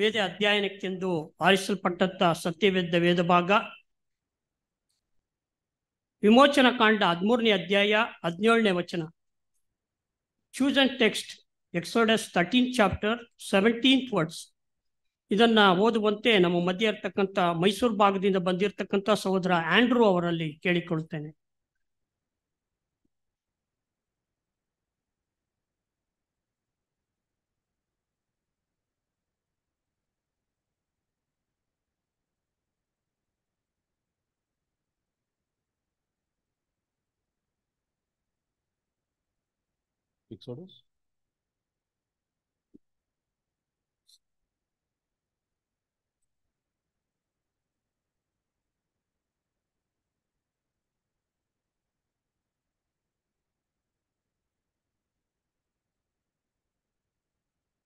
ವೇದ ಅಧ್ಯಯನಕ್ಕೆಂದು ಆರಿಸಲ್ಪಟ್ಟಂಥ ಸತ್ಯವೇದ ವೇದ ಭಾಗ ವಿಮೋಚನ ಕಾಂಡ ಹದಿಮೂರನೇ ಅಧ್ಯಾಯ ಹದಿನೇಳನೇ ವಚನ choose and text Exodus thirteen chapter seventeenth words ಇದನ್ನು ಓದುವಂತೆ ನಮ್ಮ ಮಧ್ಯೆ ಇರತಕ್ಕಂಥ ಮೈಸೂರು ಭಾಗದಿಂದ ಬಂದಿರತಕ್ಕಂಥ ಸಹೋದರ ಆಂಡ್ರೂ ಅವರಲ್ಲಿ ಕೇಳಿಕೊಳ್ತೇನೆ Exodus?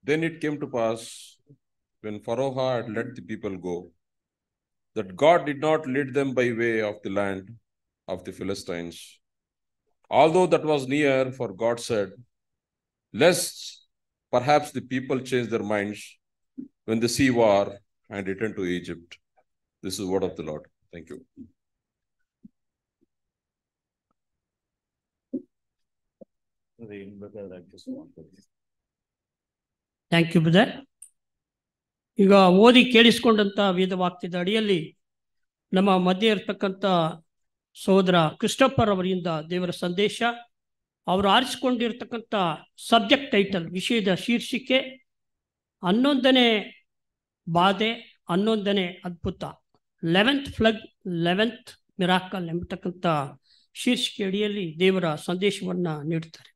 Then it came to pass when Pharaoh had let the people go, that God did not lead them by way of the land of the Philistines. Although that was near, for God said, lest perhaps the people change their minds when they see war and return to Egypt. This is word of the Lord. Thank you. Thank you brother ಈಗ ಓದಿ ಕೇಳಿಸಿಕೊಂಡಂತ ವೇದವಾಕ್ಯದ ಅಡಿಯಲ್ಲಿ ನಮ್ಮ ಮಧ್ಯೆ ಇರತಕ್ಕಂಥ ಸಹೋದರ Christopher ಅವರಿಂದ ದೇವರ ಸಂದೇಶ ಅವರು ಆರಿಸಿಕೊಂಡಿರ್ತಕ್ಕಂಥ ಸಬ್ಜೆಕ್ಟ್ ಟೈಟಲ್ ವಿಷಯದ ಶೀರ್ಷಿಕೆ ಹನ್ನೊಂದನೇ ಬಾಧೆ ಹನ್ನೊಂದನೇ ಅದ್ಭುತ ಲೆವೆಂತ್ ಫ್ಲಗ್ ಲೆವೆಂತ್ ಮಿರಾಕಲ್ ಎಂಬತಕ್ಕಂಥ ಶೀರ್ಷಿಕೆ ಅಡಿಯಲ್ಲಿ ದೇವರ ಸಂದೇಶವನ್ನು ನೀಡುತ್ತಾರೆ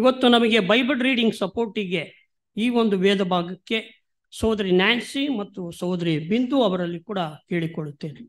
ಇವತ್ತು ನಮಗೆ ಬೈಬಲ್ ರೀಡಿಂಗ್ ಸಪೋರ್ಟಿಗೆ ಈ ಒಂದು ವೇದ ಭಾಗಕ್ಕೆ ಸಹೋದರಿ ನ್ಯಾನ್ಸಿ ಮತ್ತು ಸಹೋದರಿ ಬಿಂದು ಅವರಲ್ಲಿ ಕೂಡ ಕೇಳಿಕೊಳ್ಳುತ್ತೇನೆ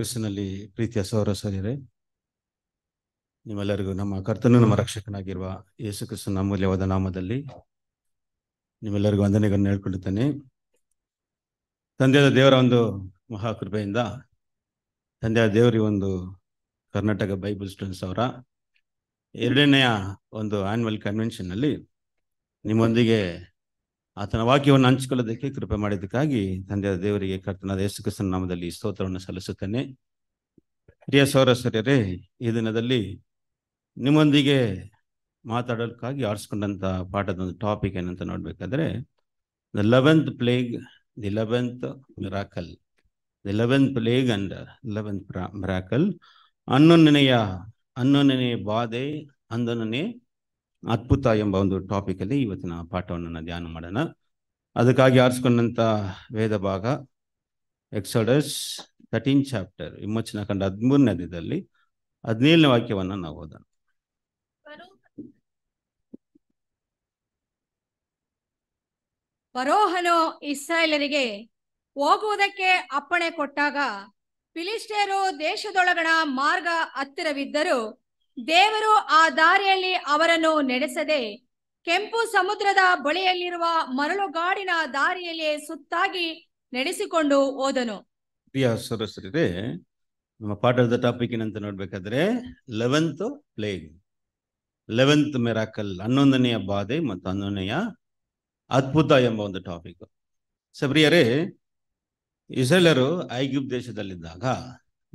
ಕ್ರಿಸ್ತನಲ್ಲಿ ಪ್ರೀತಿಯ ಸೌರ ಸರಿಯರೇ ನಿಮ್ಮೆಲ್ಲರಿಗೂ ನಮ್ಮ ಕರ್ತನು ನಮ್ಮ ರಕ್ಷಕನಾಗಿರುವ ಯೇಸು ಕ್ರಿಸ್ತನ ಅಮೂಲ್ಯವಾದ ನಾಮದಲ್ಲಿ ನಿಮ್ಮೆಲ್ಲರಿಗೂ ವಂದನೆಗಳನ್ನು ಹೇಳ್ಕೊಳ್ಳುತ್ತೇನೆ ತಂದೆಯಾದ ದೇವರ ಒಂದು ಮಹಾಕೃಪೆಯಿಂದ ತಂದೆಯ ದೇವರಿಗೆ ಒಂದು ಕರ್ನಾಟಕ ಬೈಬಲ್ ಸ್ಟೂಡೆಂಟ್ಸ್ ಅವರ ಎರಡನೆಯ ಒಂದು ಆನ್ಯುವಲ್ ಕನ್ವೆನ್ಷನ್ನಲ್ಲಿ ನಿಮ್ಮೊಂದಿಗೆ ಆತನ ವಾಕ್ಯವನ್ನು ಹಂಚಿಕೊಳ್ಳೋದಕ್ಕೆ ಕೃಪೆ ಮಾಡಿದ್ದಕ್ಕಾಗಿ ತಂದೆಯ ದೇವರಿಗೆ ಕರ್ತನಾದ ಯೇಸುಕ್ರಿಸ್ತನ ನಾಮದಲ್ಲಿ ಸ್ತೋತ್ರವನ್ನು ಸಲ್ಲಿಸುತ್ತೇನೆ ಹಿರಿಯ ಸೌರಸರ್ಯರೇ ಈ ದಿನದಲ್ಲಿ ನಿಮ್ಮೊಂದಿಗೆ ಮಾತಾಡೋದಕ್ಕಾಗಿ ಆರಿಸ್ಕೊಂಡಂಥ ಪಾಠದ ಒಂದು ಟಾಪಿಕ್ ಏನಂತ ನೋಡಬೇಕಾದ್ರೆ the eleventh plague the eleventh miracle the eleventh plague and eleventh miracle ಹನ್ನೊಂದನೆಯ ಹನ್ನೊಂದನೆಯ ಬಾಧೆ ಹನ್ನೊಂದನೇ ಅದ್ಭುತ ಎಂಬ ಒಂದು ಟಾಪಿಕ್ ಅಲ್ಲಿ ಇವತ್ತಿನ ಪಾಠವನ್ನು ಧ್ಯಾನ ಮಾಡೋಣ ಅದಕ್ಕಾಗಿ ಆರಿಸಿಕೊಂಡಂತ ವೇದ ಭಾಗ ಎಕ್ಸೋಡಸ್ ಥರ್ಟೀನ್ ಚಾಪ್ಟರ್ ವಿಮೋಚನ ಕಂಡ ಹದಿಮೂರನೇ ದಿನದಲ್ಲಿ ಹದಿನೇಳನೇ ವಾಕ್ಯವನ್ನು ನಾವು ಓದೋಣ ಪರೋಹನೋ ಇಸ್ರಾಯೇಲರಿಗೆ ಹೋಗುವುದಕ್ಕೆ ಅಪ್ಪಣೆ ಕೊಟ್ಟಾಗ ಫಿಲಿಸ್ಟಿಯರು ದೇಶದೊಳಗಣ ಮಾರ್ಗ ಹತ್ತಿರವಿದ್ದರೂ ದೇವರು ಆ ದಾರಿಯಲ್ಲಿ ಅವರನ್ನು ನಡೆಸದೆ ಕೆಂಪು ಸಮುದ್ರದ ಬಳಿಯಲ್ಲಿರುವ ಮರಳುಗಾಡಿನ ದಾರಿಯಲ್ಲಿ ಸುತ್ತಾಗಿ ನಡೆಸಿಕೊಂಡು ಹೋದನು ಪ್ರಿಯ ನಮ್ಮ ಪಾಠದ ಏನಂತ ನೋಡ್ಬೇಕಾದ್ರೆ ಲೆವೆಂತ್ ಪ್ಲೇಗ್ ಲೆವೆಂತ್ ಮೆರಾಕಲ್ ಹನ್ನೊಂದನೆಯ ಬಾಧೆ ಮತ್ತು ಹನ್ನೊಂದನೆಯ ಅದ್ಭುತ ಎಂಬ ಒಂದು ಟಾಪಿಕ್ ಸಬ್ರಿಯರೇ ಇಸ್ರೇಲರು ಐಗ್ಯೂಬ್ ದೇಶದಲ್ಲಿದ್ದಾಗ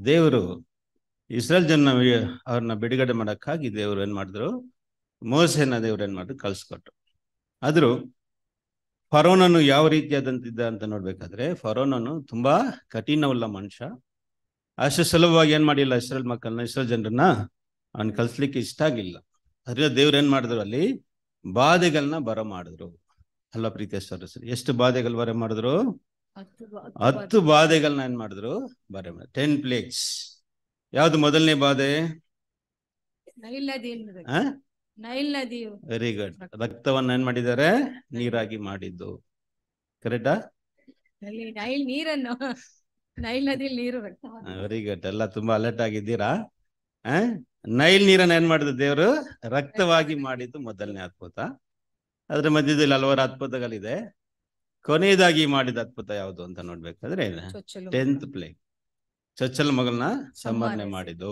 ದೇವರು ಇಸ್ರೇಲ್ ಜನ ಅವ್ರನ್ನ ಬಿಡುಗಡೆ ಮಾಡಕ್ಕಾಗಿ ದೇವರು ಏನು ಮಾಡಿದ್ರು ಮೋಸೆನ ದೇವ್ರು ಏನ್ ಮಾಡಿದ್ರು ಕಳ್ಸಿಕೊಟ್ರು ಆದರೂ ಫರೋನನು ಯಾವ ರೀತಿಯಾದಂತಿದ್ದ ಅಂತ ನೋಡ್ಬೇಕಾದ್ರೆ ಫರೋನನು ತುಂಬಾ ಕಠಿಣವುಲ್ಲ ಮನುಷ್ಯ ಅಷ್ಟು ಸುಲಭವಾಗಿ ಏನು ಮಾಡಿಲ್ಲ ಇಸ್ರೇಲ್ ಮಕ್ಕಳನ್ನ ಇಸ್ರೇಲ್ ಜನರನ್ನ ಅವ್ನ ಕಲ್ಸ್ಲಿಕ್ಕೆ ಇಷ್ಟ ಆಗಿಲ್ಲ ಅದರಿಂದ ದೇವ್ರು ಏನು ಮಾಡಿದ್ರು ಅಲ್ಲಿ ಬಾಧೆಗಳನ್ನ ಬರ ಮಾಡಿದ್ರು ಅಲ್ಲ ಪ್ರೀತಿಯ ಸರಸ್ವರಿ ಎಷ್ಟು ಬಾಧೆಗಳು ಬರ ಮಾಡಿದ್ರು ಹತ್ತು ಬಾಧೆಗಳನ್ನ ಏನ್ ಮಾಡಿದ್ರು ಬರ ಟೆನ್ ಪ್ಲೇಟ್ಸ್ ಯಾವ್ದು ಮೊದಲನೇ ಬಾಧೆ ವೆರಿ ಗುಡ್ ರಕ್ತವನ್ನ ಏನ್ ಮಾಡಿದ್ದಾರೆ ನೀರಾಗಿ ಮಾಡಿದ್ದು ಕರೆಕ್ಟಾ ನೀರನ್ನು ನೈಲ್ ನದಿಯಲ್ಲಿ ನೀರು ವೆರಿ ಗುಡ್ ಎಲ್ಲ ತುಂಬಾ ಅಲರ್ಟ್ ಆಗಿದ್ದೀರಾ ನೈಲ್ ನೀರನ್ನ ಏನ್ ಮಾಡಿದ ದೇವರು ರಕ್ತವಾಗಿ ಮಾಡಿದ್ದು ಮೊದಲನೇ ಅದ್ಭುತ ಅದ್ರ ಮಧ್ಯದಲ್ಲಿ ಹಲವಾರು ಅದ್ಭುತಗಳಿದೆ ಕೊನೆಯದಾಗಿ ಮಾಡಿದ ಅದ್ಭುತ ಯಾವುದು ಅಂತ ನೋಡ್ಬೇಕಾದ್ರೆ ಟೆಂತ್ ಪ್ಲೇಗ್ ಚಚ್ಚಲ್ ಮಗಳನ್ನ ಸಂಭಾವನೆ ಮಾಡಿದ್ದು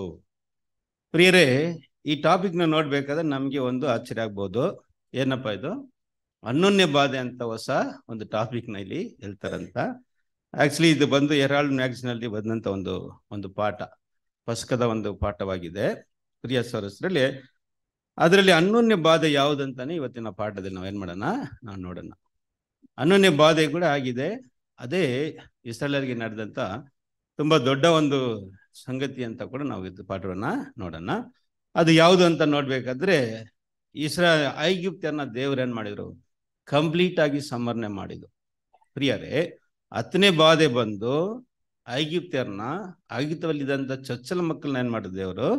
ಪ್ರಿಯರೇ ಈ ಟಾಪಿಕ್ ನ ನೋಡ್ಬೇಕಾದ್ರೆ ನಮ್ಗೆ ಒಂದು ಆಶ್ಚರ್ಯ ಆಗ್ಬಹುದು ಏನಪ್ಪಾ ಇದು ಅನನ್ಯ ಬಾಧೆ ಅಂತ ಹೊಸ ಒಂದು ಟಾಪಿಕ್ ನ ಇಲ್ಲಿ ಹೇಳ್ತಾರಂತ ಆಕ್ಚುಲಿ ಇದು ಬಂದು ಹೆರಾಲ್ಡ್ ಮ್ಯಾಗ್ಸಿನಲ್ಲಿ ಅಲ್ಲಿ ಬಂದಂತ ಒಂದು ಒಂದು ಪಾಠ ಪಸ್ಕದ ಒಂದು ಪಾಠವಾಗಿದೆ ಪ್ರಿಯ ಸರಸ್ರಲ್ಲಿ ಅದರಲ್ಲಿ ಅನ್ಯೋನ್ಯ ಬಾಧೆ ಯಾವುದಂತಾನೆ ಇವತ್ತಿನ ಪಾಠದಲ್ಲಿ ಏನ್ ಮಾಡೋಣ ನಾವು ನೋಡೋಣ ಅನನ್ಯ ಬಾಧೆ ಕೂಡ ಆಗಿದೆ ಅದೇ ಇಸ್ರಾಲರಿಗೆ ನಡೆದಂತ ತುಂಬ ದೊಡ್ಡ ಒಂದು ಸಂಗತಿ ಅಂತ ಕೂಡ ನಾವು ಇದು ಪಾಠವನ್ನು ನೋಡೋಣ ಅದು ಯಾವುದು ಅಂತ ನೋಡ್ಬೇಕಾದ್ರೆ ಇಸ್ರಾ ಐಗುಪ್ತನ ದೇವ್ರು ಏನು ಮಾಡಿದರು ಕಂಪ್ಲೀಟ್ ಆಗಿ ಮಾಡಿದರು ಮಾಡಿದ್ರು ಪ್ರಿಯರೇ ಹತ್ತನೇ ಬಾಧೆ ಬಂದು ಐಗಿಪ್ತರನ್ನ ಇದ್ದಂತ ಚೊಚ್ಚಲ ಮಕ್ಕಳನ್ನ ಏನು ಮಾಡಿದ್ರು ದೇವರು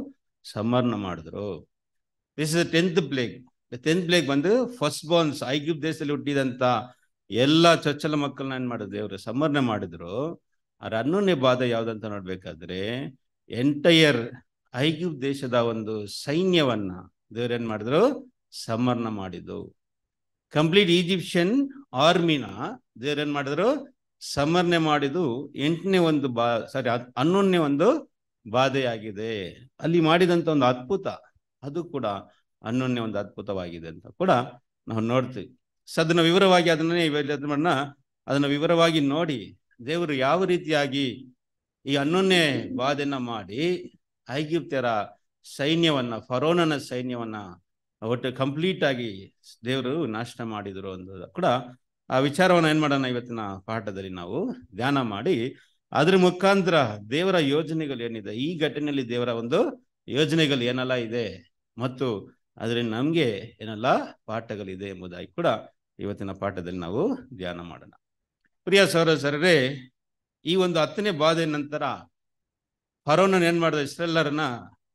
ಸಂವರ್ಣ ಮಾಡಿದ್ರು this is tenth plague tenth plague ಬಂದು ಫಸ್ಟ್ ಬೋನ್ಸ್ ಐಗುಪ್ತ ದೇಶದಲ್ಲಿ ಹುಟ್ಟಿದಂಥ ಎಲ್ಲ ಚೊಚ್ಚಲ ಮಕ್ಕಳನ್ನ ಏನು ಮಾಡಿದ್ರು ದೇವರು ಸಂವರ್ಣೆ ಮಾಡಿದ್ರು ಆ ಹನ್ನೊಂದನೇ ಬಾಧೆ ಯಾವ್ದಂತ ನೋಡ್ಬೇಕಾದ್ರೆ ಎಂಟೈರ್ ಐಗ್ಯೂಬ್ ದೇಶದ ಒಂದು ಸೈನ್ಯವನ್ನ ದೇವ್ರೇನ್ ಮಾಡಿದ್ರು ಸಮರ್ಣ ಮಾಡಿದ್ರು ಕಂಪ್ಲೀಟ್ ಈಜಿಪ್ಷಿಯನ್ ಆರ್ಮಿನ ದೇವ್ರೇನ್ ಮಾಡಿದ್ರು ಸಮರ್ಣೆ ಮಾಡಿದ್ದು ಎಂಟನೇ ಒಂದು ಬಾ ಸಾರಿ ಹನ್ನೊಂದನೇ ಒಂದು ಬಾಧೆಯಾಗಿದೆ ಅಲ್ಲಿ ಮಾಡಿದಂಥ ಒಂದು ಅದ್ಭುತ ಅದು ಕೂಡ ಹನ್ನೊಂದನೇ ಒಂದು ಅದ್ಭುತವಾಗಿದೆ ಅಂತ ಕೂಡ ನಾವು ನೋಡ್ತೀವಿ ಸದನ ವಿವರವಾಗಿ ಅದನ್ನೇ ಅದನ್ನ ವಿವರವಾಗಿ ನೋಡಿ ದೇವರು ಯಾವ ರೀತಿಯಾಗಿ ಈ ಅನ್ನೊನ್ನೇ ವಾದನ ಮಾಡಿ ಐಗಿಪ್ತರ ಸೈನ್ಯವನ್ನ ಫರೋನನ ಸೈನ್ಯವನ್ನ ಒಟ್ಟು ಕಂಪ್ಲೀಟ್ ಆಗಿ ದೇವರು ನಾಶನ ಮಾಡಿದ್ರು ಅನ್ನೋದು ಕೂಡ ಆ ವಿಚಾರವನ್ನ ಏನ್ ಮಾಡೋಣ ಇವತ್ತಿನ ಪಾಠದಲ್ಲಿ ನಾವು ಧ್ಯಾನ ಮಾಡಿ ಅದ್ರ ಮುಖಾಂತರ ದೇವರ ಯೋಜನೆಗಳು ಏನಿದೆ ಈ ಘಟನೆಯಲ್ಲಿ ದೇವರ ಒಂದು ಯೋಜನೆಗಳು ಏನೆಲ್ಲ ಇದೆ ಮತ್ತು ಅದರಿಂದ ನಮ್ಗೆ ಏನೆಲ್ಲ ಪಾಠಗಳಿದೆ ಎಂಬುದಾಗಿ ಕೂಡ ಇವತ್ತಿನ ಪಾಠದಲ್ಲಿ ನಾವು ಧ್ಯಾನ ಮಾಡೋಣ ಪ್ರಿಯ ಸಹೋದರರೇ ಈ ಒಂದು ಹತ್ತನೇ ಬಾಧೆ ನಂತರ ಫರೋನ ಏನ್ ಮಾಡಿದ ಇಸ್ರೆಲ್ಲರನ್ನ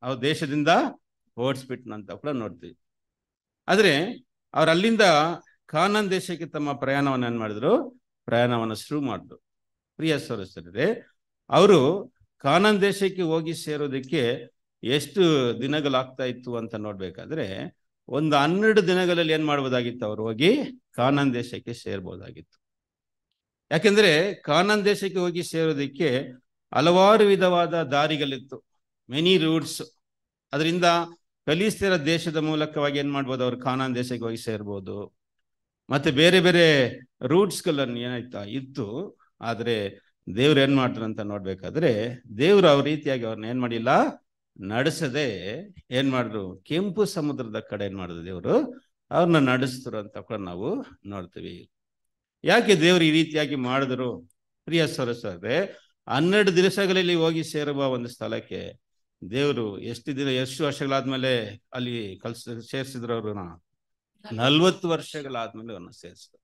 ಅವ್ರ ದೇಶದಿಂದ ಅಂತ ಕೂಡ ನೋಡ್ತೀವಿ ಆದ್ರೆ ಅವ್ರು ಅಲ್ಲಿಂದ ಕಾನನ್ ದೇಶಕ್ಕೆ ತಮ್ಮ ಪ್ರಯಾಣವನ್ನು ಏನ್ ಮಾಡಿದ್ರು ಪ್ರಯಾಣವನ್ನು ಶುರು ಮಾಡಿದ್ರು ಪ್ರಿಯ ಸಹೋದರರೇ ಅವರು ಕಾನನ್ ದೇಶಕ್ಕೆ ಹೋಗಿ ಸೇರೋದಕ್ಕೆ ಎಷ್ಟು ದಿನಗಳಾಗ್ತಾ ಇತ್ತು ಅಂತ ನೋಡ್ಬೇಕಾದ್ರೆ ಒಂದು ಹನ್ನೆರಡು ದಿನಗಳಲ್ಲಿ ಏನ್ ಮಾಡ್ಬೋದಾಗಿತ್ತು ಅವ್ರು ಹೋಗಿ ಕಾನನ್ ದೇಶಕ್ಕೆ ಸೇರ್ಬೋದಾಗಿತ್ತು ಯಾಕೆಂದ್ರೆ ಕಾನಾನ್ ದೇಶಕ್ಕೆ ಹೋಗಿ ಸೇರೋದಕ್ಕೆ ಹಲವಾರು ವಿಧವಾದ ದಾರಿಗಳಿತ್ತು ಮೆನಿ ರೂಟ್ಸ್ ಅದರಿಂದ ಕಲಿಸ್ತಿರ ದೇಶದ ಮೂಲಕವಾಗಿ ಏನ್ ಮಾಡ್ಬೋದು ಅವರು ಕಾನಾನ್ ದೇಶಕ್ಕೆ ಹೋಗಿ ಸೇರ್ಬೋದು ಮತ್ತೆ ಬೇರೆ ಬೇರೆ ರೂಟ್ಸ್ಗಳನ್ನು ಏನಾಯ್ತಾ ಇತ್ತು ಆದರೆ ದೇವ್ರು ಏನ್ ಅಂತ ನೋಡ್ಬೇಕಾದ್ರೆ ದೇವ್ರು ಅವ್ರ ರೀತಿಯಾಗಿ ಅವ್ರನ್ನ ಏನ್ ಮಾಡಿಲ್ಲ ನಡೆಸದೆ ಏನ್ ಮಾಡಿದ್ರು ಕೆಂಪು ಸಮುದ್ರದ ಕಡೆ ಏನ್ ಮಾಡಿದ್ರು ದೇವರು ಅವ್ರನ್ನ ನಡೆಸಿದ್ರು ಅಂತ ಕೂಡ ನಾವು ನೋಡ್ತೀವಿ ಯಾಕೆ ದೇವರು ಈ ರೀತಿಯಾಗಿ ಮಾಡಿದ್ರು ಪ್ರಿಯ ಸರಸರೆ ಹನ್ನೆರಡು ದಿವಸಗಳಲ್ಲಿ ಹೋಗಿ ಸೇರುವ ಒಂದು ಸ್ಥಳಕ್ಕೆ ದೇವರು ಎಷ್ಟು ದಿನ ಎಷ್ಟು ವರ್ಷಗಳಾದ್ಮೇಲೆ ಅಲ್ಲಿ ಕಲ್ಸ ಸೇರ್ಸಿದ್ರು ಅವರು ನಲ್ವತ್ತು ವರ್ಷಗಳಾದ್ಮೇಲೆ ಅವ್ರನ್ನ ಸೇರಿಸಿದ್ರು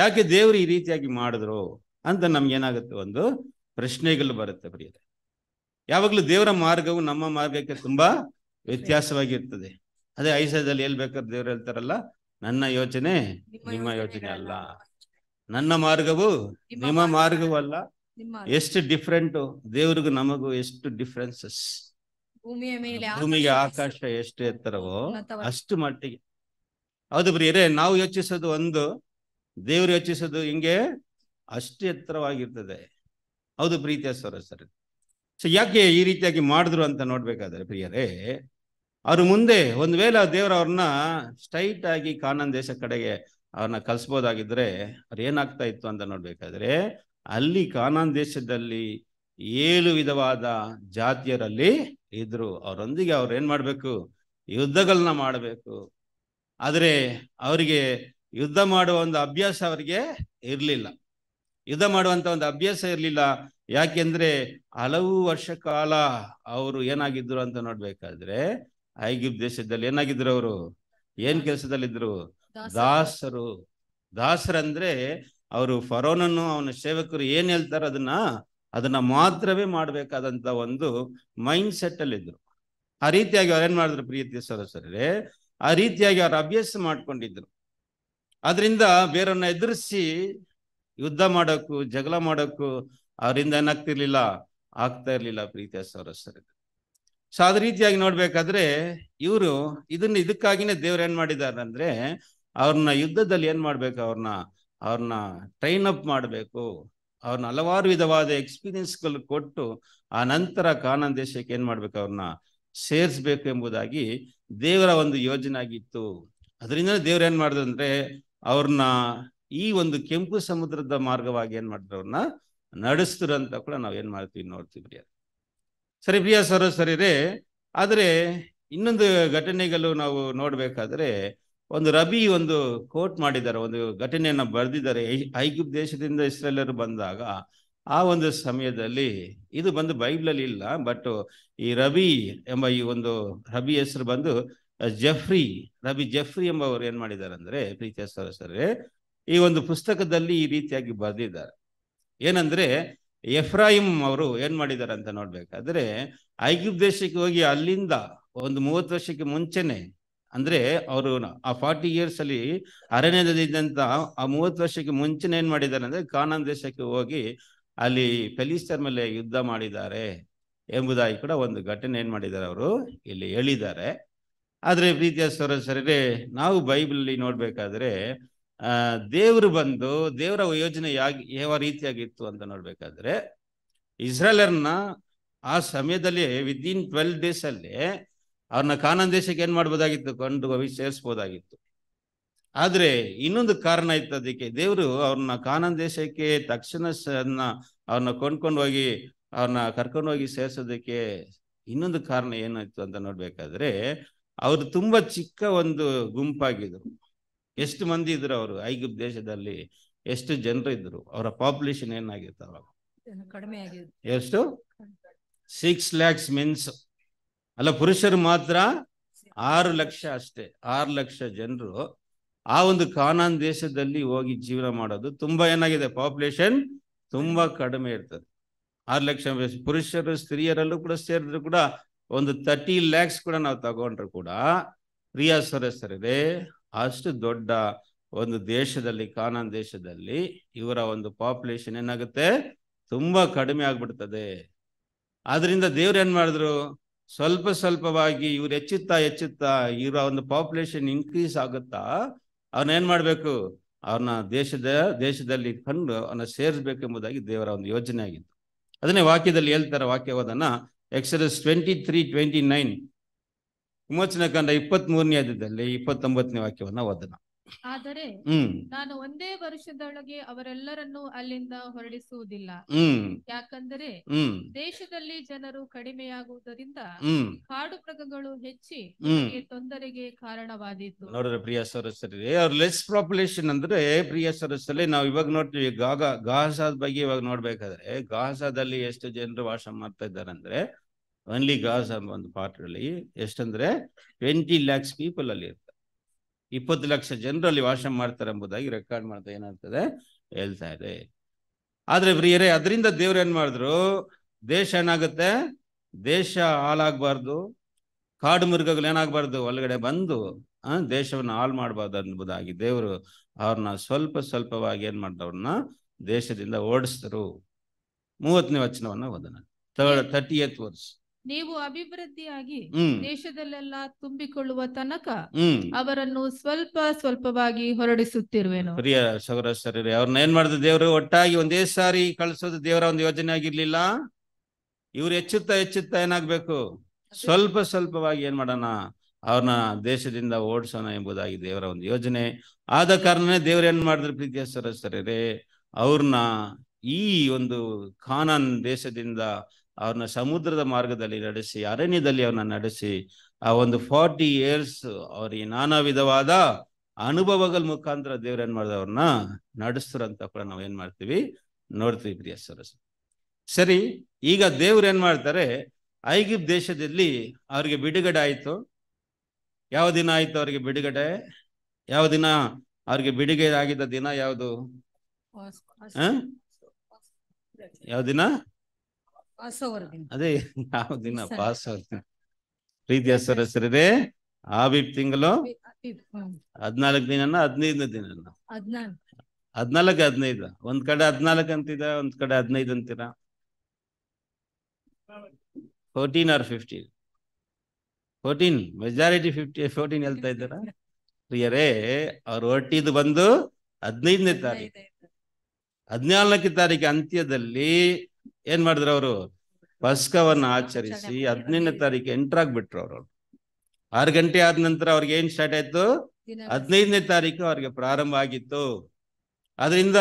ಯಾಕೆ ದೇವರು ಈ ರೀತಿಯಾಗಿ ಮಾಡಿದ್ರು ಅಂತ ಏನಾಗುತ್ತೆ ಒಂದು ಪ್ರಶ್ನೆಗಳು ಬರುತ್ತೆ ಪ್ರಿಯ ಯಾವಾಗಲೂ ದೇವರ ಮಾರ್ಗವು ನಮ್ಮ ಮಾರ್ಗಕ್ಕೆ ತುಂಬಾ ವ್ಯತ್ಯಾಸವಾಗಿರ್ತದೆ ಅದೇ ಐಸದಲ್ಲಿ ಹೇಳ್ಬೇಕಾದ್ರೆ ದೇವ್ರು ಹೇಳ್ತಾರಲ್ಲ ನನ್ನ ಯೋಚನೆ ನಿಮ್ಮ ಯೋಚನೆ ಅಲ್ಲ ನನ್ನ ಮಾರ್ಗವು ನಿಮ್ಮ ಮಾರ್ಗವೂ ಅಲ್ಲ ಎಷ್ಟು ಡಿಫ್ರೆಂಟ್ ದೇವ್ರಿಗೂ ನಮಗೂ ಎಷ್ಟು ಡಿಫ್ರೆನ್ಸಸ್ ಭೂಮಿಯ ಭೂಮಿಗೆ ಆಕಾಶ ಎಷ್ಟು ಎತ್ತರವೋ ಅಷ್ಟು ಮಟ್ಟಿಗೆ ಹೌದು ಪ್ರಿಯರೇ ನಾವು ಯೋಚಿಸೋದು ಒಂದು ದೇವ್ರು ಯೋಚಿಸೋದು ಹಿಂಗೆ ಅಷ್ಟು ಎತ್ತರವಾಗಿರ್ತದೆ ಹೌದು ಪ್ರೀತಿಯ ಸ್ವರ ಸರ್ ಸೊ ಯಾಕೆ ಈ ರೀತಿಯಾಗಿ ಮಾಡಿದ್ರು ಅಂತ ನೋಡ್ಬೇಕಾದ್ರೆ ಪ್ರಿಯರೇ ಅವ್ರ ಮುಂದೆ ಒಂದ್ ವೇಳೆ ದೇವ್ರ ಅವ್ರನ್ನ ಸ್ಟ್ರೈಟ್ ಆಗಿ ಕಾನನ್ ದೇಶ ಕಡೆಗೆ ಅವ್ರನ್ನ ಕಲಿಸ್ಬೋದಾಗಿದ್ರೆ ಅವ್ರು ಏನಾಗ್ತಾ ಇತ್ತು ಅಂತ ನೋಡ್ಬೇಕಾದ್ರೆ ಅಲ್ಲಿ ಕಾನಾನ್ ದೇಶದಲ್ಲಿ ಏಳು ವಿಧವಾದ ಜಾತಿಯರಲ್ಲಿ ಇದ್ರು ಅವರೊಂದಿಗೆ ಅವ್ರು ಏನ್ ಮಾಡ್ಬೇಕು ಯುದ್ಧಗಳನ್ನ ಮಾಡಬೇಕು ಆದರೆ ಅವರಿಗೆ ಯುದ್ಧ ಮಾಡುವ ಒಂದು ಅಭ್ಯಾಸ ಅವರಿಗೆ ಇರಲಿಲ್ಲ ಯುದ್ಧ ಮಾಡುವಂತ ಒಂದು ಅಭ್ಯಾಸ ಇರಲಿಲ್ಲ ಯಾಕೆಂದ್ರೆ ಹಲವು ವರ್ಷ ಕಾಲ ಅವರು ಏನಾಗಿದ್ರು ಅಂತ ನೋಡ್ಬೇಕಾದ್ರೆ ಐಗಿಪ್ ದೇಶದಲ್ಲಿ ಏನಾಗಿದ್ರು ಅವರು ಏನ್ ಕೆಲಸದಲ್ಲಿದ್ರು ದಾಸರು ಅಂದ್ರೆ ಅವರು ಫರೋನನ್ನು ಅವನ ಸೇವಕರು ಏನ್ ಹೇಳ್ತಾರ ಅದನ್ನ ಅದನ್ನ ಮಾತ್ರವೇ ಮಾಡ್ಬೇಕಾದಂತ ಒಂದು ಮೈಂಡ್ ಸೆಟ್ ಅಲ್ಲಿ ಇದ್ರು ಆ ರೀತಿಯಾಗಿ ಅವ್ರು ಏನ್ ಮಾಡಿದ್ರು ಪ್ರೀತಿ ಸರಸರೇ ಆ ರೀತಿಯಾಗಿ ಅವ್ರ ಅಭ್ಯಾಸ ಮಾಡ್ಕೊಂಡಿದ್ರು ಅದರಿಂದ ಬೇರನ್ನ ಎದುರಿಸಿ ಯುದ್ಧ ಮಾಡೋಕ್ಕೂ ಜಗಳ ಮಾಡೋಕ್ಕೂ ಅವರಿಂದ ಏನಾಗ್ತಿರ್ಲಿಲ್ಲ ಆಗ್ತಾ ಇರ್ಲಿಲ್ಲ ಪ್ರೀತಿಯ ಸರಸರ ಸೊ ಅದ ರೀತಿಯಾಗಿ ನೋಡ್ಬೇಕಾದ್ರೆ ಇವರು ಇದನ್ನ ಇದಕ್ಕಾಗಿನೇ ದೇವ್ರು ಏನ್ ಮಾಡಿದಾರೆ ಅಂದ್ರೆ ಅವ್ರನ್ನ ಯುದ್ಧದಲ್ಲಿ ಏನ್ ಮಾಡ್ಬೇಕು ಅವ್ರನ್ನ ಅವ್ರನ್ನ ಟ್ರೈನ್ ಅಪ್ ಮಾಡಬೇಕು ಅವ್ರನ್ನ ಹಲವಾರು ವಿಧವಾದ ಎಕ್ಸ್ಪೀರಿಯನ್ಸ್ಗಳು ಕೊಟ್ಟು ಆ ನಂತರ ಕಾನನ್ ದೇಶಕ್ಕೆ ಏನ್ ಮಾಡ್ಬೇಕು ಅವ್ರನ್ನ ಸೇರಿಸ್ಬೇಕು ಎಂಬುದಾಗಿ ದೇವರ ಒಂದು ಯೋಜನೆ ಆಗಿತ್ತು ಅದರಿಂದ ದೇವ್ರು ಏನ್ ಅಂದ್ರೆ ಅವ್ರನ್ನ ಈ ಒಂದು ಕೆಂಪು ಸಮುದ್ರದ ಮಾರ್ಗವಾಗಿ ಏನ್ ಮಾಡಿದ್ರು ಅವ್ರನ್ನ ನಡೆಸ್ತಿರು ಅಂತ ಕೂಡ ನಾವು ಏನ್ ಮಾಡ್ತೀವಿ ನೋಡ್ತೀವಿ ಪ್ರಿಯ ಸರಿ ಪ್ರಿಯ ಸರಿ ರೇ ಆದ್ರೆ ಇನ್ನೊಂದು ಘಟನೆಗಳು ನಾವು ನೋಡ್ಬೇಕಾದ್ರೆ ಒಂದು ರಬಿ ಒಂದು ಕೋಟ್ ಮಾಡಿದ್ದಾರೆ ಒಂದು ಘಟನೆಯನ್ನ ಬರೆದಿದ್ದಾರೆ ಐಗುಪ್ ದೇಶದಿಂದ ಇಸ್ರೇಲರು ಬಂದಾಗ ಆ ಒಂದು ಸಮಯದಲ್ಲಿ ಇದು ಬಂದು ಅಲ್ಲಿ ಇಲ್ಲ ಬಟ್ ಈ ರಬಿ ಎಂಬ ಈ ಒಂದು ರಬಿ ಹೆಸರು ಬಂದು ಜಫ್ರಿ ರಬಿ ಜಫ್ರಿ ಎಂಬವರು ಏನ್ ಮಾಡಿದ್ದಾರೆ ಅಂದ್ರೆ ಪ್ರೀತಿಯ ಸರಸರೇ ಈ ಒಂದು ಪುಸ್ತಕದಲ್ಲಿ ಈ ರೀತಿಯಾಗಿ ಬರೆದಿದ್ದಾರೆ ಏನಂದ್ರೆ ಎಫ್ರಾಹಿಂ ಅವರು ಏನ್ ಮಾಡಿದ್ದಾರೆ ಅಂತ ನೋಡ್ಬೇಕಾದ್ರೆ ಐಗುಪ್ ದೇಶಕ್ಕೆ ಹೋಗಿ ಅಲ್ಲಿಂದ ಒಂದು ಮೂವತ್ತು ವರ್ಷಕ್ಕೆ ಮುಂಚೆನೆ ಅಂದ್ರೆ ಅವರು ಆ ಫಾರ್ಟಿ ಇಯರ್ಸ್ ಅಲ್ಲಿ ಅರಣ್ಯದಿದ್ದಂತ ಆ ಮೂವತ್ತು ವರ್ಷಕ್ಕೆ ಮುಂಚೆ ಏನ್ ಮಾಡಿದ್ದಾರೆ ಅಂದ್ರೆ ಕಾನಾನ್ ದೇಶಕ್ಕೆ ಹೋಗಿ ಅಲ್ಲಿ ಫೆಲಿಸ್ಟರ್ ಮೇಲೆ ಯುದ್ಧ ಮಾಡಿದ್ದಾರೆ ಎಂಬುದಾಗಿ ಕೂಡ ಒಂದು ಘಟನೆ ಏನ್ ಮಾಡಿದ್ದಾರೆ ಅವರು ಇಲ್ಲಿ ಹೇಳಿದ್ದಾರೆ ಆದ್ರೆ ಪ್ರೀತಿಯ ಸರಿ ನಾವು ಬೈಬಲ್ ನೋಡ್ಬೇಕಾದ್ರೆ ಆ ದೇವ್ರು ಬಂದು ದೇವರ ಯೋಜನೆ ಯಾಕೆ ಯಾವ ರೀತಿಯಾಗಿತ್ತು ಅಂತ ನೋಡ್ಬೇಕಾದ್ರೆ ಇಸ್ರೇಲರ್ನ ಆ ಸಮಯದಲ್ಲಿ ವಿದಿನ್ ಟ್ವೆಲ್ ಡೇಸ್ ಅಲ್ಲಿ ಅವ್ರನ್ನ ಕಾನನ್ ದೇಶಕ್ಕೆ ಏನ್ ಮಾಡ್ಬೋದಾಗಿತ್ತು ಹೋಗಿ ಸೇರಿಸ್ಬೋದಾಗಿತ್ತು ಆದ್ರೆ ಇನ್ನೊಂದು ಕಾರಣ ಇತ್ತು ಅದಕ್ಕೆ ದೇವರು ಅವ್ರನ್ನ ಕಾನನ್ ದೇಶಕ್ಕೆ ತಕ್ಷಣ ಅವ್ರನ್ನ ಕೊಂಡ್ಕೊಂಡು ಹೋಗಿ ಅವ್ರನ್ನ ಕರ್ಕೊಂಡು ಹೋಗಿ ಸೇರಿಸೋದಕ್ಕೆ ಇನ್ನೊಂದು ಕಾರಣ ಏನಾಯ್ತು ಅಂತ ನೋಡ್ಬೇಕಾದ್ರೆ ಅವರು ತುಂಬಾ ಚಿಕ್ಕ ಒಂದು ಗುಂಪಾಗಿದ್ರು ಎಷ್ಟು ಮಂದಿ ಇದ್ರು ಅವರು ಐಗುಪ್ತ ದೇಶದಲ್ಲಿ ಎಷ್ಟು ಜನರು ಇದ್ರು ಅವರ ಪಾಪ್ಯುಲೇಷನ್ ಏನಾಗಿತ್ತು ಅವಾಗ ಎಷ್ಟು ಸಿಕ್ಸ್ ಲ್ಯಾಕ್ಸ್ ಮೆನ್ಸ್ ಅಲ್ಲ ಪುರುಷರು ಮಾತ್ರ ಆರು ಲಕ್ಷ ಅಷ್ಟೇ ಆರು ಲಕ್ಷ ಜನರು ಆ ಒಂದು ಕಾನಾನ್ ದೇಶದಲ್ಲಿ ಹೋಗಿ ಜೀವನ ಮಾಡೋದು ತುಂಬಾ ಏನಾಗಿದೆ ಪಾಪ್ಯುಲೇಷನ್ ತುಂಬಾ ಕಡಿಮೆ ಇರ್ತದೆ ಆರು ಲಕ್ಷ ಪುರುಷರು ಸ್ತ್ರೀಯರಲ್ಲೂ ಕೂಡ ಸೇರಿದ್ರು ಕೂಡ ಒಂದು ತರ್ಟಿ ಲ್ಯಾಕ್ಸ್ ಕೂಡ ನಾವು ತಗೊಂಡ್ರು ಕೂಡ ರಿಯಾ ಸರಸರಿದೆ ಅಷ್ಟು ದೊಡ್ಡ ಒಂದು ದೇಶದಲ್ಲಿ ಕಾನಾನ್ ದೇಶದಲ್ಲಿ ಇವರ ಒಂದು ಪಾಪ್ಯುಲೇಷನ್ ಏನಾಗುತ್ತೆ ತುಂಬಾ ಕಡಿಮೆ ಆಗ್ಬಿಡ್ತದೆ ಆದ್ರಿಂದ ದೇವ್ರು ಏನ್ ಮಾಡಿದ್ರು ಸ್ವಲ್ಪ ಸ್ವಲ್ಪವಾಗಿ ಇವ್ರು ಹೆಚ್ಚುತ್ತಾ ಹೆಚ್ಚುತ್ತಾ ಇವರ ಒಂದು ಪಾಪ್ಯುಲೇಷನ್ ಇನ್ಕ್ರೀಸ್ ಆಗುತ್ತಾ ಏನ್ ಮಾಡಬೇಕು ಅವ್ರನ್ನ ದೇಶದ ದೇಶದಲ್ಲಿ ಕಂಡು ಅವನ್ನ ಸೇರಿಸಬೇಕೆಂಬುದಾಗಿ ದೇವರ ಒಂದು ಯೋಜನೆ ಆಗಿತ್ತು ಅದನ್ನೇ ವಾಕ್ಯದಲ್ಲಿ ಹೇಳ್ತಾರೆ ವಾಕ್ಯವಾದನ Exodus twenty three twenty nine ವಿಮೋಚನೆ ಕಂಡ ಇಪ್ಪತ್ತ್ ಮೂರನೇ ಅಧ್ಯದಲ್ಲಿ ಇಪ್ಪತ್ತೊಂಬತ್ತನೇ ವಾಕ್ಯವನ್ನ ಓದೋಣ ಆದರೆ ನಾನು ಒಂದೇ ವರ್ಷದೊಳಗೆ ಅವರೆಲ್ಲರನ್ನು ಅಲ್ಲಿಂದ ಹೊರಡಿಸುವುದಿಲ್ಲ ಯಾಕಂದರೆ ದೇಶದಲ್ಲಿ ಜನರು ಕಡಿಮೆಯಾಗುವುದರಿಂದ ಕಾಡು ಮೃಗಗಳು ಹೆಚ್ಚಿ ತೊಂದರೆಗೆ ಕಾರಣವಾದೀತು ನೋಡಿದ್ರೆ ಪ್ರಿಯ ಸರಸ್ವರಿ ಅವ್ರ ಲೆಸ್ ಪಾಪ್ಯುಲೇಷನ್ ಅಂದ್ರೆ ಪ್ರಿಯ ಸರಸ್ವರಿ ನಾವು ಇವಾಗ ನೋಡ್ತೀವಿ ಗಾಗ ಗಾಸದ ಬಗ್ಗೆ ಇವಾಗ ನೋಡ್ಬೇಕಾದ್ರೆ ಗಾಸಾದಲ್ಲಿ ಎಷ್ಟು ಜನರು ವಾಸ ಮಾಡ್ತಾ ಇದ್ದಾರೆ ಅಂದ್ರೆ ಒನ್ಲಿ ಗಾಸ್ ಒಂದು ಪಾರ್ಟ್ ಅಲ್ಲಿ ಎಷ್ಟಂದ್ರೆ ಟ್ವೆಂಟಿ ಲ್ಯಾಕ್ಸ್ ಪೀಪಲ್ ಅಲ್ಲಿ ಇಪ್ಪತ್ತು ಲಕ್ಷ ಜನರಲ್ಲಿ ವಾಸ ಮಾಡ್ತಾರೆ ಎಂಬುದಾಗಿ ರೆಕಾರ್ಡ್ ಮಾಡ್ತಾ ಏನಾಗ್ತದೆ ಹೇಳ್ತಾ ಇದೆ ಆದ್ರೆ ಪ್ರಿಯರೇ ಅದರಿಂದ ದೇವ್ರು ಏನ್ ಮಾಡಿದ್ರು ದೇಶ ಏನಾಗುತ್ತೆ ದೇಶ ಹಾಳಾಗಬಾರ್ದು ಕಾಡು ಮೃಗಗಳು ಏನಾಗಬಾರ್ದು ಒಳಗಡೆ ಬಂದು ಆ ದೇಶವನ್ನು ಹಾಳು ಮಾಡಬಾರ್ದು ಎಂಬುದಾಗಿ ದೇವರು ಅವ್ರನ್ನ ಸ್ವಲ್ಪ ಸ್ವಲ್ಪವಾಗಿ ಏನ್ ಮಾಡಿದವ್ರನ್ನ ದೇಶದಿಂದ ಓಡಿಸಿದ್ರು ಮೂವತ್ತನೇ ವಚನವನ್ನ ಓದೋಣ ತರ್ಡ್ ತರ್ಟಿ ಏತ್ ವರ್ಸ್ ನೀವು ಅಭಿವೃದ್ಧಿಯಾಗಿ ದೇಶದಲ್ಲೆಲ್ಲ ತುಂಬಿಕೊಳ್ಳುವ ತನಕ ಅವರನ್ನು ಸ್ವಲ್ಪ ಸ್ವಲ್ಪವಾಗಿ ಹೊರಡಿಸುತ್ತಿರುವೆನು ಪ್ರಿಯ ಸಗರ ಸರಿ ಅವ್ರನ್ನ ಏನ್ ಮಾಡಿದ್ರು ದೇವರು ಒಟ್ಟಾಗಿ ಒಂದೇ ಸಾರಿ ಕಳಿಸೋದು ದೇವರ ಒಂದು ಯೋಜನೆ ಆಗಿರ್ಲಿಲ್ಲ ಇವ್ರು ಹೆಚ್ಚುತ್ತಾ ಹೆಚ್ಚುತ್ತಾ ಏನಾಗ್ಬೇಕು ಸ್ವಲ್ಪ ಸ್ವಲ್ಪವಾಗಿ ಏನ್ ಮಾಡೋಣ ಅವ್ರನ್ನ ದೇಶದಿಂದ ಓಡಿಸೋಣ ಎಂಬುದಾಗಿ ದೇವರ ಒಂದು ಯೋಜನೆ ಆದ ಕಾರಣನೇ ದೇವ್ರ ಏನ್ ಮಾಡಿದ್ರು ಪ್ರೀತಿಯ ಸರಿ ಅವ್ರನ್ನ ಈ ಒಂದು ಖಾನನ್ ದೇಶದಿಂದ ಅವ್ರನ್ನ ಸಮುದ್ರದ ಮಾರ್ಗದಲ್ಲಿ ನಡೆಸಿ ಅರಣ್ಯದಲ್ಲಿ ಅವ್ರನ್ನ ನಡೆಸಿ ಆ ಒಂದು ಫಾರ್ಟಿ ಇಯರ್ಸ್ ಅವ್ರಿಗೆ ನಾನಾ ವಿಧವಾದ ಅನುಭವಗಳ ಮುಖಾಂತರ ದೇವ್ರ ಏನ್ ಮಾಡ್ದ ಅವ್ರನ್ನ ನಡೆಸ್ತಾರಂತ ಕೂಡ ನಾವ್ ಏನ್ ಮಾಡ್ತೀವಿ ನೋಡ್ತೀವಿ ಪ್ರಿಯ ಸರ್ ಸರಿ ಈಗ ದೇವ್ರು ಏನ್ ಮಾಡ್ತಾರೆ ಐಗಿಪ್ ದೇಶದಲ್ಲಿ ಅವ್ರಿಗೆ ಬಿಡುಗಡೆ ಆಯ್ತು ಯಾವ ದಿನ ಆಯ್ತು ಅವ್ರಿಗೆ ಬಿಡುಗಡೆ ಯಾವ ದಿನ ಅವ್ರಿಗೆ ಬಿಡುಗಡೆ ಆಗಿದ್ದ ದಿನ ಯಾವುದು ಯಾವ ದಿನ ಅದೇ ಯಾವ ದಿನ ಪಾಸ್ ಪ್ರೀತಿಯ ಸರಸರೇ ಆಬಿಬ್ ತಿಂಗಳು ಹದ್ನಾಲ್ಕು ದಿನ ಹದಿನೈದನೇ ದಿನ ಹದ್ನಾಲ್ಕು ಹದಿನೈದು ಒಂದ್ ಕಡೆ ಹದ್ನಾಲ್ಕು ಅಂತಿದ ಒಂದ್ ಕಡೆ ಹದಿನೈದು ಅಂತೀರಾ fourteen or fifteen fourteen majority fifty fourteen ಹೇಳ್ತಾ ಇದ್ದಾರ ಪ್ರಿಯರೇ ಅವ್ರು ಹೊರಟಿದ್ದು ಬಂದು ಹದಿನೈದನೇ ತಾರೀಕು ಹದಿನಾಲ್ಕು ತಾರೀಕು ಅಂತ್ಯದಲ್ಲಿ ಏನ್ ಮಾಡಿದ್ರು ಅವರು ಪಸ್ಕವನ್ನು ಆಚರಿಸಿ ಹದಿನೆಂಟನೇ ತಾರೀಕು ಎಂಟ್ರಾಗ್ ಬಿಟ್ರು ಅವರು ಆರು ಗಂಟೆ ಆದ ನಂತರ ಅವ್ರಿಗೆ ಏನ್ ಸ್ಟಾರ್ಟ್ ಆಯ್ತು ಹದಿನೈದನೇ ತಾರೀಕು ಅವ್ರಿಗೆ ಪ್ರಾರಂಭ ಆಗಿತ್ತು ಅದರಿಂದ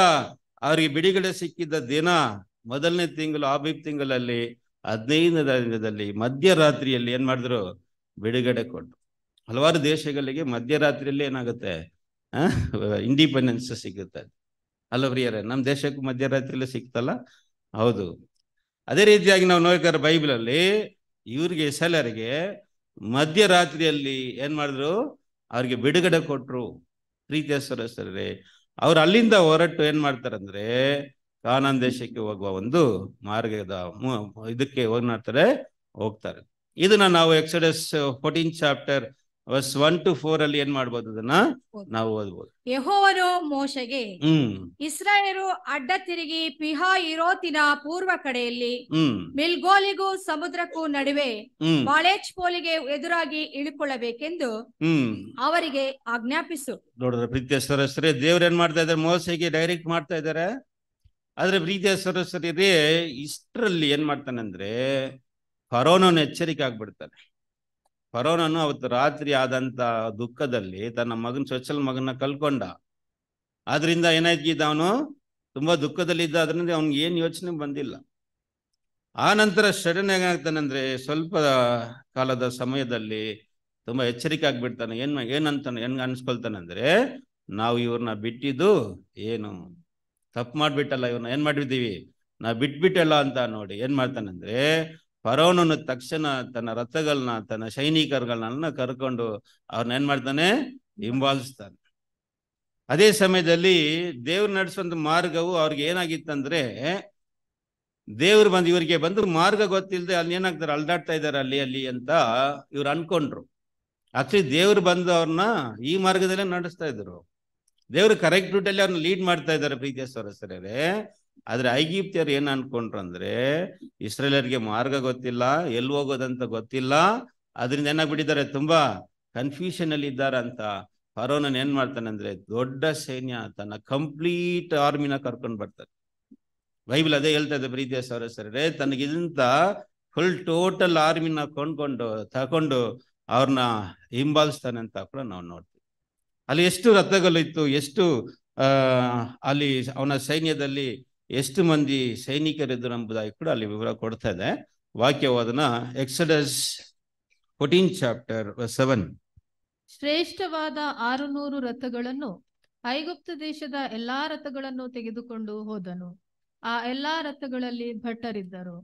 ಅವ್ರಿಗೆ ಬಿಡುಗಡೆ ಸಿಕ್ಕಿದ್ದ ದಿನ ಮೊದಲನೇ ತಿಂಗಳು ಆಬಿಬ್ ತಿಂಗಳಲ್ಲಿ ಹದಿನೈದನೇ ದಿನದಲ್ಲಿ ಮಧ್ಯರಾತ್ರಿಯಲ್ಲಿ ಏನ್ ಮಾಡಿದ್ರು ಬಿಡುಗಡೆ ಕೊಟ್ರು ಹಲವಾರು ದೇಶಗಳಿಗೆ ಮಧ್ಯರಾತ್ರಿಯಲ್ಲಿ ಏನಾಗುತ್ತೆ ಇಂಡಿಪೆಂಡೆನ್ಸ್ ಸಿಗುತ್ತೆ ಅಲ್ಲ ಪ್ರಿಯರೇ ನಮ್ಮ ದೇಶಕ್ಕೂ ಮಧ್ಯರಾತ್ರಿಯಲ್ಲಿ ಸಿಕ್ತಲ್ಲ ಹೌದು ಅದೇ ರೀತಿಯಾಗಿ ನಾವು ನೋಡ್ತಾರೆ ಬೈಬಲಲ್ಲಿ ಇವ್ರಿಗೆ ಸೆಲರಿಗೆ ಮಧ್ಯರಾತ್ರಿಯಲ್ಲಿ ಏನ್ ಮಾಡಿದ್ರು ಅವ್ರಿಗೆ ಬಿಡುಗಡೆ ಕೊಟ್ರು ಪ್ರೀತಿಯ ಸರಸರೇ ಅವ್ರು ಅಲ್ಲಿಂದ ಹೊರಟು ಏನ್ ಮಾಡ್ತಾರಂದ್ರೆ ಕಾನಾನ್ ದೇಶಕ್ಕೆ ಹೋಗುವ ಒಂದು ಮಾರ್ಗದ ಇದಕ್ಕೆ ಮಾಡ್ತಾರೆ ಹೋಗ್ತಾರೆ ಇದನ್ನ ನಾವು Exodus fourteen chapter verse one two four ಅಲ್ಲಿ ಏನ್ ಮಾಡಬಹುದು ಅದನ್ನ ನಾವು ಓದಬಹುದು ಯಹೋವನು ಮೋಶೆಗೆ ಇಸ್ರಾಯರು ಅಡ್ಡ ತಿರುಗಿ ಪಿಹಾ ಇರೋತಿನ ಪೂರ್ವ ಕಡೆಯಲ್ಲಿ ಮಿಲ್ಗೋಲಿಗೂ ಸಮುದ್ರಕ್ಕೂ ನಡುವೆ ಬಾಳೆಚ್ ಪೋಲಿಗೆ ಎದುರಾಗಿ ಇಳಿಕೊಳ್ಳಬೇಕೆಂದು ಅವರಿಗೆ ಆಜ್ಞಾಪಿಸು ನೋಡಿದ್ರೆ ಪ್ರೀತಿಯ ಸರಸ್ವರಿ ದೇವ್ರ ಏನ್ ಮಾಡ್ತಾ ಇದಾರೆ ಮೋಸೆಗೆ ಡೈರೆಕ್ಟ್ ಮಾಡ್ತಾ ಇದಾರೆ ಆದ್ರೆ ಪ್ರೀತಿಯ ಸರಸ್ವರಿ ಇಷ್ಟರಲ್ಲಿ ಏನ್ ಮಾಡ್ತಾನೆ ಅಂದ್ರೆ ಫರೋನನ್ ಎಚ್ಚರಿಕೆ ಆಗ್ಬಿಡ್ತಾನೆ ಪರೋನನು ಅವತ್ತು ರಾತ್ರಿ ಆದಂತ ದುಃಖದಲ್ಲಿ ತನ್ನ ಮಗನ ಚೊಚ್ಚಲ ಮಗನ ಕಲ್ಕೊಂಡ ಆದ್ರಿಂದ ಏನಾಯ್ತು ಅವನು ತುಂಬಾ ಇದ್ದ ಅದರಿಂದ ಅವ್ನಿಗೆ ಏನು ಯೋಚನೆ ಬಂದಿಲ್ಲ ಆ ನಂತರ ಸಡನ್ ಏನಾಗ್ತಾನಂದ್ರೆ ಸ್ವಲ್ಪ ಕಾಲದ ಸಮಯದಲ್ಲಿ ತುಂಬಾ ಎಚ್ಚರಿಕೆ ಆಗ್ಬಿಡ್ತಾನೆ ಏನ್ ಏನಂತಾನೆ ಹೆಂಗ್ ಅನ್ಸ್ಕೊಳ್ತಾನಂದ್ರೆ ನಾವು ಇವ್ರನ್ನ ಬಿಟ್ಟಿದ್ದು ಏನು ತಪ್ಪು ಮಾಡ್ಬಿಟ್ಟಲ್ಲ ಇವ್ರನ್ನ ಏನ್ ಮಾಡ್ಬಿದ್ದೀವಿ ನಾ ಬಿಟ್ಬಿಟ್ಟಲ್ಲ ಅಂತ ನೋಡಿ ಏನ್ ಮಾಡ್ತಾನಂದ್ರೆ ಫರೋನನು ತಕ್ಷಣ ತನ್ನ ರಥಗಳನ್ನ ತನ್ನ ಸೈನಿಕರುಗಳನ್ನ ಕರ್ಕೊಂಡು ಅವ್ರನ್ನ ಏನ್ ಮಾಡ್ತಾನೆ ಹಿಂಬಾಲಿಸ್ತಾನೆ ಅದೇ ಸಮಯದಲ್ಲಿ ದೇವ್ರು ನಡೆಸುವಂತ ಮಾರ್ಗವು ಅವ್ರಿಗೆ ಏನಾಗಿತ್ತಂದ್ರೆ ದೇವ್ರು ಬಂದು ಇವರಿಗೆ ಬಂದು ಮಾರ್ಗ ಗೊತ್ತಿಲ್ಲದೆ ಅಲ್ಲಿ ಏನಾಗ್ತಾರೆ ಅಲ್ದಾಡ್ತಾ ಇದ್ದಾರೆ ಅಲ್ಲಿ ಅಲ್ಲಿ ಅಂತ ಇವ್ರು ಅನ್ಕೊಂಡ್ರು ಆಕ್ಚುಲಿ ದೇವ್ರು ಬಂದು ಅವ್ರನ್ನ ಈ ಮಾರ್ಗದಲ್ಲೇ ನಡೆಸ್ತಾ ಇದ್ರು ದೇವ್ರು ಕರೆಕ್ಟ್ ರೂಟಲ್ಲಿ ಅವ್ರನ್ನ ಲೀಡ್ ಮಾಡ್ತಾ ಇದ್ದಾರೆ ಪ್ರೀತಿಯ ಸರಸರೇ ಆದ್ರೆ ಐಗಿಪ್ತಿಯರು ಏನ್ ಅನ್ಕೊಂಡ್ರು ಅಂದ್ರೆ ಇಸ್ರೇಲರಿಗೆ ಮಾರ್ಗ ಗೊತ್ತಿಲ್ಲ ಎಲ್ಲಿ ಹೋಗೋದಂತ ಗೊತ್ತಿಲ್ಲ ಅದರಿಂದ ಏನಾಗ್ಬಿಟ್ಟಿದ್ದಾರೆ ತುಂಬಾ ಕನ್ಫ್ಯೂಷನ್ ಅಲ್ಲಿ ಇದ್ದಾರಂತ ಫರೋನನ್ ಏನ್ ಮಾಡ್ತಾನೆ ಅಂದ್ರೆ ದೊಡ್ಡ ಸೈನ್ಯ ತನ್ನ ಕಂಪ್ಲೀಟ್ ಆರ್ಮಿನ ಕರ್ಕೊಂಡ್ ಬರ್ತಾನೆ ಬೈಬಲ್ ಅದೇ ಹೇಳ್ತಾ ಇದೆ ಪ್ರೀತಿಯ ಸರಸರೇ ತನಗಿದಂತ ಫುಲ್ ಟೋಟಲ್ ಆರ್ಮಿನ ಕೊಂಡ್ಕೊಂಡು ತಕೊಂಡು ಅವ್ರನ್ನ ಹಿಂಬಾಲಿಸ್ತಾನೆ ಅಂತ ಕೂಡ ನಾವು ನೋಡ್ತೀವಿ ಅಲ್ಲಿ ಎಷ್ಟು ರಥಗಳು ಇತ್ತು ಎಷ್ಟು ಅಲ್ಲಿ ಅವನ ಸೈನ್ಯದಲ್ಲಿ ಎಷ್ಟು ಮಂದಿ ಸೈನಿಕರಿದ್ದರು ಎಂಬುದಾಗಿ ಕೂಡ ಅಲ್ಲಿ ವಿವರ ಕೊಡ್ತಾ ಇದೆ ವಾಕ್ಯವಾದನ ಎಕ್ಸಡಸ್ ಫೋರ್ಟೀನ್ ಚಾಪ್ಟರ್ ಸೆವೆನ್ ಶ್ರೇಷ್ಠವಾದ ಆರುನೂರು ರಥಗಳನ್ನು ಐಗುಪ್ತ ದೇಶದ ಎಲ್ಲಾ ರಥಗಳನ್ನು ತೆಗೆದುಕೊಂಡು ಹೋದನು ಆ ಎಲ್ಲಾ ರಥಗಳಲ್ಲಿ ಭಟ್ಟರಿದ್ದರು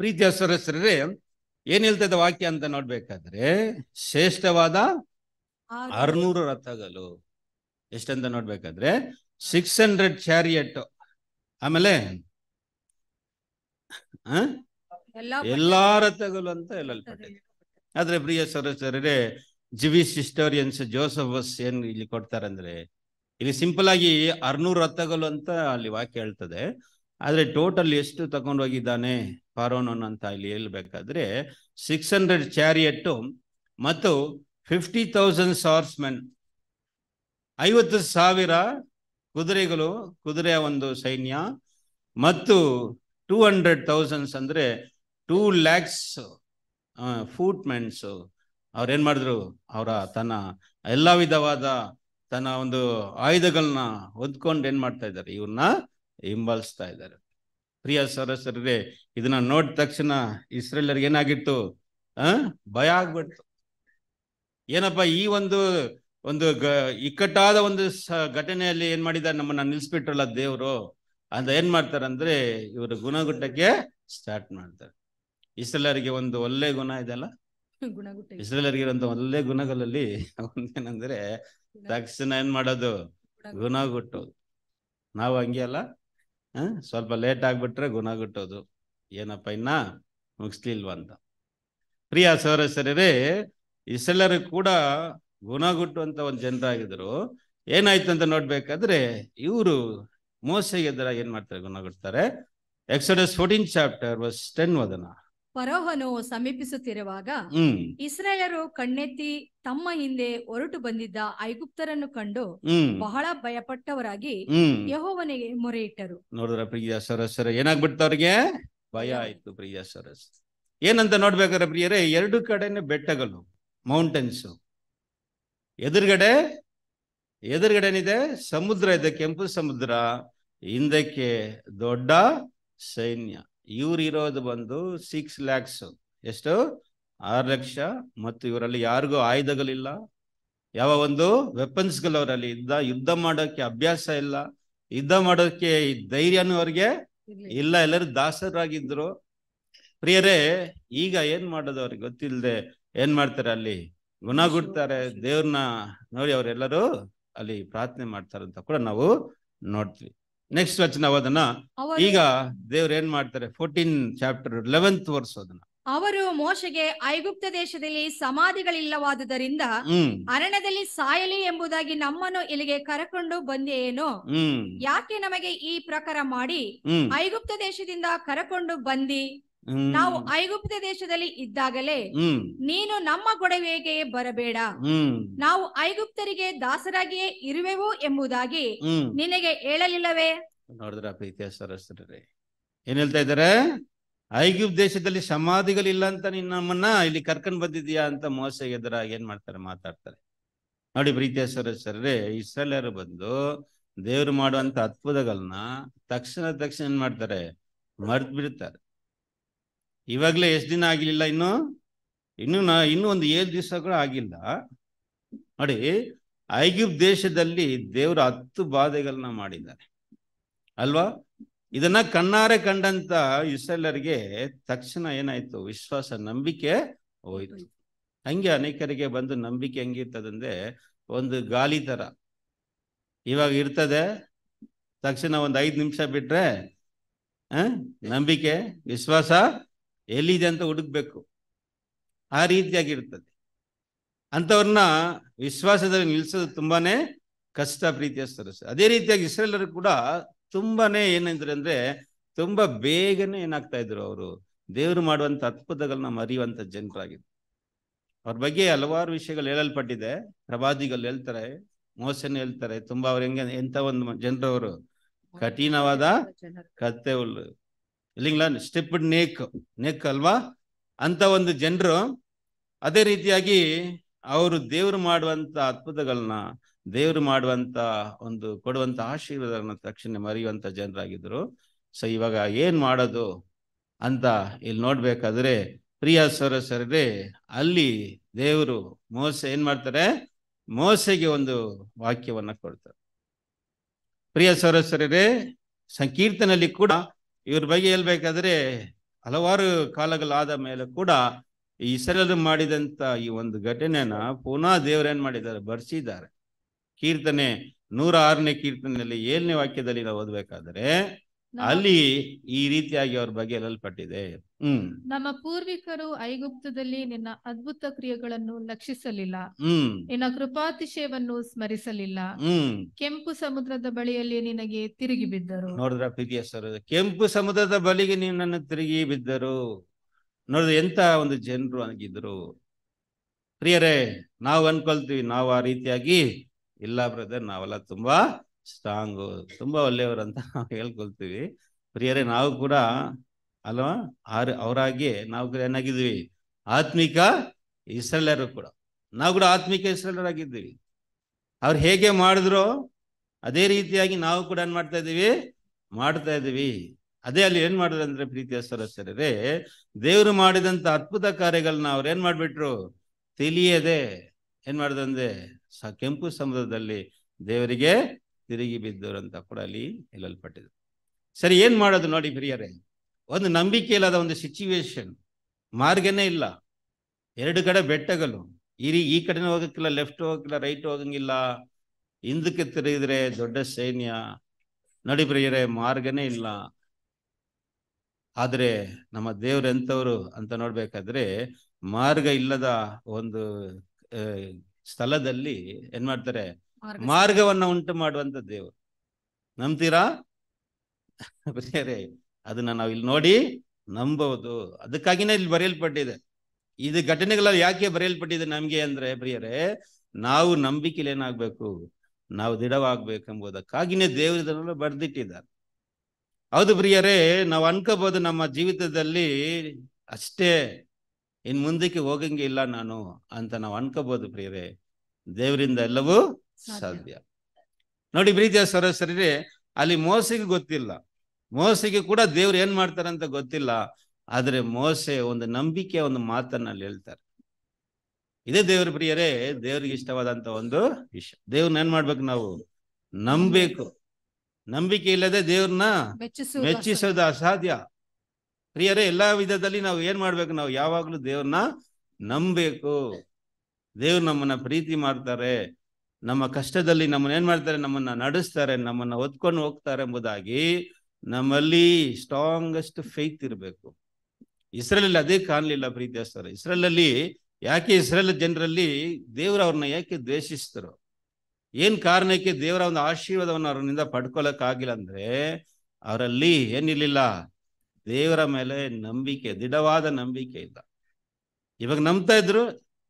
ಪ್ರೀತಿಯ ಸರಸ್ರೇ ಏನ್ ಹೇಳ್ತದೆ ವಾಕ್ಯ ಅಂತ ನೋಡ್ಬೇಕಾದ್ರೆ ಶ್ರೇಷ್ಠವಾದ ಆರುನೂರು ರಥಗಳು ಎಷ್ಟಂತ ನೋಡ್ಬೇಕಾದ್ರೆ ಸಿಕ್ಸ್ ಹಂಡ್ರೆಡ್ ಚಾರಿಯಟ್ ಆಮೇಲೆ ಎಲ್ಲಾ ರಥಗಳು ಅಂತ ಹೇಳಲ್ಪಟ್ಟಿದೆ ಆದ್ರೆ ಪ್ರಿಯ ಸರಸರೇ ಜಿವಿಸ್ ಹಿಸ್ಟೋರಿಯನ್ಸ್ ಜೋಸಫಸ್ ಏನ್ ಇಲ್ಲಿ ಕೊಡ್ತಾರೆ ಅಂದ್ರೆ ಇಲ್ಲಿ ಸಿಂಪಲ್ ಆಗಿ ಅರ್ನೂರು ರಥಗಳು ಅಂತ ಅಲ್ಲಿ ವಾಕ್ಯ ಹೇಳ್ತದೆ ಆದ್ರೆ ಟೋಟಲ್ ಎಷ್ಟು ಹೋಗಿದ್ದಾನೆ ಫಾರೋನನ್ ಅಂತ ಇಲ್ಲಿ ಹೇಳ್ಬೇಕಾದ್ರೆ ಸಿಕ್ಸ್ ಹಂಡ್ರೆಡ್ ಚಾರಿಯಟ್ ಮತ್ತು ಫಿಫ್ಟಿ ತೌಸಂಡ್ ಸಾರ್ಸ್ ಮೆನ್ ಐವತ್ತು ಸಾವಿರ ಕುದುರೆಗಳು ಕುದುರೆಯ ಒಂದು ಸೈನ್ಯ ಮತ್ತು ಟೂ ಹಂಡ್ರೆಡ್ ಥೌಸಂಡ್ಸ್ ಅಂದ್ರೆ ಟೂ ಲ್ಯಾಕ್ಸ್ ಫೂಟ್ ಮೆನ್ಸು ಅವ್ರೇನು ಮಾಡಿದ್ರು ಅವರ ತನ್ನ ಎಲ್ಲ ವಿಧವಾದ ತನ್ನ ಒಂದು ಆಯುಧಗಳನ್ನ ಹೊದ್ಕೊಂಡು ಏನು ಮಾಡ್ತಾ ಇದ್ದಾರೆ ಇವ್ರನ್ನ ಹಿಂಬಾಲಿಸ್ತಾ ಇದ್ದಾರೆ ಪ್ರಿಯ ಸರಸರೇ ಇದನ್ನ ನೋಡಿದ ತಕ್ಷಣ ಇಸ್ರೇಲರ್ಗೆ ಏನಾಗಿತ್ತು ಭಯ ಆಗ್ಬಿಡ್ತು ಏನಪ್ಪ ಈ ಒಂದು ಒಂದು ಗ ಇಕ್ಕಟ್ಟಾದ ಒಂದು ಘಟನೆಯಲ್ಲಿ ಏನ್ ಮಾಡಿದ್ದಾರೆ ನಮ್ಮನ್ನ ನಿಲ್ಸ್ಬಿಟ್ರಲ್ಲ ದೇವರು ಅಂತ ಏನ್ ಮಾಡ್ತಾರಂದ್ರೆ ಇವರು ಗುಣಗುಟ್ಟಕ್ಕೆ ಸ್ಟಾರ್ಟ್ ಮಾಡ್ತಾರೆ ಇಸ್ರೇಲರಿಗೆ ಒಂದು ಒಳ್ಳೆ ಗುಣ ಇದೆಲ್ಲ ಇಸ್ರೇಲರಿಗೆ ಒಂದು ಒಳ್ಳೆ ಗುಣಗಳಲ್ಲಿ ಏನಂದ್ರೆ ತಕ್ಷಣ ಏನ್ ಮಾಡೋದು ಗುಣಗುಟ್ಟೋದು ನಾವು ಹಂಗೆ ಅಲ್ಲ ಸ್ವಲ್ಪ ಲೇಟ್ ಆಗ್ಬಿಟ್ರೆ ಗುಟ್ಟೋದು ಏನಪ್ಪ ಇನ್ನ ಮುಗಿಸ್ಲಿಲ್ವಾ ಅಂತ ಪ್ರಿಯ ಸಹೋದರ ಇಸ್ರೇಲರು ಕೂಡ ಗುಣಗುಟ್ಟುವಂತ ಒಂದು ಆಗಿದ್ರು ಏನಾಯ್ತು ಅಂತ ನೋಡ್ಬೇಕಾದ್ರೆ ಇವರು ಮೋಸ ಎದುರ ಏನ್ ಮಾಡ್ತಾರೆ ಗುಣಗುಡ್ತಾರೆ Exodus fourteen chapter verse ten ವದನ ಪರೋಹನು ಸಮೀಪಿಸುತ್ತಿರುವಾಗ ಇಸ್ರಾಯರು ಕಣ್ಣೆತ್ತಿ ತಮ್ಮ ಹಿಂದೆ ಹೊರಟು ಬಂದಿದ್ದ ಐಗುಪ್ತರನ್ನು ಕಂಡು ಬಹಳ ಭಯಪಟ್ಟವರಾಗಿ ಯಹೋವನಿಗೆ ಮೊರೆ ಇಟ್ಟರು ನೋಡಿದ್ರ ಪ್ರಿಯ ಸರಸರ ಏನಾಗ್ಬಿಡ್ತ ಅವ್ರಿಗೆ ಭಯ ಆಯ್ತು ಪ್ರಿಯ ಸರಸ್ ಏನಂತ ನೋಡ್ಬೇಕಾದ್ರೆ ಪ್ರಿಯರೇ ಎರಡು ಕಡೆನೆ ಬೆಟ್ಟಗಳು ಮೌಂಟೇನ್ಸ್ ಎದುರುಗಡೆ ಎದುರುಗಡೆ ಏನಿದೆ ಸಮುದ್ರ ಇದೆ ಕೆಂಪು ಸಮುದ್ರ ಹಿಂದಕ್ಕೆ ದೊಡ್ಡ ಸೈನ್ಯ ಇವ್ರು ಇರೋದು ಬಂದು ಸಿಕ್ಸ್ ಲ್ಯಾಕ್ಸ್ ಎಷ್ಟು ಆರು ಲಕ್ಷ ಮತ್ತು ಇವರಲ್ಲಿ ಯಾರಿಗೂ ಆಯುಧಗಳಿಲ್ಲ ಯಾವ ಒಂದು ವೆಪನ್ಸ್ಗಳು ಅವರಲ್ಲಿ ಯುದ್ಧ ಯುದ್ಧ ಮಾಡೋಕ್ಕೆ ಅಭ್ಯಾಸ ಇಲ್ಲ ಯುದ್ಧ ಮಾಡೋಕ್ಕೆ ಧೈರ್ಯನೂ ಅವ್ರಿಗೆ ಇಲ್ಲ ಎಲ್ಲರೂ ದಾಸರಾಗಿದ್ರು ಪ್ರಿಯರೇ ಈಗ ಏನ್ ಮಾಡೋದು ಅವ್ರಿಗೆ ಗೊತ್ತಿಲ್ಲದೆ ಏನ್ ಮಾಡ್ತಾರೆ ಅಲ್ಲಿ ಗುಡ್ತಾರೆ ದೇವ್ರನ್ನ ನೋಡಿ ಅವರೆಲ್ಲರೂ ಅಲ್ಲಿ ಪ್ರಾರ್ಥನೆ ಮಾಡ್ತಾರೆ ಅಂತ ಕೂಡ ನಾವು ನೋಡ್ತೀವಿ ನೆಕ್ಸ್ಟ್ ವಚನ ಅದನ್ನ ಈಗ ದೇವ್ರ ಏನ್ ಮಾಡ್ತಾರೆ ಫೋರ್ಟೀನ್ ಚಾಪ್ಟರ್ ಲೆವೆಂತ್ ವರ್ಸ್ ಅದನ್ನ ಅವರು ಮೋಶೆಗೆ ಐಗುಪ್ತ ದೇಶದಲ್ಲಿ ಸಮಾಧಿಗಳಿಲ್ಲವಾದುದರಿಂದ ಅರಣ್ಯದಲ್ಲಿ ಸಾಯಲಿ ಎಂಬುದಾಗಿ ನಮ್ಮನ್ನು ಇಲ್ಲಿಗೆ ಕರಕೊಂಡು ಬಂದೆಯೇನು ಯಾಕೆ ನಮಗೆ ಈ ಪ್ರಕಾರ ಮಾಡಿ ಐಗುಪ್ತ ದೇಶದಿಂದ ಕರಕೊಂಡು ಬಂದಿ ನಾವು ಐಗುಪ್ತ ದೇಶದಲ್ಲಿ ಇದ್ದಾಗಲೇ ನೀನು ನಮ್ಮ ಗೊಡವೆಗೆ ಬರಬೇಡ ನಾವು ಐಗುಪ್ತರಿಗೆ ದಾಸರಾಗಿಯೇ ಇರುವೆವು ಎಂಬುದಾಗಿ ನಿನಗೆ ಹೇಳಲಿಲ್ಲವೇ ನೋಡಿದ್ರ ಪ್ರೀತಿಯ ಏನ್ ಹೇಳ್ತಾ ಇದಾರೆ ಐಗುಪ್ತ ದೇಶದಲ್ಲಿ ಸಮಾಧಿಗಳಿಲ್ಲ ಅಂತ ನೀನ್ ನಮ್ಮನ್ನ ಇಲ್ಲಿ ಕರ್ಕೊಂಡ್ ಬಂದಿದ್ಯಾ ಅಂತ ಮೋಸ ಎದುರ ಏನ್ ಮಾಡ್ತಾರೆ ಮಾತಾಡ್ತಾರೆ ನೋಡಿ ಪ್ರೀತಿಯ ಸರಸ್ವರೇ ಬಂದು ದೇವ್ರು ಮಾಡುವಂತ ಅದ್ಭುತಗಳನ್ನ ತಕ್ಷಣ ತಕ್ಷಣ ಏನ್ ಮಾಡ್ತಾರೆ ಮರ್ತ್ ಬಿಡ್ತಾರೆ ಇವಾಗಲೇ ಎಷ್ಟು ದಿನ ಆಗಿಲ್ಲ ಇನ್ನು ಇನ್ನು ನಾ ಇನ್ನೂ ಒಂದು ಏಳು ಕೂಡ ಆಗಿಲ್ಲ ನೋಡಿ ಐಗಿಪ್ ದೇಶದಲ್ಲಿ ದೇವರು ಹತ್ತು ಬಾಧೆಗಳನ್ನ ಮಾಡಿದ್ದಾರೆ ಅಲ್ವಾ ಇದನ್ನ ಕಣ್ಣಾರೆ ಕಂಡಂತ ಇಸ್ರೇಲರಿಗೆ ತಕ್ಷಣ ಏನಾಯ್ತು ವಿಶ್ವಾಸ ನಂಬಿಕೆ ಹೋಯ್ತು ಹಂಗೆ ಅನೇಕರಿಗೆ ಬಂದು ನಂಬಿಕೆ ಹೆಂಗಿರ್ತದಂದ್ರೆ ಒಂದು ಗಾಲಿ ತರ ಇವಾಗ ಇರ್ತದೆ ತಕ್ಷಣ ಒಂದು ಐದು ನಿಮಿಷ ಬಿಟ್ರೆ ನಂಬಿಕೆ ವಿಶ್ವಾಸ ಎಲ್ಲಿದೆ ಅಂತ ಹುಡುಕ್ಬೇಕು ಆ ರೀತಿಯಾಗಿರ್ತದೆ ಅಂಥವ್ರನ್ನ ವಿಶ್ವಾಸದಲ್ಲಿ ನಿಲ್ಸೋದು ತುಂಬಾನೇ ಕಷ್ಟ ಪ್ರೀತಿಯ ಸರಸ್ಸು ಅದೇ ರೀತಿಯಾಗಿ ಇಸ್ರೇಲರು ಕೂಡ ತುಂಬಾನೇ ಏನಂದ್ರೆ ಅಂದ್ರೆ ತುಂಬಾ ಬೇಗನೆ ಏನಾಗ್ತಾ ಇದ್ರು ಅವರು ದೇವ್ರು ಮಾಡುವಂತ ಅದ್ಭುತಗಳನ್ನ ಮರೆಯುವಂತ ಜನರಾಗಿದ್ರು ಅವ್ರ ಬಗ್ಗೆ ಹಲವಾರು ವಿಷಯಗಳು ಹೇಳಲ್ಪಟ್ಟಿದೆ ಪ್ರವಾದಿಗಳು ಹೇಳ್ತಾರೆ ಮೋಸನ ಹೇಳ್ತಾರೆ ತುಂಬಾ ಅವ್ರ ಹೆಂಗೆ ಎಂಥ ಒಂದು ಜನರವರು ಕಠಿಣವಾದ ಕತ್ತೆ ಇಲ್ಲಿಂಗ್ಲಾ ಸ್ಟೆಪ್ಡ್ ನೇಕ್ ನೇಕ್ ಅಲ್ವಾ ಅಂತ ಒಂದು ಜನರು ಅದೇ ರೀತಿಯಾಗಿ ಅವರು ದೇವರು ಮಾಡುವಂತ ಅದ್ಭುತಗಳನ್ನ ದೇವ್ರು ಮಾಡುವಂತ ಒಂದು ಕೊಡುವಂತ ಆಶೀರ್ವಾದಗಳನ್ನ ತಕ್ಷಣ ಮರೆಯುವಂತ ಜನರಾಗಿದ್ರು ಸೊ ಇವಾಗ ಏನ್ ಮಾಡೋದು ಅಂತ ಇಲ್ಲಿ ನೋಡ್ಬೇಕಾದ್ರೆ ಪ್ರಿಯ ಸರಸರೇ ಅಲ್ಲಿ ದೇವರು ಮೋಸ ಏನ್ ಮಾಡ್ತಾರೆ ಮೋಸೆಗೆ ಒಂದು ವಾಕ್ಯವನ್ನ ಕೊಡ್ತಾರೆ ಪ್ರಿಯ ಸರಸರೇ ಸಂಕೀರ್ತನಲ್ಲಿ ಕೂಡ ಇವ್ರ ಬಗ್ಗೆ ಹೇಳ್ಬೇಕಾದ್ರೆ ಹಲವಾರು ಕಾಲಗಳಾದ ಮೇಲೆ ಕೂಡ ಇಸರಲು ಮಾಡಿದಂತ ಈ ಒಂದು ಘಟನೆನ ಪುನಃ ದೇವರೇನ್ ಮಾಡಿದ್ದಾರೆ ಬರ್ಸಿದ್ದಾರೆ ಕೀರ್ತನೆ ನೂರ ಆರನೇ ಕೀರ್ತನೆಯಲ್ಲಿ ಏಳನೇ ವಾಕ್ಯದಲ್ಲಿ ನಾವು ಓದ್ಬೇಕಾದ್ರೆ ಅಲ್ಲಿ ಈ ರೀತಿಯಾಗಿ ಅವ್ರ ಬಗ್ಗೆ ಹೇಳಲ್ಪಟ್ಟಿದೆ ಹ್ಮ್ ನಮ್ಮ ಪೂರ್ವಿಕರು ಐಗುಪ್ತದಲ್ಲಿ ನಿನ್ನ ಅದ್ಭುತ ಕ್ರಿಯೆಗಳನ್ನು ಲಕ್ಷಿಸಲಿಲ್ಲ ಹ್ಮ್ ನಿನ್ನ ಕೃಪಾತಿಶಯವನ್ನು ಸ್ಮರಿಸಲಿಲ್ಲ ಹ್ಮ್ ಕೆಂಪು ಸಮುದ್ರದ ಬಳಿಯಲ್ಲಿ ನಿನಗೆ ತಿರುಗಿ ಬಿದ್ದರು ನೋಡಿದ್ರ ಪ್ರೀತಿಯ ಸರ್ ಕೆಂಪು ಸಮುದ್ರದ ಬಳಿಗೆ ನಿನ್ನನ್ನು ತಿರುಗಿ ಬಿದ್ದರು ನೋಡಿದ್ರೆ ಎಂತ ಒಂದು ಜನರು ಆಗಿದ್ರು ಪ್ರಿಯರೇ ನಾವು ಅನ್ಕೊಳ್ತೀವಿ ನಾವು ಆ ರೀತಿಯಾಗಿ ಇಲ್ಲ ಬ್ರದರ್ ನಾವೆಲ್ಲ ತುಂಬಾ ಸ್ಟ್ರಾಂಗು ತುಂಬಾ ಒಳ್ಳೆಯವರು ಅಂತ ಹೇಳ್ಕೊಳ್ತೀವಿ ಪ್ರಿಯರೇ ನಾವು ಕೂಡ ಅಲ್ವಾ ಆರ್ ಅವರಾಗಿ ನಾವು ಕೂಡ ಏನಾಗಿದ್ವಿ ಆತ್ಮಿಕ ಇಸ್ರೇಲರು ಕೂಡ ನಾವು ಕೂಡ ಆತ್ಮಿಕ ಇಸ್ರೇಲರಾಗಿದ್ದೀವಿ ಅವ್ರು ಹೇಗೆ ಮಾಡಿದ್ರು ಅದೇ ರೀತಿಯಾಗಿ ನಾವು ಕೂಡ ಏನ್ ಮಾಡ್ತಾ ಇದ್ದೀವಿ ಮಾಡ್ತಾ ಇದ್ದೀವಿ ಅದೇ ಅಲ್ಲಿ ಏನ್ ಮಾಡಿದ್ರು ಅಂದ್ರೆ ಪ್ರೀತಿಯ ಸರಸ್ವರೇ ದೇವರು ಮಾಡಿದಂತ ಅದ್ಭುತ ಕಾರ್ಯಗಳನ್ನ ಅವ್ರು ಏನ್ ಮಾಡ್ಬಿಟ್ರು ತಿಳಿಯದೆ ಏನ್ ಅಂದ್ರೆ ಕೆಂಪು ಸಮುದ್ರದಲ್ಲಿ ದೇವರಿಗೆ ತಿರುಗಿ ಅಂತ ಕೂಡ ಅಲ್ಲಿ ಹೇಳಲ್ಪಟ್ಟಿದೆ ಸರಿ ಏನು ಮಾಡೋದು ನೋಡಿ ಪ್ರಿಯರೇ ಒಂದು ನಂಬಿಕೆ ಇಲ್ಲದ ಒಂದು ಸಿಚುವೇಶನ್ ಮಾರ್ಗನೇ ಇಲ್ಲ ಎರಡು ಕಡೆ ಬೆಟ್ಟಗಳು ಇರಿ ಈ ಕಡೆನೂ ಹೋಗಕ್ಕಿಲ್ಲ ಲೆಫ್ಟ್ ಹೋಗಕ್ಕಿಲ್ಲ ರೈಟ್ ಹೋಗಂಗಿಲ್ಲ ಹಿಂದಕ್ಕೆ ತಿರುಗಿದ್ರೆ ದೊಡ್ಡ ಸೈನ್ಯ ನೋಡಿ ಪ್ರಿಯರೇ ಮಾರ್ಗನೇ ಇಲ್ಲ ಆದರೆ ನಮ್ಮ ದೇವ್ರ ಅಂತ ನೋಡ್ಬೇಕಾದ್ರೆ ಮಾರ್ಗ ಇಲ್ಲದ ಒಂದು ಸ್ಥಳದಲ್ಲಿ ಏನ್ ಮಾಡ್ತಾರೆ ಮಾರ್ಗವನ್ನ ಉಂಟು ಮಾಡುವಂತ ದೇವರು ನಂಬ್ತೀರಾ ಅದನ್ನ ನಾವು ಇಲ್ಲಿ ನೋಡಿ ನಂಬಹುದು ಅದಕ್ಕಾಗಿನೇ ಇಲ್ಲಿ ಬರೆಯಲ್ಪಟ್ಟಿದೆ ಇದು ಘಟನೆಗಳಲ್ಲಿ ಯಾಕೆ ಬರೆಯಲ್ಪಟ್ಟಿದೆ ನಮ್ಗೆ ಅಂದ್ರೆ ಪ್ರಿಯರೇ ನಾವು ನಂಬಿಕೆಲಿ ಏನಾಗ್ಬೇಕು ನಾವು ದೃಢವಾಗ್ಬೇಕೆಂಬುದಕ್ಕಾಗಿನೇ ದೇವರು ಬರ್ದಿಟ್ಟಿದ್ದಾರೆ ಬರೆದಿಟ್ಟಿದ್ದಾರೆ ಹೌದು ಪ್ರಿಯರೇ ನಾವು ಅನ್ಕೋಬಹುದು ನಮ್ಮ ಜೀವಿತದಲ್ಲಿ ಅಷ್ಟೇ ಇನ್ ಮುಂದಕ್ಕೆ ಹೋಗಂಗೆ ಇಲ್ಲ ನಾನು ಅಂತ ನಾವು ಅನ್ಕೋಬಹುದು ಪ್ರಿಯರೇ ದೇವರಿಂದ ಎಲ್ಲವೂ ಸಾಧ್ಯ ನೋಡಿ ಪ್ರೀತಿಯ ಸರಸ್ವರೇ ಅಲ್ಲಿ ಮೋಸೆಗೆ ಗೊತ್ತಿಲ್ಲ ಮೋಸೆಗೆ ಕೂಡ ದೇವ್ರು ಏನ್ ಮಾಡ್ತಾರಂತ ಗೊತ್ತಿಲ್ಲ ಆದ್ರೆ ಮೋಸೆ ಒಂದು ನಂಬಿಕೆ ಒಂದು ಮಾತನ್ನ ಅಲ್ಲಿ ಹೇಳ್ತಾರೆ ಇದೇ ದೇವ್ರ ಪ್ರಿಯರೇ ದೇವ್ರಿಗೆ ಇಷ್ಟವಾದಂತ ಒಂದು ವಿಷಯ ದೇವ್ರನ್ನ ಏನ್ ಮಾಡ್ಬೇಕು ನಾವು ನಂಬಬೇಕು ನಂಬಿಕೆ ಇಲ್ಲದೆ ದೇವ್ರನ್ನ ಮೆಚ್ಚಿಸೋದು ಅಸಾಧ್ಯ ಪ್ರಿಯರೇ ಎಲ್ಲಾ ವಿಧದಲ್ಲಿ ನಾವು ಏನ್ ಮಾಡ್ಬೇಕು ನಾವು ಯಾವಾಗ್ಲೂ ದೇವ್ರನ್ನ ನಂಬಬೇಕು ದೇವ್ರು ನಮ್ಮನ್ನ ಪ್ರೀತಿ ಮಾಡ್ತಾರೆ ನಮ್ಮ ಕಷ್ಟದಲ್ಲಿ ನಮ್ಮನ್ನ ಏನ್ ಮಾಡ್ತಾರೆ ನಮ್ಮನ್ನ ನಡೆಸ್ತಾರೆ ನಮ್ಮನ್ನ ಹೊತ್ಕೊಂಡು ಹೋಗ್ತಾರೆ ಎಂಬುದಾಗಿ ನಮ್ಮಲ್ಲಿ ಸ್ಟ್ರಾಂಗೆಸ್ಟ್ ಫೇತ್ ಇರಬೇಕು ಇಸ್ರೇಲಲ್ಲಿ ಅದೇ ಕಾಣಲಿಲ್ಲ ಪ್ರೀತಿ ಅಸ್ತಾರೆ ಇಸ್ರೇಲಲ್ಲಿ ಯಾಕೆ ಇಸ್ರೇಲ್ ಜನರಲ್ಲಿ ದೇವ್ರ ಅವ್ರನ್ನ ಯಾಕೆ ದ್ವೇಷಿಸ್ತರು ಏನ್ ಕಾರಣಕ್ಕೆ ದೇವರ ಒಂದು ಆಶೀರ್ವಾದವನ್ನು ಅವರಿಂದ ಪಡ್ಕೊಳಕ್ ಆಗಿಲ್ಲ ಅಂದ್ರೆ ಅವರಲ್ಲಿ ಏನಿರ್ಲಿಲ್ಲ ದೇವರ ಮೇಲೆ ನಂಬಿಕೆ ದೃಢವಾದ ನಂಬಿಕೆ ಇಲ್ಲ ಇವಾಗ ನಂಬ್ತಾ ಇದ್ರು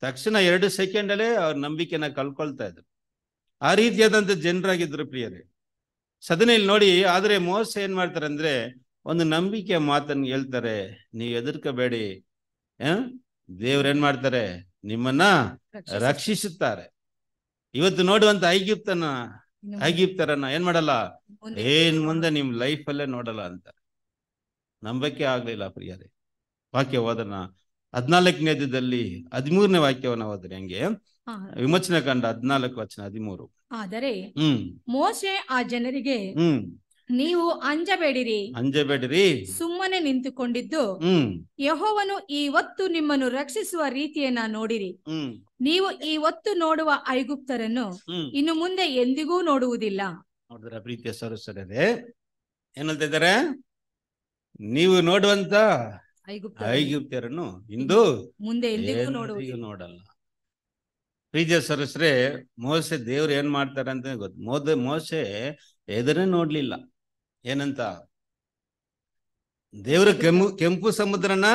ತಕ್ಷಣ ಎರಡು ಸೆಕೆಂಡಲ್ಲೇ ಅವ್ರ ನಂಬಿಕೆನ ಕಳ್ಕೊಳ್ತಾ ಇದ್ರು ಆ ರೀತಿಯಾದಂಥ ಜನರಾಗಿದ್ದರು ಪ್ರಿಯರೇ ಸದನ ಇಲ್ಲಿ ನೋಡಿ ಆದರೆ ಮೋಸ ಏನ್ ಮಾಡ್ತಾರೆ ಅಂದ್ರೆ ಒಂದು ನಂಬಿಕೆ ಮಾತನ್ನು ಹೇಳ್ತಾರೆ ನೀವು ಎದುರ್ಕೋಬೇಡಿ ದೇವ್ರ ಏನು ಮಾಡ್ತಾರೆ ನಿಮ್ಮನ್ನ ರಕ್ಷಿಸುತ್ತಾರೆ ಇವತ್ತು ನೋಡುವಂತ ಐಗಿಪ್ತನ ಐಗಿಪ್ತರನ್ನ ಏನ್ ಮಾಡಲ್ಲ ಏನ್ ಮುಂದೆ ನಿಮ್ ಲೈಫ್ ಅಲ್ಲೇ ನೋಡಲ್ಲ ಅಂತ ನಂಬಕ್ಕೆ ಆಗ್ಲಿಲ್ಲ ಪ್ರಿಯರೇ ವಾಕ್ಯ ಓದನ ಹದಿನಾಲ್ಕನೇದಲ್ಲಿ ಹದಿಮೂರನೇ ವಾಕ್ಯವನ್ನ ಓದ್ರಿ ಹಂಗೆ ವಿಮೋಚನ ಕಂಡ ಹದಿನಾಲ್ಕು ವಚನ ಹದಿಮೂರು ಆದರೆ ಮೋಶೆ ಆ ಜನರಿಗೆ ನೀವು ಅಂಜಬೇಡಿರಿ ಅಂಜಬೇಡಿರಿ ಸುಮ್ಮನೆ ನಿಂತುಕೊಂಡಿದ್ದು ಯಹೋವನು ಈ ಹೊತ್ತು ನಿಮ್ಮನ್ನು ರಕ್ಷಿಸುವ ರೀತಿಯನ್ನ ನೋಡಿರಿ ನೀವು ಈ ಹೊತ್ತು ನೋಡುವ ಐಗುಪ್ತರನ್ನು ಇನ್ನು ಮುಂದೆ ಎಂದಿಗೂ ನೋಡುವುದಿಲ್ಲ ನೋಡಿದ್ರೆ ಪ್ರೀತಿಯ ಏನಂತ ಇದಾರೆ ನೀವು ನೋಡುವಂತ ಐಗುಪ್ತರನ್ನು ಇಂದು ಮುಂದೆ ಎಂದಿಗೂ ನೋಡಲ್ಲ ಪ್ರೀತಿಯ ಸರಸ್ರೆ ಮೋಸೆ ದೇವ್ರು ಏನ್ ಮಾಡ್ತಾರೆ ಅಂತ ಗೊತ್ತು ಮೋದ ಮೋಸೆ ಎದುರೇ ನೋಡ್ಲಿಲ್ಲ ಏನಂತ ದೇವ್ರ ಕೆಂಪು ಕೆಂಪು ಸಮುದ್ರನ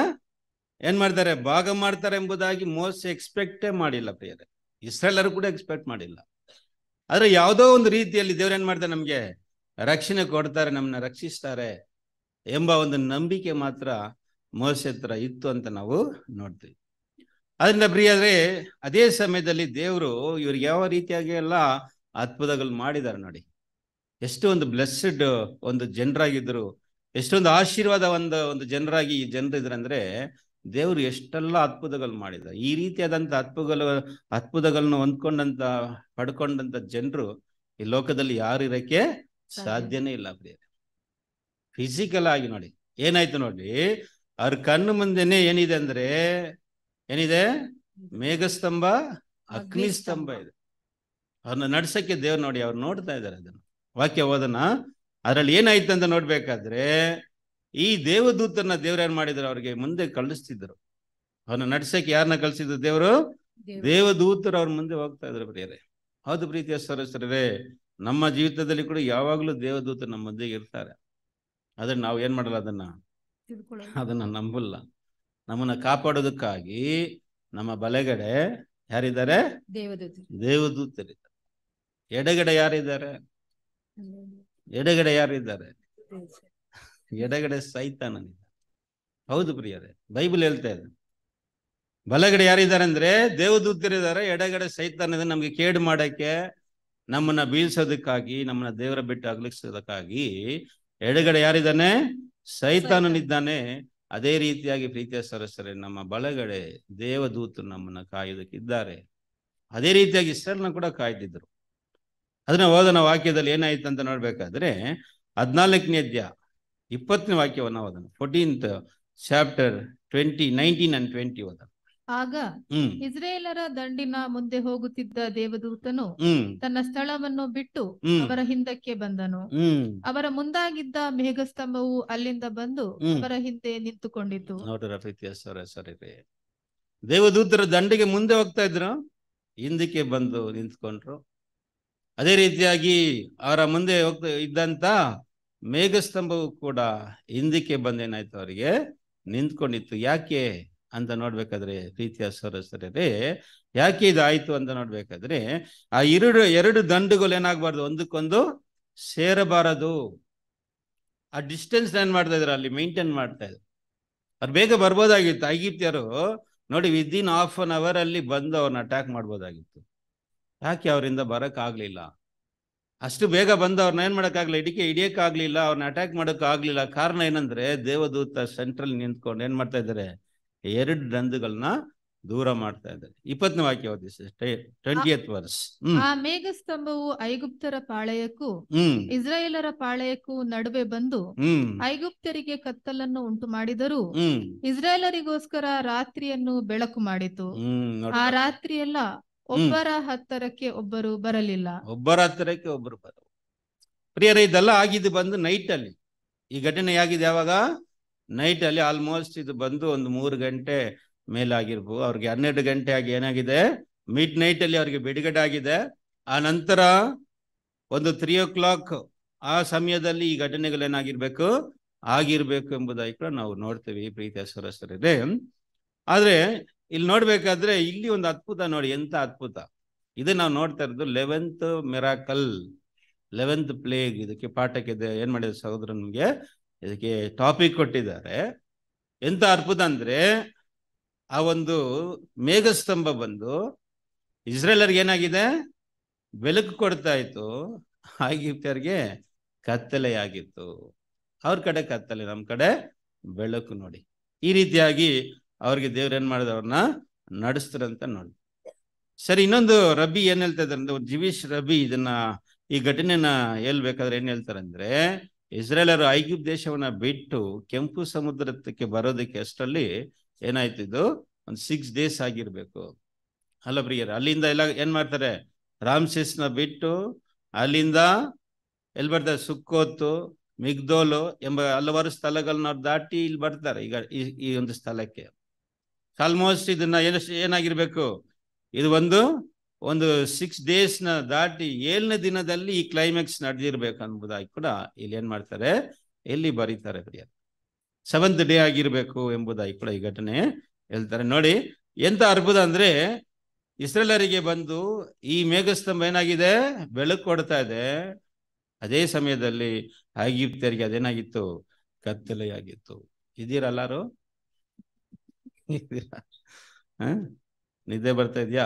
ಏನ್ ಮಾಡ್ತಾರೆ ಭಾಗ ಮಾಡ್ತಾರೆ ಎಂಬುದಾಗಿ ಮೋಸೆ ಎಕ್ಸ್ಪೆಕ್ಟೇ ಮಾಡಿಲ್ಲ ಪ್ರಿಯರೇ ಇಸ್ರೇಲರು ಕೂಡ ಎಕ್ಸ್ಪೆಕ್ಟ್ ಮಾಡಿಲ್ಲ ಆದ್ರೆ ಯಾವುದೋ ಒಂದು ರೀತಿಯಲ್ಲಿ ದೇವ್ರು ಏನ್ ಮಾಡ್ತಾರೆ ನಮ್ಗೆ ರಕ್ಷಣೆ ಕೊಡ್ತಾರೆ ನಮ್ಮನ್ನ ರಕ್ಷಿಸ್ತಾರೆ ಎಂಬ ಒಂದು ನಂಬಿಕೆ ಮಾತ್ರ ಮೋಸೆ ಹತ್ರ ಇತ್ತು ಅಂತ ನಾವು ನೋಡ್ತೀವಿ ಅದರಿಂದ ಪ್ರಿಯರೇ ಅದೇ ಸಮಯದಲ್ಲಿ ದೇವರು ಇವ್ರಿಗೆ ಯಾವ ರೀತಿಯಾಗಿ ಎಲ್ಲ ಅದ್ಭುತಗಳು ಮಾಡಿದ್ದಾರೆ ನೋಡಿ ಎಷ್ಟು ಒಂದು ಬ್ಲೆಸ್ಡ್ ಒಂದು ಜನರಾಗಿದ್ದರು ಎಷ್ಟೊಂದು ಆಶೀರ್ವಾದ ಒಂದು ಒಂದು ಜನರಾಗಿ ಈ ಜನರಿದ್ರು ಅಂದ್ರೆ ದೇವರು ಎಷ್ಟೆಲ್ಲ ಅದ್ಭುತಗಳು ಮಾಡಿದ್ರು ಈ ರೀತಿಯಾದಂತ ಅದ್ಭುತಗಳು ಅದ್ಭುತಗಳನ್ನ ಹೊಂದ್ಕೊಂಡಂತ ಪಡ್ಕೊಂಡಂತ ಜನರು ಈ ಲೋಕದಲ್ಲಿ ಯಾರು ಇರಕ್ಕೆ ಸಾಧ್ಯನೇ ಇಲ್ಲ ಪ್ರಿಯ ಫಿಸಿಕಲ್ ಆಗಿ ನೋಡಿ ಏನಾಯ್ತು ನೋಡಿ ಅವ್ರ ಕಣ್ಣು ಮುಂದೆನೆ ಏನಿದೆ ಅಂದ್ರೆ ಏನಿದೆ ಮೇಘಸ್ತಂಭ ಅಗ್ನಿಸ್ತಂಭ ಇದೆ ಅವ್ರನ್ನ ನಡ್ಸಕ್ಕೆ ದೇವ್ರು ನೋಡಿ ಅವ್ರು ನೋಡ್ತಾ ಇದ್ದಾರೆ ಅದನ್ನ ವಾಕ್ಯ ಓದನ ಅದರಲ್ಲಿ ಏನಾಯ್ತು ಅಂತ ನೋಡ್ಬೇಕಾದ್ರೆ ಈ ದೇವದೂತನ ದೇವ್ರ ಏನ್ ಮಾಡಿದ್ರು ಅವ್ರಿಗೆ ಮುಂದೆ ಕಳಿಸ್ತಿದ್ರು ಅವ್ರನ್ನ ನಡ್ಸಕ್ಕೆ ಯಾರನ್ನ ಕಳಿಸಿದ್ರು ದೇವರು ದೇವದೂತರು ಅವ್ರ ಮುಂದೆ ಹೋಗ್ತಾ ಇದ್ರು ಪ್ರಿಯರೇ ಹೌದು ಪ್ರೀತಿಯ ಸರಸ್ವರೇ ನಮ್ಮ ಜೀವಿತದಲ್ಲಿ ಕೂಡ ಯಾವಾಗ್ಲೂ ದೇವದೂತ ನಮ್ಮ ಮುಂದೆ ಇರ್ತಾರೆ ಅದನ್ನ ನಾವು ಏನ್ ಮಾಡಲ್ಲ ಅದನ್ನ ಅದನ್ನ ನಂಬಲ್ಲ ನಮ್ಮನ್ನ ಕಾಪಾಡೋದಕ್ಕಾಗಿ ನಮ್ಮ ಬಲೆಗಡೆ ಯಾರಿದ್ದಾರೆ ದೇವದೂತರಿದ್ದಾರೆ ಎಡಗಡೆ ಯಾರಿದ್ದಾರೆ ಎಡಗಡೆ ಯಾರಿದ್ದಾರೆ ಎಡಗಡೆ ಸೈತಾನನಿದ್ದಾರೆ ಹೌದು ಪ್ರಿಯರೇ ಬೈಬಲ್ ಹೇಳ್ತಾ ಇದೆ ಬಲಗಡೆ ಯಾರಿದ್ದಾರೆ ಅಂದ್ರೆ ದೇವದೂತರಿದ್ದಾರೆ ಎಡಗಡೆ ಸೈತಾನ ನಮ್ಗೆ ಕೇಡು ಮಾಡಕ್ಕೆ ನಮ್ಮನ್ನ ಬೀಳ್ಸೋದಕ್ಕಾಗಿ ನಮ್ಮನ್ನ ದೇವರ ಬಿಟ್ಟು ಅಗಲಿಸೋದಕ್ಕಾಗಿ ಎಡಗಡೆ ಯಾರಿದ್ದಾನೆ ಸೈತಾನನಿದ್ದಾನೆ ಅದೇ ರೀತಿಯಾಗಿ ಪ್ರೀತಿಯ ಸರಸರೇ ನಮ್ಮ ಬಳಗಡೆ ದೇವದೂತರು ನಮ್ಮನ್ನ ಕಾಯೋದಕ್ಕಿದ್ದಾರೆ ಅದೇ ರೀತಿಯಾಗಿ ಇಸ್ರೇಲ್ನ ಕೂಡ ಕಾಯ್ದಿದ್ರು ಅದನ್ನ ಓದನ ವಾಕ್ಯದಲ್ಲಿ ಏನಾಯ್ತು ಅಂತ ನೋಡ್ಬೇಕಾದ್ರೆ ದ್ಯ ಇಪ್ಪತ್ತನೇ ವಾಕ್ಯವನ್ನ ಓದನ fourteenth chapter twenty nineteen and twenty ಓದ ಆಗ ಇಸ್ರೇಲರ ದಂಡಿನ ಮುಂದೆ ಹೋಗುತ್ತಿದ್ದ ದೇವದೂತನು ತನ್ನ ಸ್ಥಳವನ್ನು ಬಿಟ್ಟು ಅವರ ಹಿಂದಕ್ಕೆ ಬಂದನು ಅವರ ಮುಂದಾಗಿದ್ದ ಮೇಘಸ್ತಂಭವು ಅಲ್ಲಿಂದ ಬಂದು ಅವರ ಹಿಂದೆ ನಿಂತುಕೊಂಡಿತು ದೇವದೂತರ ದಂಡಿಗೆ ಮುಂದೆ ಹೋಗ್ತಾ ಇದ್ರು ಹಿಂದಕ್ಕೆ ಬಂದು ನಿಂತ್ಕೊಂಡ್ರು ಅದೇ ರೀತಿಯಾಗಿ ಅವರ ಮುಂದೆ ಹೋಗ್ತಾ ಇದ್ದಂತ ಮೇಘಸ್ತಂಭವು ಕೂಡ ಹಿಂದಕ್ಕೆ ಬಂದೇನಾಯ್ತು ಅವರಿಗೆ ನಿಂತ್ಕೊಂಡಿತ್ತು ಯಾಕೆ ಅಂತ ನೋಡ್ಬೇಕಾದ್ರೆ ಪ್ರೀತಿಯ ಸರಸರೇ ಯಾಕೆ ಇದಾಯ್ತು ಅಂತ ನೋಡ್ಬೇಕಾದ್ರೆ ಆ ಎರಡು ಎರಡು ದಂಡುಗಳು ಏನಾಗಬಾರ್ದು ಒಂದಕ್ಕೊಂದು ಸೇರಬಾರದು ಆ ಡಿಸ್ಟೆನ್ಸ್ ಏನ್ ಮಾಡ್ತಾ ಇದ್ರು ಅಲ್ಲಿ ಮೇಂಟೈನ್ ಮಾಡ್ತಾ ಇದ್ರು ಅವ್ರು ಬೇಗ ಬರ್ಬೋದಾಗಿತ್ತು ಐಗಿಪ್ತಿಯರು ನೋಡಿ ವಿದಿನ್ ಹಾಫ್ ಅನ್ ಅವರ್ ಅಲ್ಲಿ ಬಂದು ಅವ್ರನ್ನ ಅಟ್ಯಾಕ್ ಮಾಡ್ಬೋದಾಗಿತ್ತು ಯಾಕೆ ಅವರಿಂದ ಆಗ್ಲಿಲ್ಲ ಅಷ್ಟು ಬೇಗ ಬಂದು ಅವ್ರನ್ನ ಏನು ಮಾಡೋಕ್ಕಾಗಲಿಲ್ಲ ಇಡಿಕೆ ಹಿಡಿಯೋಕ್ಕಾಗಲಿಲ್ಲ ಅವ್ರನ್ನ ಅಟ್ಯಾಕ್ ಮಾಡೋಕ್ಕಾಗ್ಲಿಲ್ಲ ಕಾರಣ ಏನಂದ್ರೆ ದೇವದೂತ ಸೆಂಟ್ರಲ್ ನಿಂತ್ಕೊಂಡು ಏನ್ ಮಾಡ್ತಾ ಇದ್ದಾರೆ ಎರಡು ರಂದುಗಳನ್ನ ದೂರ ಮಾಡ್ತಾ ಇದ್ದಾರೆ ಇಪ್ಪತ್ತನೇ ವಾಕ್ಯ ಆ ಮೇಘಸ್ತಂಭವು ಐಗುಪ್ತರ ಪಾಳಯಕ್ಕೂ ಇಸ್ರಾಯೇಲರ ಪಾಳಯಕ್ಕೂ ನಡುವೆ ಬಂದು ಐಗುಪ್ತರಿಗೆ ಕತ್ತಲನ್ನು ಉಂಟು ಮಾಡಿದರು ಇಸ್ರಾಯೇಲರಿಗೋಸ್ಕರ ರಾತ್ರಿಯನ್ನು ಬೆಳಕು ಮಾಡಿತು ಆ ಎಲ್ಲ ಒಬ್ಬರ ಹತ್ತರಕ್ಕೆ ಒಬ್ಬರು ಬರಲಿಲ್ಲ ಒಬ್ಬರ ಹತ್ತರಕ್ಕೆ ಒಬ್ಬರು ಬರಲಿಲ್ಲ ಪ್ರಿಯರ ಇದೆಲ್ಲ ಆಗಿದ್ದು ಬಂದು ನೈಟ್ ಅಲ್ಲಿ ಈ ಘಟನೆ ಆಗಿದೆ ಯಾವಾಗ ನೈಟ್ ಅಲ್ಲಿ ಆಲ್ಮೋಸ್ಟ್ ಇದು ಬಂದು ಒಂದು ಮೂರು ಗಂಟೆ ಮೇಲಾಗಿರ್ಬೋದು ಅವ್ರಿಗೆ ಹನ್ನೆರಡು ಗಂಟೆ ಆಗಿ ಏನಾಗಿದೆ ಮಿಡ್ ನೈಟ್ ಅಲ್ಲಿ ಅವ್ರಿಗೆ ಬಿಡುಗಡೆ ಆಗಿದೆ ಆ ನಂತರ ಒಂದು ತ್ರೀ ಓ ಕ್ಲಾಕ್ ಆ ಸಮಯದಲ್ಲಿ ಈ ಘಟನೆಗಳೇನಾಗಿರ್ಬೇಕು ಆಗಿರ್ಬೇಕು ಎಂಬುದಾಗಿ ಕೂಡ ನಾವು ನೋಡ್ತೇವೆ ಈ ಪ್ರೀತಿಯ ಇದೆ ಆದ್ರೆ ಇಲ್ಲಿ ನೋಡ್ಬೇಕಾದ್ರೆ ಇಲ್ಲಿ ಒಂದು ಅದ್ಭುತ ನೋಡಿ ಎಂತ ಅದ್ಭುತ ಇದು ನಾವು ನೋಡ್ತಾ ಇರೋದು ಲೆವೆಂತ್ ಮೆರಾಕಲ್ ಲೆವೆಂತ್ ಪ್ಲೇಗ್ ಇದಕ್ಕೆ ಪಾಠಕ್ಕೆ ಏನ್ ಮಾಡಿದ್ರು ಸಹೋದರ ನಿಮ್ಗೆ ಇದಕ್ಕೆ ಟಾಪಿಕ್ ಕೊಟ್ಟಿದ್ದಾರೆ ಎಂತ ಅದ್ಭುತ ಅಂದ್ರೆ ಆ ಒಂದು ಮೇಘಸ್ತಂಭ ಬಂದು ಇಸ್ರೇಲರ್ಗೆ ಏನಾಗಿದೆ ಬೆಳಕು ಕೊಡ್ತಾ ಇತ್ತು ಆಗಿಪ್ತರಿಗೆ ಕತ್ತಲೆಯಾಗಿತ್ತು ಅವ್ರ ಕಡೆ ಕತ್ತಲೆ ನಮ್ಮ ಕಡೆ ಬೆಳಕು ನೋಡಿ ಈ ರೀತಿಯಾಗಿ ಅವ್ರಿಗೆ ದೇವ್ರ ಏನ್ ಮಾಡಿದವ್ರನ್ನ ನಡೆಸ್ತಾರಂತ ನೋಡಿ ಸರಿ ಇನ್ನೊಂದು ರಬಿ ಏನ್ ಹೇಳ್ತಾ ಇದ್ದಾರೆ ಒಂದು ಜಿವಿಶ್ ರಬಿ ಇದನ್ನ ಈ ಘಟನೆನ ಹೇಳ್ಬೇಕಾದ್ರೆ ಏನ್ ಹೇಳ್ತಾರಂದ್ರೆ ಇಸ್ರೇಲರು ಐಗಿಪ್ ದೇಶವನ್ನ ಬಿಟ್ಟು ಕೆಂಪು ಸಮುದ್ರಕ್ಕೆ ಬರೋದಕ್ಕೆ ಅಷ್ಟರಲ್ಲಿ ಏನಾಯ್ತು ಇದು ಒಂದು ಸಿಕ್ಸ್ ಡೇಸ್ ಆಗಿರ್ಬೇಕು ಅಲ್ಲ ಪ್ರಿಯರು ಅಲ್ಲಿಂದ ಎಲ್ಲ ಏನ್ ಮಾಡ್ತಾರೆ ರಾಮ್ಸೆಸ್ನ ಬಿಟ್ಟು ಅಲ್ಲಿಂದ ಎಲ್ಲಿ ಬರ್ತಾರೆ ಸುಕ್ಕೋತು ಮಿಗ್ದೋಲು ಎಂಬ ಹಲವಾರು ಸ್ಥಳಗಳನ್ನ ಅವ್ರು ದಾಟಿ ಇಲ್ಲಿ ಬರ್ತಾರೆ ಈಗ ಈ ಒಂದು ಸ್ಥಳಕ್ಕೆ ಆಲ್ಮೋಸ್ಟ್ ಇದನ್ನ ಏನಷ್ಟು ಏನಾಗಿರ್ಬೇಕು ಇದು ಒಂದು ಒಂದು ಸಿಕ್ಸ್ ನ ದಾಟಿ ಏಳನೇ ದಿನದಲ್ಲಿ ಈ ಕ್ಲೈಮ್ಯಾಕ್ಸ್ ನಡೆದಿರ್ಬೇಕು ಅನ್ನೋದಾಗಿ ಕೂಡ ಇಲ್ಲಿ ಏನ್ ಮಾಡ್ತಾರೆ ಎಲ್ಲಿ ಬರೀತಾರೆ ಪ್ರಿಯ ಸೆವೆಂತ್ ಡೇ ಆಗಿರ್ಬೇಕು ಎಂಬುದಾಗಿ ಕೂಡ ಈ ಘಟನೆ ಹೇಳ್ತಾರೆ ನೋಡಿ ಎಂತ ಅರ್ಬುದ ಅಂದ್ರೆ ಇಸ್ರೇಲರಿಗೆ ಬಂದು ಈ ಮೇಘಸ್ತಂಭ ಏನಾಗಿದೆ ಬೆಳಕು ಕೊಡ್ತಾ ಇದೆ ಅದೇ ಸಮಯದಲ್ಲಿ ಆಗಿಪ್ತರಿಗೆ ಅದೇನಾಗಿತ್ತು ಕತ್ತಲೆಯಾಗಿತ್ತು ಇದೀರಲ್ಲಾರು ನಿದ್ದೆ ಬರ್ತಾ ಇದೆಯಾ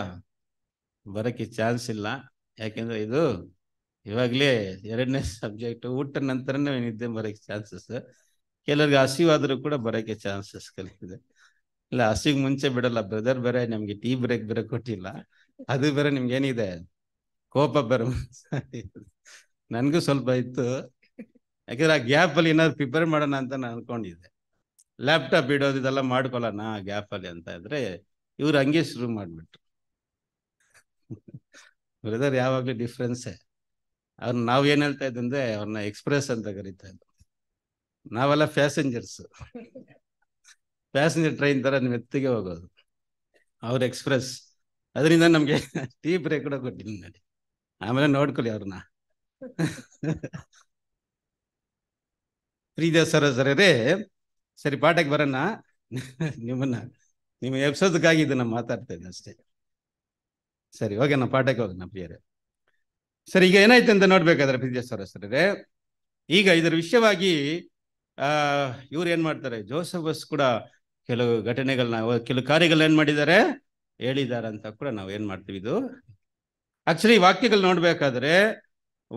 ಬರೋಕ್ಕೆ ಚಾನ್ಸ್ ಇಲ್ಲ ಯಾಕೆಂದರೆ ಇದು ಇವಾಗಲೇ ಎರಡನೇ ಸಬ್ಜೆಕ್ಟ್ ಊಟ ನಂತರನೇ ನಿದ್ದೆ ಬರೋಕ್ಕೆ ಚಾನ್ಸಸ್ ಕೆಲವ್ರಿಗೆ ಹಸಿವಾದರೂ ಕೂಡ ಬರೋಕ್ಕೆ ಚಾನ್ಸಸ್ ಕಲಿತಿದೆ ಇಲ್ಲ ಹಸಿಗೆ ಮುಂಚೆ ಬಿಡಲ್ಲ ಬ್ರದರ್ ಬೇರೆ ನಮಗೆ ಟೀ ಬ್ರೇಕ್ ಬೇರೆ ಕೊಟ್ಟಿಲ್ಲ ಅದು ಬೇರೆ ನಿಮ್ಗೆ ಏನಿದೆ ಕೋಪ ಬೇರೆ ನನಗೂ ಸ್ವಲ್ಪ ಇತ್ತು ಯಾಕಂದ್ರೆ ಆ ಗ್ಯಾಪಲ್ಲಿ ಏನಾದ್ರು ಪ್ರಿಪೇರ್ ಮಾಡೋಣ ಅಂತ ನಾನು ಅನ್ಕೊಂಡಿದ್ದೆ ಲ್ಯಾಪ್ಟಾಪ್ ಇಡೋದು ಇದೆಲ್ಲ ಮಾಡ್ಕೊಳ್ಳೋಣ ಆ ಗ್ಯಾಪಲ್ಲಿ ಅಂತ ಇದ್ರೆ ಇವ್ರು ಹಂಗೆ ಶುರು ಮಾಡಿಬಿಟ್ರು ಬ್ರದರ್ ಯಾವಾಗ್ಲೂ ಡಿಫ್ರೆನ್ಸೇ ಅವ್ರನ್ನ ನಾವ್ ಏನ್ ಹೇಳ್ತಾ ಅಂದ್ರೆ ಅವ್ರನ್ನ ಎಕ್ಸ್ಪ್ರೆಸ್ ಅಂತ ಕರಿತಾ ಇದ್ದ ನಾವೆಲ್ಲ ಪ್ಯಾಸೆಂಜರ್ಸ್ ಪ್ಯಾಸೆಂಜರ್ ಟ್ರೈನ್ ತರ ಎತ್ತಿಗೆ ಹೋಗೋದು ಅವ್ರ ಎಕ್ಸ್ಪ್ರೆಸ್ ಅದರಿಂದ ನಮ್ಗೆ ಟೀ ಬ್ರೇಕ್ ಕೂಡ ಕೊಟ್ಟಿನಿ ನೋಡಿ ಆಮೇಲೆ ನೋಡ್ಕೊಳ್ಳಿ ಅವ್ರನ್ನ ಪ್ರೀತಿಯ ಸರ ಸರೇ ಸರಿ ಪಾಠಕ್ಕೆ ಬರೋಣ ನಿಮ್ಮನ್ನ ನಿಮ್ಮ ಎಬ್ಸೋದಕ್ಕಾಗಿ ಇದನ್ನ ಮಾತಾಡ್ತಾ ಇದ್ದೆ ಅಷ್ಟೇ ಸರಿ ಹೋಗೋಣ ಪಾಠಕ್ಕೆ ಹೋಗೋಣ ಪ್ರಿಯರೇ ಸರಿ ಈಗ ಏನಾಯ್ತು ಅಂತ ನೋಡ್ಬೇಕಾದ್ರೆ ಸರ್ ಈಗ ಇದರ ವಿಷಯವಾಗಿ ಆ ಇವ್ರು ಏನ್ ಮಾಡ್ತಾರೆ ಜೋಸಫಸ್ ಕೂಡ ಕೆಲವು ಘಟನೆಗಳನ್ನ ಕೆಲವು ಕಾರ್ಯಗಳನ್ನ ಏನ್ ಮಾಡಿದ್ದಾರೆ ಹೇಳಿದ್ದಾರೆ ಅಂತ ಕೂಡ ನಾವು ಏನು ಮಾಡ್ತೀವಿ ಇದು ಆ್ಯಕ್ಚುಲಿ ವಾಕ್ಯಗಳು ನೋಡ್ಬೇಕಾದ್ರೆ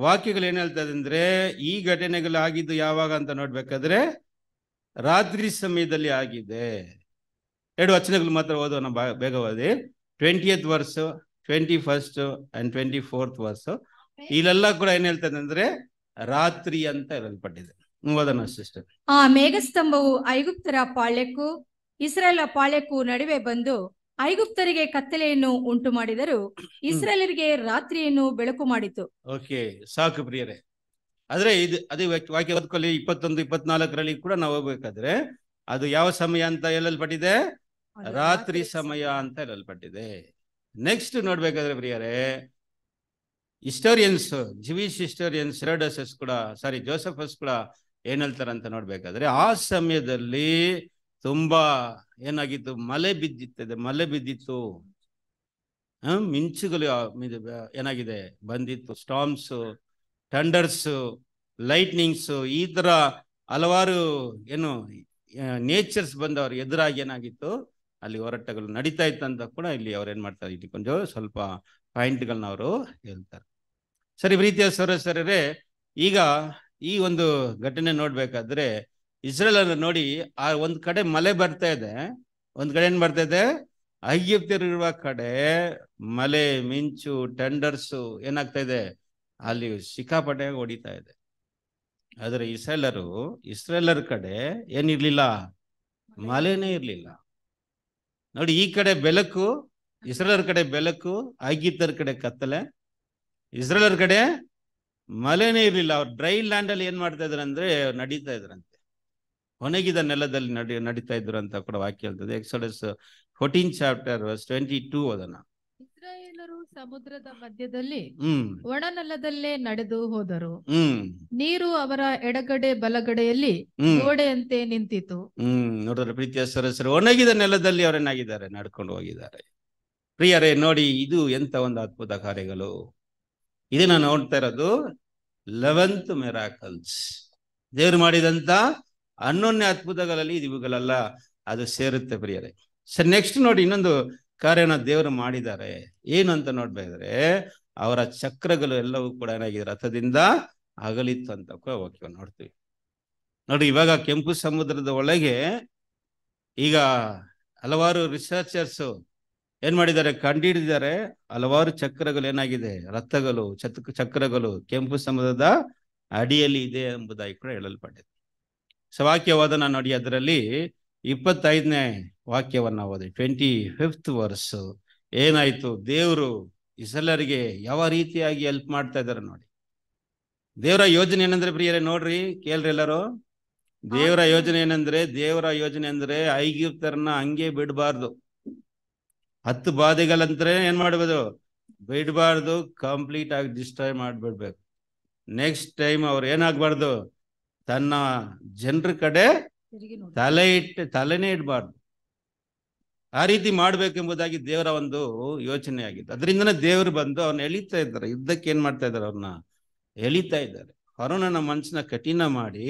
ವಾಕ್ಯಗಳು ಏನು ಹೇಳ್ತದೆ ಅಂದ್ರೆ ಈ ಘಟನೆಗಳು ಆಗಿದ್ದು ಯಾವಾಗ ಅಂತ ನೋಡ್ಬೇಕಾದ್ರೆ ರಾತ್ರಿ ಸಮಯದಲ್ಲಿ ಆಗಿದೆ ಎರಡು ವಚನಗಳು ಮಾತ್ರ ಓದೋಣ ಬೇಗ ಓದಿ twentieth verse twenty first and twenty fourth verse ಇಲ್ಲೆಲ್ಲ ಕೂಡ ಏನ್ ಹೇಳ್ತದೆ ಅಂದ್ರೆ ರಾತ್ರಿ ಅಂತ ಹೇಳಲ್ಪಟ್ಟಿದೆ ಮೂವದನ ಸಿಸ್ಟರ್ ಆ ಮೇಘಸ್ತಂಭವು ಐಗುಪ್ತರ ಪಾಳ್ಯಕ್ಕೂ ಇಸ್ರೇಲ್ ಪಾಳ್ಯಕ್ಕೂ ನಡುವೆ ಬಂದು ಐಗುಪ್ತರಿಗೆ ಕತ್ತಲೆಯನ್ನು ಉಂಟು ಮಾಡಿದರು ಇಸ್ರೇಲರಿಗೆ ರಾತ್ರಿಯನ್ನು ಬೆಳಕು ಮಾಡಿತು ಓಕೆ ಸಾಕು ಪ್ರಿಯರೇ ಆದ್ರೆ ಇದು ಅದೇ ವಾಕ್ಯ ಓದ್ಕೊಳ್ಳಿ ಇಪ್ಪತ್ತೊಂದು ಇಪ್ಪತ್ನಾಲ್ಕರಲ್ಲಿ ಕೂಡ ನಾವು ಹೋಗ್ಬೇಕಾದ್ರೆ ಅದು ಯಾವ ಸಮಯ ಅಂತ ಹೇಳಲ್ಪಟ್ಟಿದೆ ರಾತ್ರಿ ಸಮಯ ಅಂತ ಹೇಳಲ್ಪಟ್ಟಿದೆ ನೆಕ್ಸ್ಟ್ ನೋಡ್ಬೇಕಾದ್ರೆ ಪ್ರಿಯರೇ ಹಿಸ್ಟೋರಿಯನ್ಸ್ ಜಿವಿಸ್ ಹಿಸ್ಟೋರಿಯನ್ಸ್ ಸೆರಡಸಸ್ ಕೂಡ ಸಾರಿ ಜೋಸೆಫಸ್ ಕೂಡ ಏನ್ ಹೇಳ್ತಾರೆ ಅಂತ ನೋಡ್ಬೇಕಾದ್ರೆ ಆ ಸಮಯದಲ್ಲಿ ತುಂಬಾ ಏನಾಗಿತ್ತು ಮಲೆ ಬಿದ್ದಿತ್ತು ಮಲೆ ಬಿದ್ದಿತ್ತು ಮಿಂಚುಗಳು ಏನಾಗಿದೆ ಬಂದಿತ್ತು ಸ್ಟಾಮ್ಸ್ ಟಂಡರ್ಸ್ ಲೈಟ್ನಿಂಗ್ಸ್ ಈ ತರ ಹಲವಾರು ಏನು ನೇಚರ್ಸ್ ಬಂದವರು ಎದುರಾಗಿ ಏನಾಗಿತ್ತು ಅಲ್ಲಿ ಹೋರಾಟಗಳು ನಡೀತಾ ಅಂತ ಕೂಡ ಇಲ್ಲಿ ಅವ್ರು ಏನ್ ಮಾಡ್ತಾರೆ ಇಲ್ಲಿ ಕೊಂಚ ಸ್ವಲ್ಪ ಪಾಯಿಂಟ್ಗಳನ್ನ ಅವರು ಹೇಳ್ತಾರೆ ಸರಿ ಪ್ರೀತಿಯ ಸರಸರೇ ಈಗ ಈ ಒಂದು ಘಟನೆ ನೋಡ್ಬೇಕಾದ್ರೆ ಇಸ್ರೇಲ್ ಅನ್ನ ನೋಡಿ ಆ ಒಂದ್ ಕಡೆ ಮಳೆ ಬರ್ತಾ ಇದೆ ಒಂದ್ ಕಡೆ ಏನ್ ಬರ್ತಾ ಇದೆ ಇರುವ ಕಡೆ ಮಳೆ ಮಿಂಚು ಟೆಂಡರ್ಸು ಏನಾಗ್ತಾ ಇದೆ ಅಲ್ಲಿ ಸಿಕ್ಕಾಪಟ್ಟೆ ಹೊಡಿತಾ ಇದೆ ಆದ್ರೆ ಇಸ್ರೇಲರು ಇಸ್ರೇಲರ್ ಕಡೆ ಏನಿರ್ಲಿಲ್ಲ ಮಳೆನೇ ಇರ್ಲಿಲ್ಲ ನೋಡಿ ಈ ಕಡೆ ಬೆಲಕು ಇಸ್ರೇಲರ್ ಕಡೆ ಬೆಲಕು ಆಗಿದ್ದರ ಕಡೆ ಕತ್ತಲೆ ಇಸ್ರೇಲರ್ ಕಡೆ ಮಲೇನೇ ಇರಲಿಲ್ಲ ಅವ್ರು ಡ್ರೈ ಲ್ಯಾಂಡ್ ಅಲ್ಲಿ ಏನ್ ಮಾಡ್ತಾ ಅಂದ್ರೆ ನಡೀತಾ ಇದ್ರಂತೆ ಒಣಗಿದ ನೆಲದಲ್ಲಿ ನಡಿ ನಡೀತಾ ಇದ್ರು ಅಂತ ಕೂಡ ವಾಕ್ಯ ಹೇಳ್ತದೆ Exodus fourteen chapter twenty two ಅದನ್ನ ಎಲ್ಲರೂ ಸಮುದ್ರದ ಮಧ್ಯದಲ್ಲಿ ಒಣನಲದಲ್ಲೇ ನಡೆದು ಹೋದರು ನೀರು ಅವರ ಎಡಗಡೆ ಬಲಗಡೆಯಲ್ಲಿ ಗೋಡೆಯಂತೆ ನಿಂತಿತು ನೋಡಿದ್ರೆ ಪ್ರೀತಿಯ ಸರಸರು ಒಣಗಿದ ನೆಲದಲ್ಲಿ ಅವರೇನಾಗಿದ್ದಾರೆ ನಡ್ಕೊಂಡು ಹೋಗಿದ್ದಾರೆ ಪ್ರಿಯರೇ ನೋಡಿ ಇದು ಎಂತ ಒಂದು ಅದ್ಭುತ ಕಾರ್ಯಗಳು ಇದನ್ನ ನೋಡ್ತಾ ಇರೋದು ಲೆವೆಂತ್ ಮೆರಾಕಲ್ಸ್ ದೇವ್ರು ಮಾಡಿದಂತ ಹನ್ನೊಂದನೇ ಅದ್ಭುತಗಳಲ್ಲಿ ಇವುಗಳೆಲ್ಲ ಅದು ಸೇರುತ್ತೆ ಪ್ರಿಯರೇ ಸರ್ ನೆಕ್ಸ್ಟ್ ನೋಡಿ ಇನ್ನೊಂದು ಕಾರ್ಯನ ದೇವರು ಮಾಡಿದ್ದಾರೆ ಏನಂತ ನೋಡ್ಬೇಕಾದ್ರೆ ಅವರ ಚಕ್ರಗಳು ಎಲ್ಲವೂ ಕೂಡ ಏನಾಗಿದೆ ರಥದಿಂದ ಅಗಲಿತ್ತು ಅಂತ ಓಕೆ ನೋಡ್ತೀವಿ ನೋಡಿ ಇವಾಗ ಕೆಂಪು ಸಮುದ್ರದ ಒಳಗೆ ಈಗ ಹಲವಾರು ರಿಸರ್ಚರ್ಸ್ ಏನ್ ಮಾಡಿದ್ದಾರೆ ಕಂಡಿಡಿದ್ದಾರೆ ಹಲವಾರು ಚಕ್ರಗಳು ಏನಾಗಿದೆ ರಥಗಳು ಚತ್ ಚಕ್ರಗಳು ಕೆಂಪು ಸಮುದ್ರದ ಅಡಿಯಲ್ಲಿ ಇದೆ ಎಂಬುದಾಗಿ ಕೂಡ ಹೇಳಲ್ಪಟ್ಟಿದೆ ಸವಾಕ್ಯವಾದ ನಾನು ನೋಡಿ ಅದರಲ್ಲಿ ಇಪ್ಪತ್ತೈದನೇ ವಾಕ್ಯವನ್ನು ಓದಿ ಟ್ವೆಂಟಿ ಫಿಫ್ತ್ ವರ್ಸ್ ಏನಾಯಿತು ದೇವರು ಇಸಲರಿಗೆ ಯಾವ ರೀತಿಯಾಗಿ ಹೆಲ್ಪ್ ಮಾಡ್ತಾ ಇದ್ದಾರೆ ನೋಡಿ ದೇವರ ಯೋಜನೆ ಏನಂದ್ರೆ ಪ್ರಿಯರೇ ನೋಡ್ರಿ ಕೇಳ್ರಿ ಎಲ್ಲರೂ ದೇವರ ಯೋಜನೆ ಏನಂದ್ರೆ ದೇವರ ಯೋಜನೆ ಅಂದ್ರೆ ಐಗಿಪ್ತರನ್ನ ಹಂಗೆ ಬಿಡಬಾರ್ದು ಹತ್ತು ಬಾಧೆಗಳಂತ್ರೆ ಏನ್ ಮಾಡ್ಬೋದು ಬಿಡಬಾರ್ದು ಕಂಪ್ಲೀಟ್ ಆಗಿ ಡಿಸ್ಟ್ರಾಯ್ ಮಾಡ್ಬಿಡ್ಬೇಕು ನೆಕ್ಸ್ಟ್ ಟೈಮ್ ಅವ್ರು ಏನಾಗ್ಬಾರ್ದು ತನ್ನ ಜನರ ಕಡೆ ತಲೆ ಇಟ್ಟು ತಲೆನೇ ಇಡಬಾರ್ದು ಆ ರೀತಿ ಮಾಡ್ಬೇಕೆಂಬುದಾಗಿ ದೇವರ ಒಂದು ಯೋಚನೆ ಆಗಿದೆ ಅದರಿಂದನೇ ದೇವರು ಬಂದು ಅವ್ನ ಎಳೀತಾ ಇದ್ದಾರೆ ಯುದ್ಧಕ್ಕೆ ಏನ್ ಮಾಡ್ತಾ ಇದ್ದಾರೆ ಅವ್ರನ್ನ ಎಳಿತಾ ಇದ್ದಾರೆ ಅವರನ್ನ ಮನ್ಸನ್ನ ಕಠಿಣ ಮಾಡಿ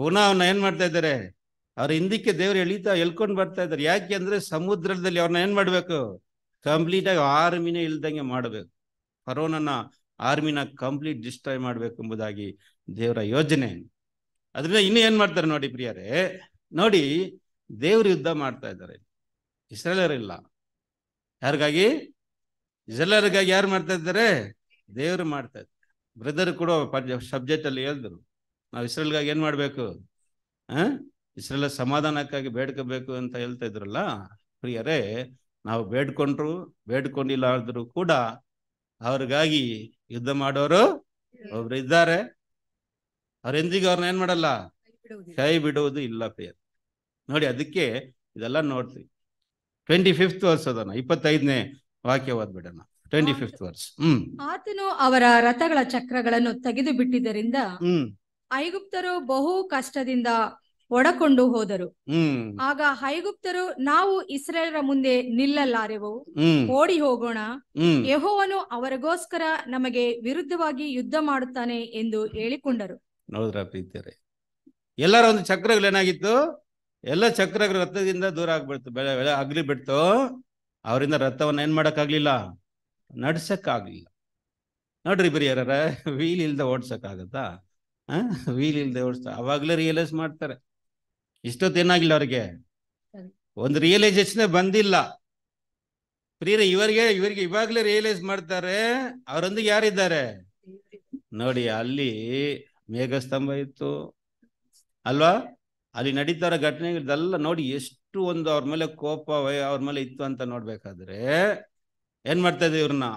ಪುನಃ ಅವನ್ನ ಏನ್ ಮಾಡ್ತಾ ಇದ್ದಾರೆ ಅವ್ರ ಹಿಂದಕ್ಕೆ ದೇವ್ರು ಎಳಿತಾ ಎಳ್ಕೊಂಡು ಬರ್ತಾ ಇದ್ದಾರೆ ಯಾಕೆ ಅಂದ್ರೆ ಸಮುದ್ರದಲ್ಲಿ ಅವ್ರನ್ನ ಏನ್ ಮಾಡ್ಬೇಕು ಕಂಪ್ಲೀಟ್ ಆಗಿ ಆರ್ಮಿನೇ ಇಲ್ದಂಗೆ ಮಾಡ್ಬೇಕು ಫರೋನನ ಆರ್ಮಿನ ಕಂಪ್ಲೀಟ್ ಡಿಸ್ಟ್ರಾಯ್ ಮಾಡ್ಬೇಕು ಎಂಬುದಾಗಿ ದೇವರ ಯೋಜನೆ ಅದರಿಂದ ಇನ್ನೂ ಏನ್ ಮಾಡ್ತಾರೆ ನೋಡಿ ಪ್ರಿಯರೇ ನೋಡಿ ದೇವ್ರ ಯುದ್ಧ ಮಾಡ್ತಾ ಇದ್ದಾರೆ ಇಸ್ರೇಲರಿಲ್ಲ ಯಾರಿಗಾಗಿ ಇಸ್ರೇಲರಿಗಾಗಿ ಯಾರು ಮಾಡ್ತಾ ಇದ್ದಾರೆ ದೇವರು ಮಾಡ್ತಾ ಇದ್ದಾರೆ ಬ್ರದರ್ ಕೂಡ ಸಬ್ಜೆಕ್ಟ್ ಅಲ್ಲಿ ಹೇಳಿದ್ರು ನಾವು ಇಸ್ರೇಲ್ಗಾಗಿ ಏನ್ ಮಾಡ್ಬೇಕು ಆ ಇಸ್ರೇಲ್ ಸಮಾಧಾನಕ್ಕಾಗಿ ಬೇಡ್ಕೋಬೇಕು ಅಂತ ಹೇಳ್ತಾ ಇದ್ರಲ್ಲ ಪ್ರಿಯರೇ ನಾವು ಬೇಡ್ಕೊಂಡ್ರು ಬೇಡ್ಕೊಂಡಿಲ್ಲ ಆದ್ರೂ ಕೂಡ ಅವ್ರಿಗಾಗಿ ಯುದ್ಧ ಮಾಡೋರು ಒಬ್ರು ಇದ್ದಾರೆ ಎಂದಿಗೂ ಅವ್ರನ್ನ ಏನ್ ಮಾಡಲ್ಲ ಕೈ ಬಿಡುವುದು ಇಲ್ಲ ಪ್ರಿಯರ್ ನೋಡಿ ಅದಕ್ಕೆ ಇದೆಲ್ಲ ನೋಡ್ತೀವಿ ಟ್ವೆಂಟಿ ಫಿಫ್ತ್ ವರ್ಸ್ ಅದನ್ನ ಇಪ್ಪತ್ತೈದನೇ ವಾಕ್ಯ ಓದ್ಬಿಡೋಣ ಟ್ವೆಂಟಿ ಫಿಫ್ತ್ ವರ್ಸ್ ಆತನು ಅವರ ರಥಗಳ ಚಕ್ರಗಳನ್ನು ತೆಗೆದು ಬಿಟ್ಟಿದ್ದರಿಂದ ಐಗುಪ್ತರು ಬಹು ಕಷ್ಟದಿಂದ ಒಡಕೊಂಡು ಹೋದರು ಆಗ ಹೈಗುಪ್ತರು ನಾವು ಇಸ್ರೇಲರ ಮುಂದೆ ನಿಲ್ಲಲಾರೆವು ಓಡಿ ಹೋಗೋಣ ಯಹೋವನು ಅವರಿಗೋಸ್ಕರ ನಮಗೆ ವಿರುದ್ಧವಾಗಿ ಯುದ್ಧ ಮಾಡುತ್ತಾನೆ ಎಂದು ಹೇಳಿಕೊಂಡರು ಪ್ರೀತಿಯರೇ ಎಲ್ಲರ ಒಂದು ಚಕ್ರಗಳು ಏನಾಗಿತ್ತು ಎಲ್ಲ ಚಕ್ರ ರಥದಿಂದ ದೂರ ಆಗ್ಬಿಡ್ತು ಬೆಳೆ ಬೆಳೆ ಅಗ್ಲಿ ಬಿಡ್ತು ಅವರಿಂದ ರಥವನ್ನು ಏನ್ ನಡ್ಸಕ್ ನಡ್ಸಕ್ಕಾಗ್ಲಿಲ್ಲ ನೋಡ್ರಿ ಬರೀ ಯಾರ ವೀಲ್ ಇಲ್ದೆ ಹ ವೀಲ್ ಇಲ್ದೆ ಓಡಿಸ್ತಾ ಅವಾಗಲೇ ರಿಯಲೈಸ್ ಮಾಡ್ತಾರೆ ಇಷ್ಟೊತ್ತೇನಾಗಿಲ್ಲ ಅವ್ರಿಗೆ ಒಂದ್ ರಿಯಲೈಸೇಷನ್ ಬಂದಿಲ್ಲ ಪ್ರಿಯರ ಇವರಿಗೆ ಇವರಿಗೆ ಇವಾಗ್ಲೇ ರಿಯಲೈಸ್ ಮಾಡ್ತಾರೆ ಅವರೊಂದಿಗೆ ಯಾರಿದ್ದಾರೆ ನೋಡಿ ಅಲ್ಲಿ ಮೇಘಸ್ತಂಭ ಇತ್ತು ಅಲ್ವಾ ಅಲ್ಲಿ ನಡೀತಾರ ಘಟನೆ ಇದೆಲ್ಲ ನೋಡಿ ಎಷ್ಟು ಒಂದು ಅವ್ರ ಮೇಲೆ ಕೋಪ ಅವ್ರ ಮೇಲೆ ಇತ್ತು ಅಂತ ನೋಡ್ಬೇಕಾದ್ರೆ ಏನ್ ಮಾಡ್ತಾ ಇದ್ದೀವಿ ಇವ್ರನ್ನ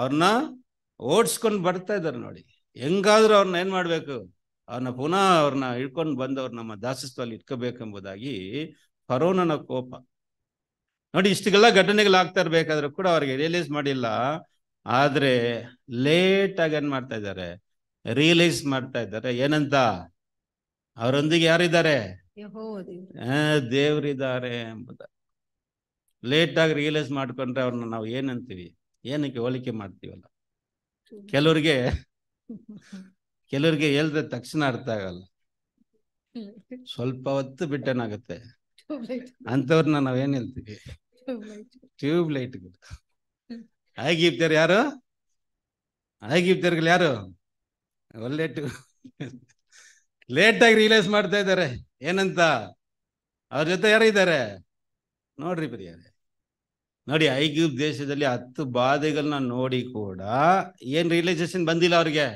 ಅವ್ರನ್ನ ಓಡಿಸ್ಕೊಂಡು ಬರ್ತಾ ಇದ್ದಾರೆ ನೋಡಿ ಹೆಂಗಾದ್ರೂ ಅವ್ರನ್ನ ಏನ್ ಮಾಡ್ಬೇಕು ಅವ್ರನ್ನ ಪುನಃ ಅವ್ರನ್ನ ಇಳ್ಕೊಂಡು ಬಂದು ಅವ್ರ ನಮ್ಮ ದಾಸಸ್ವಲ್ಲಿ ಇಟ್ಕೋಬೇಕೆಂಬುದಾಗಿ ಫರೋನನ ಕೋಪ ನೋಡಿ ಇಷ್ಟಿಗೆಲ್ಲ ಘಟನೆಗಳಾಗ್ತಾ ಆಗ್ತಾ ಇರ್ಬೇಕಾದ್ರೆ ಕೂಡ ಅವ್ರಿಗೆ ರಿಯಲೈಸ್ ಮಾಡಿಲ್ಲ ಆದ್ರೆ ಲೇಟ್ ಆಗಿ ಏನ್ ಮಾಡ್ತಾ ಇದ್ದಾರೆ ರಿಯಲೈಸ್ ಮಾಡ್ತಾ ಇದ್ದಾರೆ ಏನಂತ ಅವರೊಂದಿಗೆ ಯಾರಿದ್ದಾರೆ ದೇವರಿದ್ದಾರೆ ಎಂಬುದ ಲೇಟ್ ಆಗಿ ರಿಯಲೈಸ್ ಮಾಡ್ಕೊಂಡ್ರೆ ಅವ್ರನ್ನ ನಾವು ಏನಂತೀವಿ ಏನಕ್ಕೆ ಹೋಲಿಕೆ ಮಾಡ್ತೀವಲ್ಲ ಕೆಲವ್ರಿಗೆ ಕೆಲವ್ರಿಗೆ ಹೇಳಿದ್ರೆ ತಕ್ಷಣ ಅರ್ಥ ಆಗಲ್ಲ ಸ್ವಲ್ಪ ಹೊತ್ತು ಬಿಟ್ಟನಾಗುತ್ತೆ ಅಂತವ್ರನ್ನ ಏನ್ ಹೇಳ್ತೀವಿ ಟ್ಯೂಬ್ ಹಾಗೆ ಆಗಿರ್ತಾರೆ ಯಾರು ಆಗಿಬ್ತಾರ್ಗಳು ಯಾರು ಒಳ್ಳೆ ಟ್ಯೂಬ್ ಲೇಟ್ ಆಗಿ ರಿಯಲೈಸ್ ಮಾಡ್ತಾ ಇದ್ದಾರೆ ಏನಂತ ಅವ್ರ ಜೊತೆ ಇದಾರೆ ನೋಡ್ರಿ ಪ್ರಿಯರೇ ನೋಡಿ ಐಕ್ಯೂಬ್ ದೇಶದಲ್ಲಿ ಹತ್ತು ಬಾಧೆಗಳನ್ನ ನೋಡಿ ಕೂಡ ಏನ್ ರಿಯಲೈಸೇಷನ್ ಬಂದಿಲ್ಲ ಅವ್ರಿಗೆ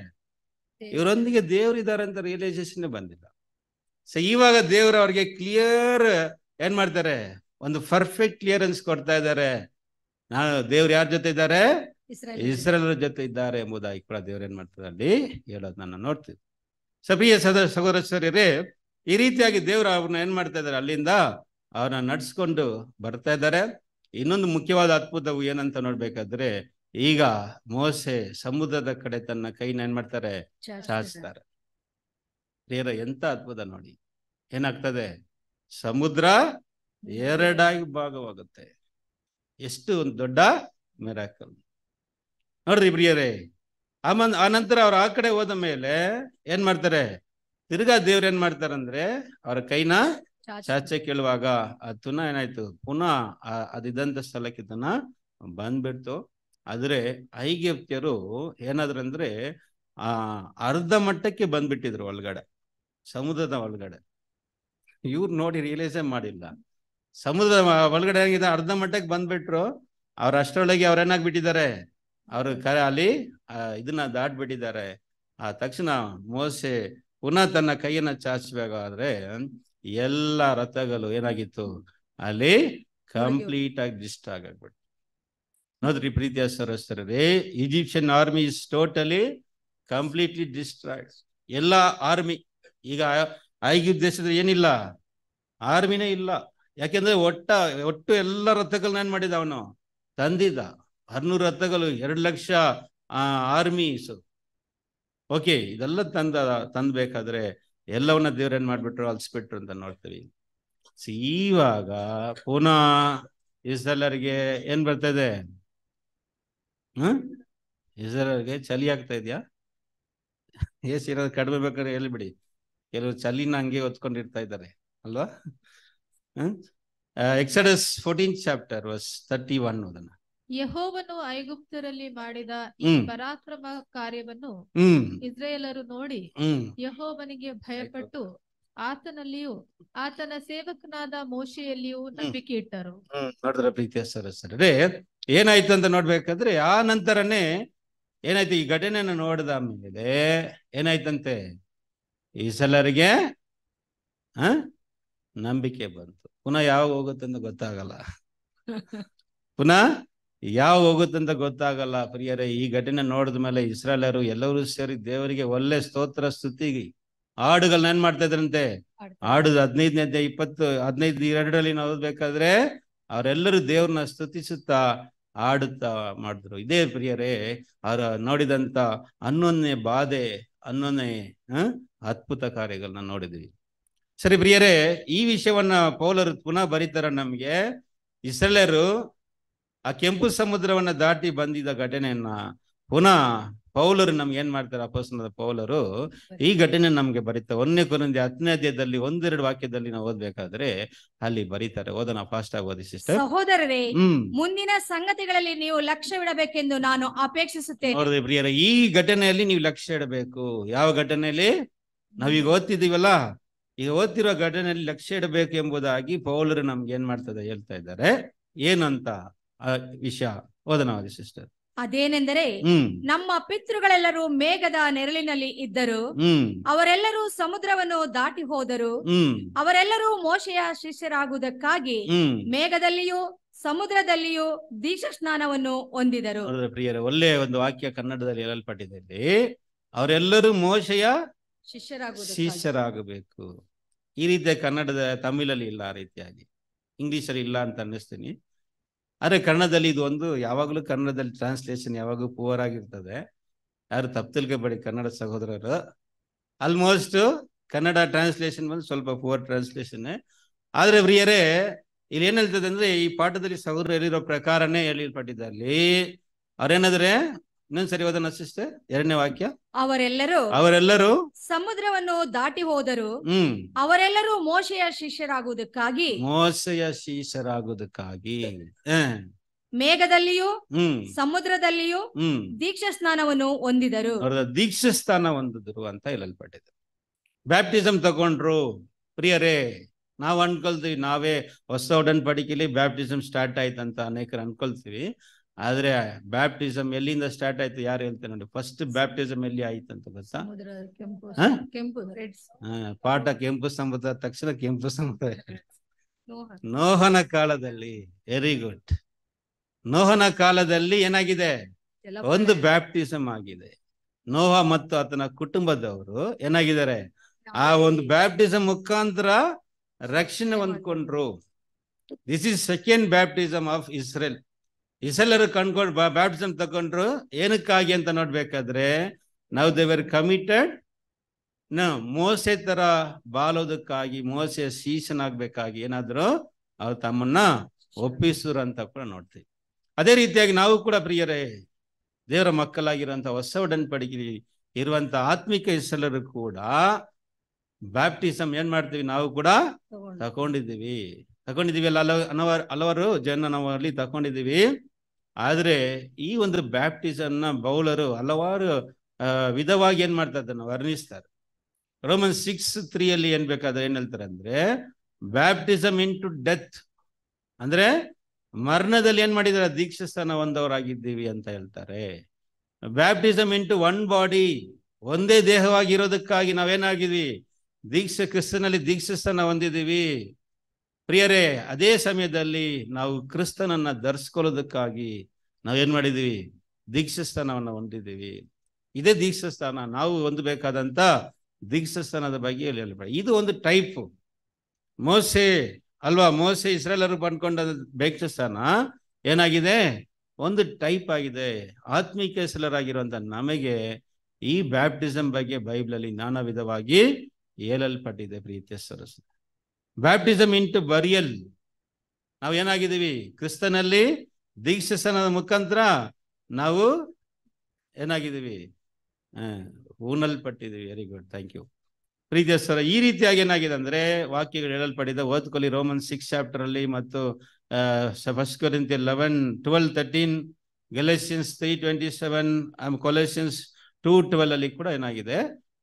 ಇವರೊಂದಿಗೆ ದೇವ್ರು ಇದ್ದಾರೆ ಅಂತ ರಿಯಲೈಸೇಷನ್ ಬಂದಿಲ್ಲ ಸೊ ಇವಾಗ ದೇವ್ರು ಅವ್ರಿಗೆ ಕ್ಲಿಯರ್ ಏನ್ ಮಾಡ್ತಾರೆ ಒಂದು ಪರ್ಫೆಕ್ಟ್ ಕ್ಲಿಯರೆನ್ಸ್ ಕೊಡ್ತಾ ಇದ್ದಾರೆ ನಾನು ದೇವ್ರು ಯಾರ ಜೊತೆ ಇದ್ದಾರೆ ಇಸ್ರೇಲ್ ಜೊತೆ ಇದ್ದಾರೆ ಎಂಬುದಾಗಿ ಕೂಡ ದೇವ್ರು ಏನ್ ಮಾಡ್ತಾರೆ ಅಲ್ಲಿ ಹೇಳೋದು ನಾನು ನೋಡ್ತೀವಿ ಸಭೆಯ ಸದ ಸಹೋದರೇ ಈ ರೀತಿಯಾಗಿ ದೇವರು ಅವ್ರನ್ನ ಏನ್ ಮಾಡ್ತಾ ಇದ್ದಾರೆ ಅಲ್ಲಿಂದ ಅವ್ರನ್ನ ನಡ್ಸ್ಕೊಂಡು ಬರ್ತಾ ಇದ್ದಾರೆ ಇನ್ನೊಂದು ಮುಖ್ಯವಾದ ಅದ್ಭುತವು ಏನಂತ ನೋಡ್ಬೇಕಾದ್ರೆ ಈಗ ಮೋಸೆ ಸಮುದ್ರದ ಕಡೆ ತನ್ನ ಕೈನ ಏನ್ ಮಾಡ್ತಾರೆ ಚಾಚ್ತಾರೆ ಪ್ರಿಯರ ಎಂತ ಅದ್ಭುತ ನೋಡಿ ಏನಾಗ್ತದೆ ಸಮುದ್ರ ಎರಡಾಗಿ ಭಾಗವಾಗುತ್ತೆ ಎಷ್ಟು ಒಂದ್ ದೊಡ್ಡ ಮೆರಾಕಲ್ ನೋಡ್ರಿ ಪ್ರಿಯರೇ ಆ ನಂತರ ಅವ್ರು ಆ ಕಡೆ ಹೋದ ಮೇಲೆ ಏನ್ ಮಾಡ್ತಾರೆ ತಿರ್ಗಾ ದೇವ್ರ ಏನ್ ಮಾಡ್ತಾರಂದ್ರೆ ಅವ್ರ ಕೈನ ಚಾಚೆ ಕೇಳುವಾಗ ಅದುನ ಏನಾಯ್ತು ಪುನಃ ಅದಿದ್ದಂತ ಸ್ಥಳಕ್ಕೆ ತನ ಬಂದ್ಬಿಡ್ತು ಆದ್ರೆ ಏನಾದ್ರು ಏನಾದ್ರಂದ್ರೆ ಆ ಅರ್ಧ ಮಟ್ಟಕ್ಕೆ ಬಂದ್ಬಿಟ್ಟಿದ್ರು ಒಳಗಡೆ ಸಮುದ್ರದ ಒಳಗಡೆ ಇವ್ರು ನೋಡಿ ರಿಯಲೈಸೇ ಮಾಡಿಲ್ಲ ಸಮುದ್ರದ ಒಳಗಡೆ ಏನಾಗಿದೆ ಅರ್ಧ ಮಟ್ಟಕ್ಕೆ ಬಂದ್ಬಿಟ್ರು ಅವ್ರ ಅಷ್ಟರೊಳಗೆ ಅವ್ರ ಏನಾಗ್ಬಿಟ್ಟಿದ್ದಾರೆ ಅವರು ಕರೆ ಅಲ್ಲಿ ಇದನ್ನ ದಾಟ್ಬಿಟ್ಟಿದ್ದಾರೆ ಆ ತಕ್ಷಣ ಮೋಸೆ ಪುನಃ ತನ್ನ ಕೈಯನ್ನ ಚಾಚಬೇಕಾದ್ರೆ ಎಲ್ಲ ರಥಗಳು ಏನಾಗಿತ್ತು ಅಲ್ಲಿ ಕಂಪ್ಲೀಟ್ ಆಗಿ ಡಿಸ್ಟ್ ಆಗ್ಬಿಟ್ಟು ನೋಡ್ರಿ ಪ್ರೀತಿಯ ಸರಸ್ವರೇ Egyptian army is totally completely destroyed ಎಲ್ಲ ಆರ್ಮಿ ಈಗ ಐಗಿ ದೇಶದ ಏನಿಲ್ಲ ಆರ್ಮಿನೇ ಇಲ್ಲ ಯಾಕೆಂದ್ರೆ ಒಟ್ಟ ಒಟ್ಟು ಎಲ್ಲ ರಥಗಳನ್ನ ಏನ್ ಮಾಡಿದ ಅವನು ತಂದಿದ್ದ ಆರ್ನೂರು ರಥಗಳು ಎರಡು ಲಕ್ಷ ಆರ್ಮೀಸ್ ಓಕೆ ಇದೆಲ್ಲ ತಂದ ತಂದ್ಬೇಕಾದ್ರೆ ಎಲ್ಲವನ್ನ ದೇವ್ರೇನ್ ಮಾಡ್ಬಿಟ್ರು ಅಲ್ಸ್ಬಿಟ್ರು ಅಂತ ನೋಡ್ತೀವಿ ಇವಾಗ ಪುನಃ ಇಸ್ರೇಲರಿಗೆ ಏನ್ ಬರ್ತದೆ ಹ್ಮ್ ಇಸ್ರೇಲರಿಗೆ ಚಲಿ ಆಗ್ತಾ ಇದೆಯಾ ಎಸ್ ಇರೋದು ಕಡಿಮೆ ಬೇಕಾದ್ರೆ ಬಿಡಿ ಕೆಲವರು ಚಲಿನ ಹಂಗೆ ಹೊತ್ಕೊಂಡಿರ್ತಾ ಇದ್ದಾರೆ ಅಲ್ವಾ Exodus fourteen chapter verse thirty one ಅದನ್ನ ಯಹೋವನು ಐಗುಪ್ತರಲ್ಲಿ ಮಾಡಿದ ಈ ಪರಾಕ್ರಮ ಕಾರ್ಯವನ್ನು ಇಸ್ರೇಲರು ನೋಡಿ ಯಹೋವನಿಗೆ ಭಯಪಟ್ಟು ಆತನಲ್ಲಿಯೂ ಆತನ ಸೇವಕನಾದ ಮೋಶೆಯಲ್ಲಿಯೂ ನಂಬಿಕೆ ಇಟ್ಟರು ನೋಡಿದ್ರ ಪ್ರೀತಿಯ ಏನಾಯ್ತು ಅಂತ ನೋಡ್ಬೇಕಾದ್ರೆ ಆ ನಂತರನೇ ಏನಾಯ್ತು ಈ ಘಟನೆಯನ್ನು ನೋಡಿದ ಮೇಲೆ ಏನಾಯ್ತಂತೆ ಈ ಸಲರಿಗೆ ಹ ನಂಬಿಕೆ ಬಂತು ಪುನಃ ಯಾವಾಗ ಹೋಗುತ್ತೆ ಅಂತ ಗೊತ್ತಾಗಲ್ಲ ಪುನಃ ಯಾವಾಗ ಅಂತ ಗೊತ್ತಾಗಲ್ಲ ಪ್ರಿಯರೇ ಈ ಘಟನೆ ನೋಡಿದ ಮೇಲೆ ಇಸ್ರಾಲರು ಎಲ್ಲರೂ ಸೇರಿ ದೇವರಿಗೆ ಒಳ್ಳೆ ಸ್ತೋತ್ರ ಸ್ತುತಿ ಹಾಡುಗಳನ್ನ ಏನ್ ಮಾಡ್ತಾ ಇದ್ರಂತೆ ಹಾಡುದ್ ಹದಿನೈದನೇ ಇಪ್ಪತ್ತು ಹದಿನೈದು ಎರಡರಲ್ಲಿ ನಾವು ಓದ್ಬೇಕಾದ್ರೆ ಅವರೆಲ್ಲರೂ ದೇವ್ರನ್ನ ಸ್ತುತಿಸುತ್ತಾ ಆಡುತ್ತಾ ಮಾಡಿದ್ರು ಇದೇ ಪ್ರಿಯರೇ ಅವರ ನೋಡಿದಂತ ಹನ್ನೊಂದನೇ ಬಾಧೆ ಹನ್ನೊಂದನೇ ಅದ್ಭುತ ಕಾರ್ಯಗಳನ್ನ ನೋಡಿದ್ವಿ ಸರಿ ಪ್ರಿಯರೇ ಈ ವಿಷಯವನ್ನ ಪೌಲರು ಪುನಃ ಬರೀತಾರ ನಮ್ಗೆ ಇಸ್ರೇಲರು ಆ ಕೆಂಪು ಸಮುದ್ರವನ್ನ ದಾಟಿ ಬಂದಿದ್ದ ಘಟನೆಯನ್ನ ಪುನಃ ಪೌಲರು ನಮ್ಗೆ ಏನ್ ಮಾಡ್ತಾರೆ ಅಪಸ್ನದ ಪೌಲರು ಈ ಘಟನೆ ನಮ್ಗೆ ಬರೀತಾರೆ ಒಂದೇ ಕೊನೆಯ ಹತ್ತನೇ ಅಧ್ಯಾಯದಲ್ಲಿ ಒಂದೆರಡು ವಾಕ್ಯದಲ್ಲಿ ನಾವು ಓದ್ಬೇಕಾದ್ರೆ ಅಲ್ಲಿ ಬರೀತಾರೆ ಓದನ ಫಾಸ್ಟ್ ಆಗಿ ಓದಿ ಸಿಸ್ಟರ್ ಮುಂದಿನ ಸಂಗತಿಗಳಲ್ಲಿ ನೀವು ಲಕ್ಷ್ಯ ಇಡಬೇಕೆಂದು ನಾನು ಅಪೇಕ್ಷಿಸುತ್ತೇನೆ ಪ್ರಿಯರ ಈ ಘಟನೆಯಲ್ಲಿ ನೀವು ಲಕ್ಷ್ಯ ಇಡಬೇಕು ಯಾವ ಘಟನೆಯಲ್ಲಿ ನಾವೀಗ ಓದ್ತಿದ್ದೀವಲ್ಲ ಈಗ ಓದ್ತಿರೋ ಘಟನೆಯಲ್ಲಿ ಲಕ್ಷ್ಯ ಇಡಬೇಕು ಎಂಬುದಾಗಿ ಪೌಲರು ನಮ್ಗೆ ಏನ್ ಮಾಡ್ತದೆ ಹೇಳ್ತಾ ಇದ್ದಾರೆ ಏನಂತ ವಿಷಯ ಓದನವಾದಿ ಸಿಸ್ಟರ್ ಅದೇನೆಂದರೆ ನಮ್ಮ ಪಿತೃಗಳೆಲ್ಲರೂ ಮೇಘದ ನೆರಳಿನಲ್ಲಿ ಇದ್ದರು ಅವರೆಲ್ಲರೂ ಸಮುದ್ರವನ್ನು ದಾಟಿ ಹೋದರು ಅವರೆಲ್ಲರೂ ಮೋಶೆಯ ಶಿಷ್ಯರಾಗುವುದಕ್ಕಾಗಿ ಮೇಘದಲ್ಲಿಯೂ ಸಮುದ್ರದಲ್ಲಿಯೂ ದೀಕ್ಷ ಸ್ನಾನವನ್ನು ಹೊಂದಿದರು ಪ್ರಿಯರು ಒಳ್ಳೆಯ ಒಂದು ವಾಕ್ಯ ಕನ್ನಡದಲ್ಲಿ ಹೇಳಲ್ಪಟ್ಟಿದೆ ಅವರೆಲ್ಲರೂ ಮೋಶೆಯ ಶಿಷ್ಯರಾಗ ಶಿಷ್ಯರಾಗಬೇಕು ಈ ರೀತಿಯ ಕನ್ನಡದ ತಮಿಳಲ್ಲಿ ಇಲ್ಲ ಆ ರೀತಿಯಾಗಿ ಇಂಗ್ಲಿಷಲ್ಲಿ ಇಲ್ಲ ಅಂತ ಅನ್ನಿಸ್ತೀನಿ ಆದರೆ ಕನ್ನಡದಲ್ಲಿ ಇದು ಒಂದು ಯಾವಾಗಲೂ ಕನ್ನಡದಲ್ಲಿ ಟ್ರಾನ್ಸ್ಲೇಷನ್ ಯಾವಾಗಲೂ ಪುವರ್ ಆಗಿರ್ತದೆ ಯಾರು ತಪ್ಪು ಕನ್ನಡ ಸಹೋದರರು ಆಲ್ಮೋಸ್ಟ್ ಕನ್ನಡ ಟ್ರಾನ್ಸ್ಲೇಷನ್ ಬಂದು ಸ್ವಲ್ಪ ಪುವರ್ ಟ್ರಾನ್ಸ್ಲೇಷನ್ ಆದರೆ ಪ್ರಿಯರೇ ಇಲ್ಲಿ ಏನ್ ಹೇಳ್ತದೆ ಅಂದ್ರೆ ಈ ಪಾಠದಲ್ಲಿ ಸಹೋದರ ಹೇಳಿರೋ ಪ್ರಕಾರನೇ ಹೇಳಿರ್ಪಟ್ಟಿದ್ದಲ್ಲಿ ಅವ್ರೇನಾದ್ರೆ ಸರಿ ಹೋದ ಸಿಸ್ಟರ್ ಎರಡನೇ ವಾಕ್ಯ ಅವರೆಲ್ಲರೂ ಅವರೆಲ್ಲರೂ ಸಮುದ್ರವನ್ನು ದಾಟಿ ಹೋದರು ಹ್ಮ್ ಅವರೆಲ್ಲರೂ ಮೋಸೆಯ ಶಿಷ್ಯರಾಗುವುದಕ್ಕಾಗಿ ಮೋಸೆಯ ಶಿಷ್ಯರಾಗುವುದಕ್ಕಾಗಿ ಮೇಘದಲ್ಲಿಯೂ ಹ್ಮ್ ಸಮುದ್ರದಲ್ಲಿಯೂ ಹ್ಮ್ ದೀಕ್ಷಾ ಸ್ನಾನವನ್ನು ಹೊಂದಿದರು ದೀಕ್ಷಾ ಸ್ನಾನ ಹೊಂದಿದ್ರು ಅಂತ ಹೇಳಲ್ಪಟ್ಟಿದೆ ಬ್ಯಾಪ್ಟಿಸಮ್ ತಗೊಂಡ್ರು ಪ್ರಿಯರೇ ನಾವು ಅನ್ಕೊಳ್ತೀವಿ ನಾವೇ ಹೊಸ ಉಡನ್ ಪಡಿಕೆಲಿ ಬ್ಯಾಪ್ಟಿಸಮ್ ಸ್ಟಾರ್ಟ್ ಆಯ್ತಂತ ಅನೇಕರು ಅನ್ಕೊಳ್ತೀವಿ ಆದ್ರೆ ಬ್ಯಾಪ್ಟಿಸಮ್ ಎಲ್ಲಿಂದ ಸ್ಟಾರ್ಟ್ ಆಯ್ತು ಯಾರು ಹೇಳ್ತಾರೆ ನೋಡಿ ಫಸ್ಟ್ ಬ್ಯಾಪ್ಟಿಸಮ್ ಎಲ್ಲಿ ಆಯ್ತು ಅಂತ ಗೊತ್ತಾ ಕೆಂಪು ಪಾಠ ಕೆಂಪು ಸಮುದ್ರ ತಕ್ಷಣ ಕೆಂಪು ಸಮುದ್ರ ನೋಹನ ಕಾಲದಲ್ಲಿ ವೆರಿ ಗುಡ್ ನೋಹನ ಕಾಲದಲ್ಲಿ ಏನಾಗಿದೆ ಒಂದು ಬ್ಯಾಪ್ಟಿಸಮ್ ಆಗಿದೆ ನೋಹ ಮತ್ತು ಆತನ ಕುಟುಂಬದವರು ಏನಾಗಿದ್ದಾರೆ ಆ ಒಂದು ಬ್ಯಾಪ್ಟಿಸಮ್ ಮುಖಾಂತರ ರಕ್ಷಣೆ ಹೊಂದ್ಕೊಂಡ್ರು this is second baptism of Israel ಇಸೆಲ್ಲರೂ ಕಂಡ್ಕೊಂಡು ಬ್ಯಾಪ್ಟಿಸಮ್ ತಗೊಂಡ್ರು ಏನಕ್ಕಾಗಿ ಅಂತ ನೋಡ್ಬೇಕಾದ್ರೆ ನಾವು ದೇವರ್ ಕಮಿಟೆಡ್ ನ ಮೋಸೆ ತರ ಬಾಲೋದಕ್ಕಾಗಿ ಮೋಸೆ ಸೀಸನ್ ಆಗ್ಬೇಕಾಗಿ ಏನಾದ್ರು ಅವ್ರು ತಮ್ಮನ್ನ ಒಪ್ಪಿಸರು ಅಂತ ಕೂಡ ನೋಡ್ತೀವಿ ಅದೇ ರೀತಿಯಾಗಿ ನಾವು ಕೂಡ ಪ್ರಿಯರೇ ದೇವರ ಮಕ್ಕಳಾಗಿರುವಂತ ಹೊಸ ಪಡಿಗಿರಿ ಇರುವಂತ ಆತ್ಮಿಕ ಹೆಸರು ಕೂಡ ಬ್ಯಾಪ್ಟಿಸಮ್ ಏನ್ ಮಾಡ್ತೀವಿ ನಾವು ಕೂಡ ತಗೊಂಡಿದ್ದೀವಿ ತಗೊಂಡಿದ್ದೀವಿ ಅಲ್ಲ ಹಲವಾರು ಹಲವಾರು ಜನ ನಾವು ಅಲ್ಲಿ ತಗೊಂಡಿದ್ದೀವಿ ಆದರೆ ಈ ಒಂದು ಬ್ಯಾಪ್ಟಿಸಮ್ನ ಬೌಲರು ಹಲವಾರು ವಿಧವಾಗಿ ಏನ್ ಮಾಡ್ತಾರೆ ಅದನ್ನು ವರ್ಣಿಸ್ತಾರೆ ರೋಮನ್ ಸಿಕ್ಸ್ ತ್ರೀಯಲ್ಲಿ ಏನ್ ಬೇಕಾದ್ರೆ ಏನ್ ಹೇಳ್ತಾರೆ ಅಂದ್ರೆ ಬ್ಯಾಪ್ಟಿಸಮ್ ಇನ್ ಟು ಡೆತ್ ಅಂದ್ರೆ ಮರಣದಲ್ಲಿ ಏನ್ ಮಾಡಿದಾರೆ ಸ್ಥಾನ ಹೊಂದವರಾಗಿದ್ದೀವಿ ಅಂತ ಹೇಳ್ತಾರೆ ಬ್ಯಾಪ್ಟಿಸಮ್ ಇಂಟು ಒನ್ ಬಾಡಿ ಒಂದೇ ದೇಹವಾಗಿರೋದಕ್ಕಾಗಿ ನಾವೇನಾಗಿದ್ವಿ ದೀಕ್ಷ ಕ್ರಿಸ್ತನಲ್ಲಿ ಸ್ಥಾನ ಹೊಂದಿದ್ದೀವಿ ಪ್ರಿಯರೇ ಅದೇ ಸಮಯದಲ್ಲಿ ನಾವು ಕ್ರಿಸ್ತನನ್ನ ಧರಿಸ್ಕೊಳ್ಳೋದಕ್ಕಾಗಿ ನಾವೇನ್ ಮಾಡಿದೀವಿ ದೀಕ್ಷಾಸ್ಥಾನವನ್ನು ಹೊಂದಿದ್ದೀವಿ ಇದೇ ದೀಕ್ಷಾಸ್ಥಾನ ನಾವು ಹೊಂದಬೇಕಾದಂತ ದೀಕ್ಷಾಸ್ಥಾನದ ಬಗ್ಗೆ ಹೇಳಿ ಇದು ಒಂದು ಟೈಪ್ ಮೋಸೆ ಅಲ್ವಾ ಮೋಸೆ ಇಸ್ರೇಲರು ಬಂದ್ಕೊಂಡ ದೀಕ್ಷಾಸ್ಥಾನ ಏನಾಗಿದೆ ಒಂದು ಟೈಪ್ ಆಗಿದೆ ಆತ್ಮೀಕ ನಮಗೆ ಈ ಬ್ಯಾಪ್ಟಿಸಮ್ ಬಗ್ಗೆ ಬೈಬಲ್ ನಾನಾ ವಿಧವಾಗಿ ಹೇಳಲ್ಪಟ್ಟಿದೆ ಪ್ರೀತಿಯ ಸರಸ್ವತಿ ಬ್ಯಾಪ್ಟಿಸಮ್ ಟು ಬರಿಯಲ್ ನಾವು ಏನಾಗಿದ್ದೀವಿ ಕ್ರಿಸ್ತನಲ್ಲಿ ದೀಕ್ಷಿಸನದ ಮುಖಾಂತರ ನಾವು ಏನಾಗಿದ್ದೀವಿ ಊನಲ್ಪಟ್ಟಿದ್ದೀವಿ ವೆರಿ ಗುಡ್ ಥ್ಯಾಂಕ್ ಯು ಪ್ರೀತಿಯ ಸರ್ ಈ ರೀತಿಯಾಗಿ ಏನಾಗಿದೆ ಅಂದರೆ ವಾಕ್ಯಗಳು ಹೇಳಲ್ಪಟ್ಟಿದೆ ಓದ್ಕೊಳ್ಳಿ ರೋಮನ್ ಸಿಕ್ಸ್ ಅಲ್ಲಿ ಮತ್ತು ಫಸ್ಟ್ಕೊರಿಂತಿ eleven twelve thirteen Galatians three twenty seven Colossians two twelve ಅಲ್ಲಿ ಕೂಡ ಏನಾಗಿದೆ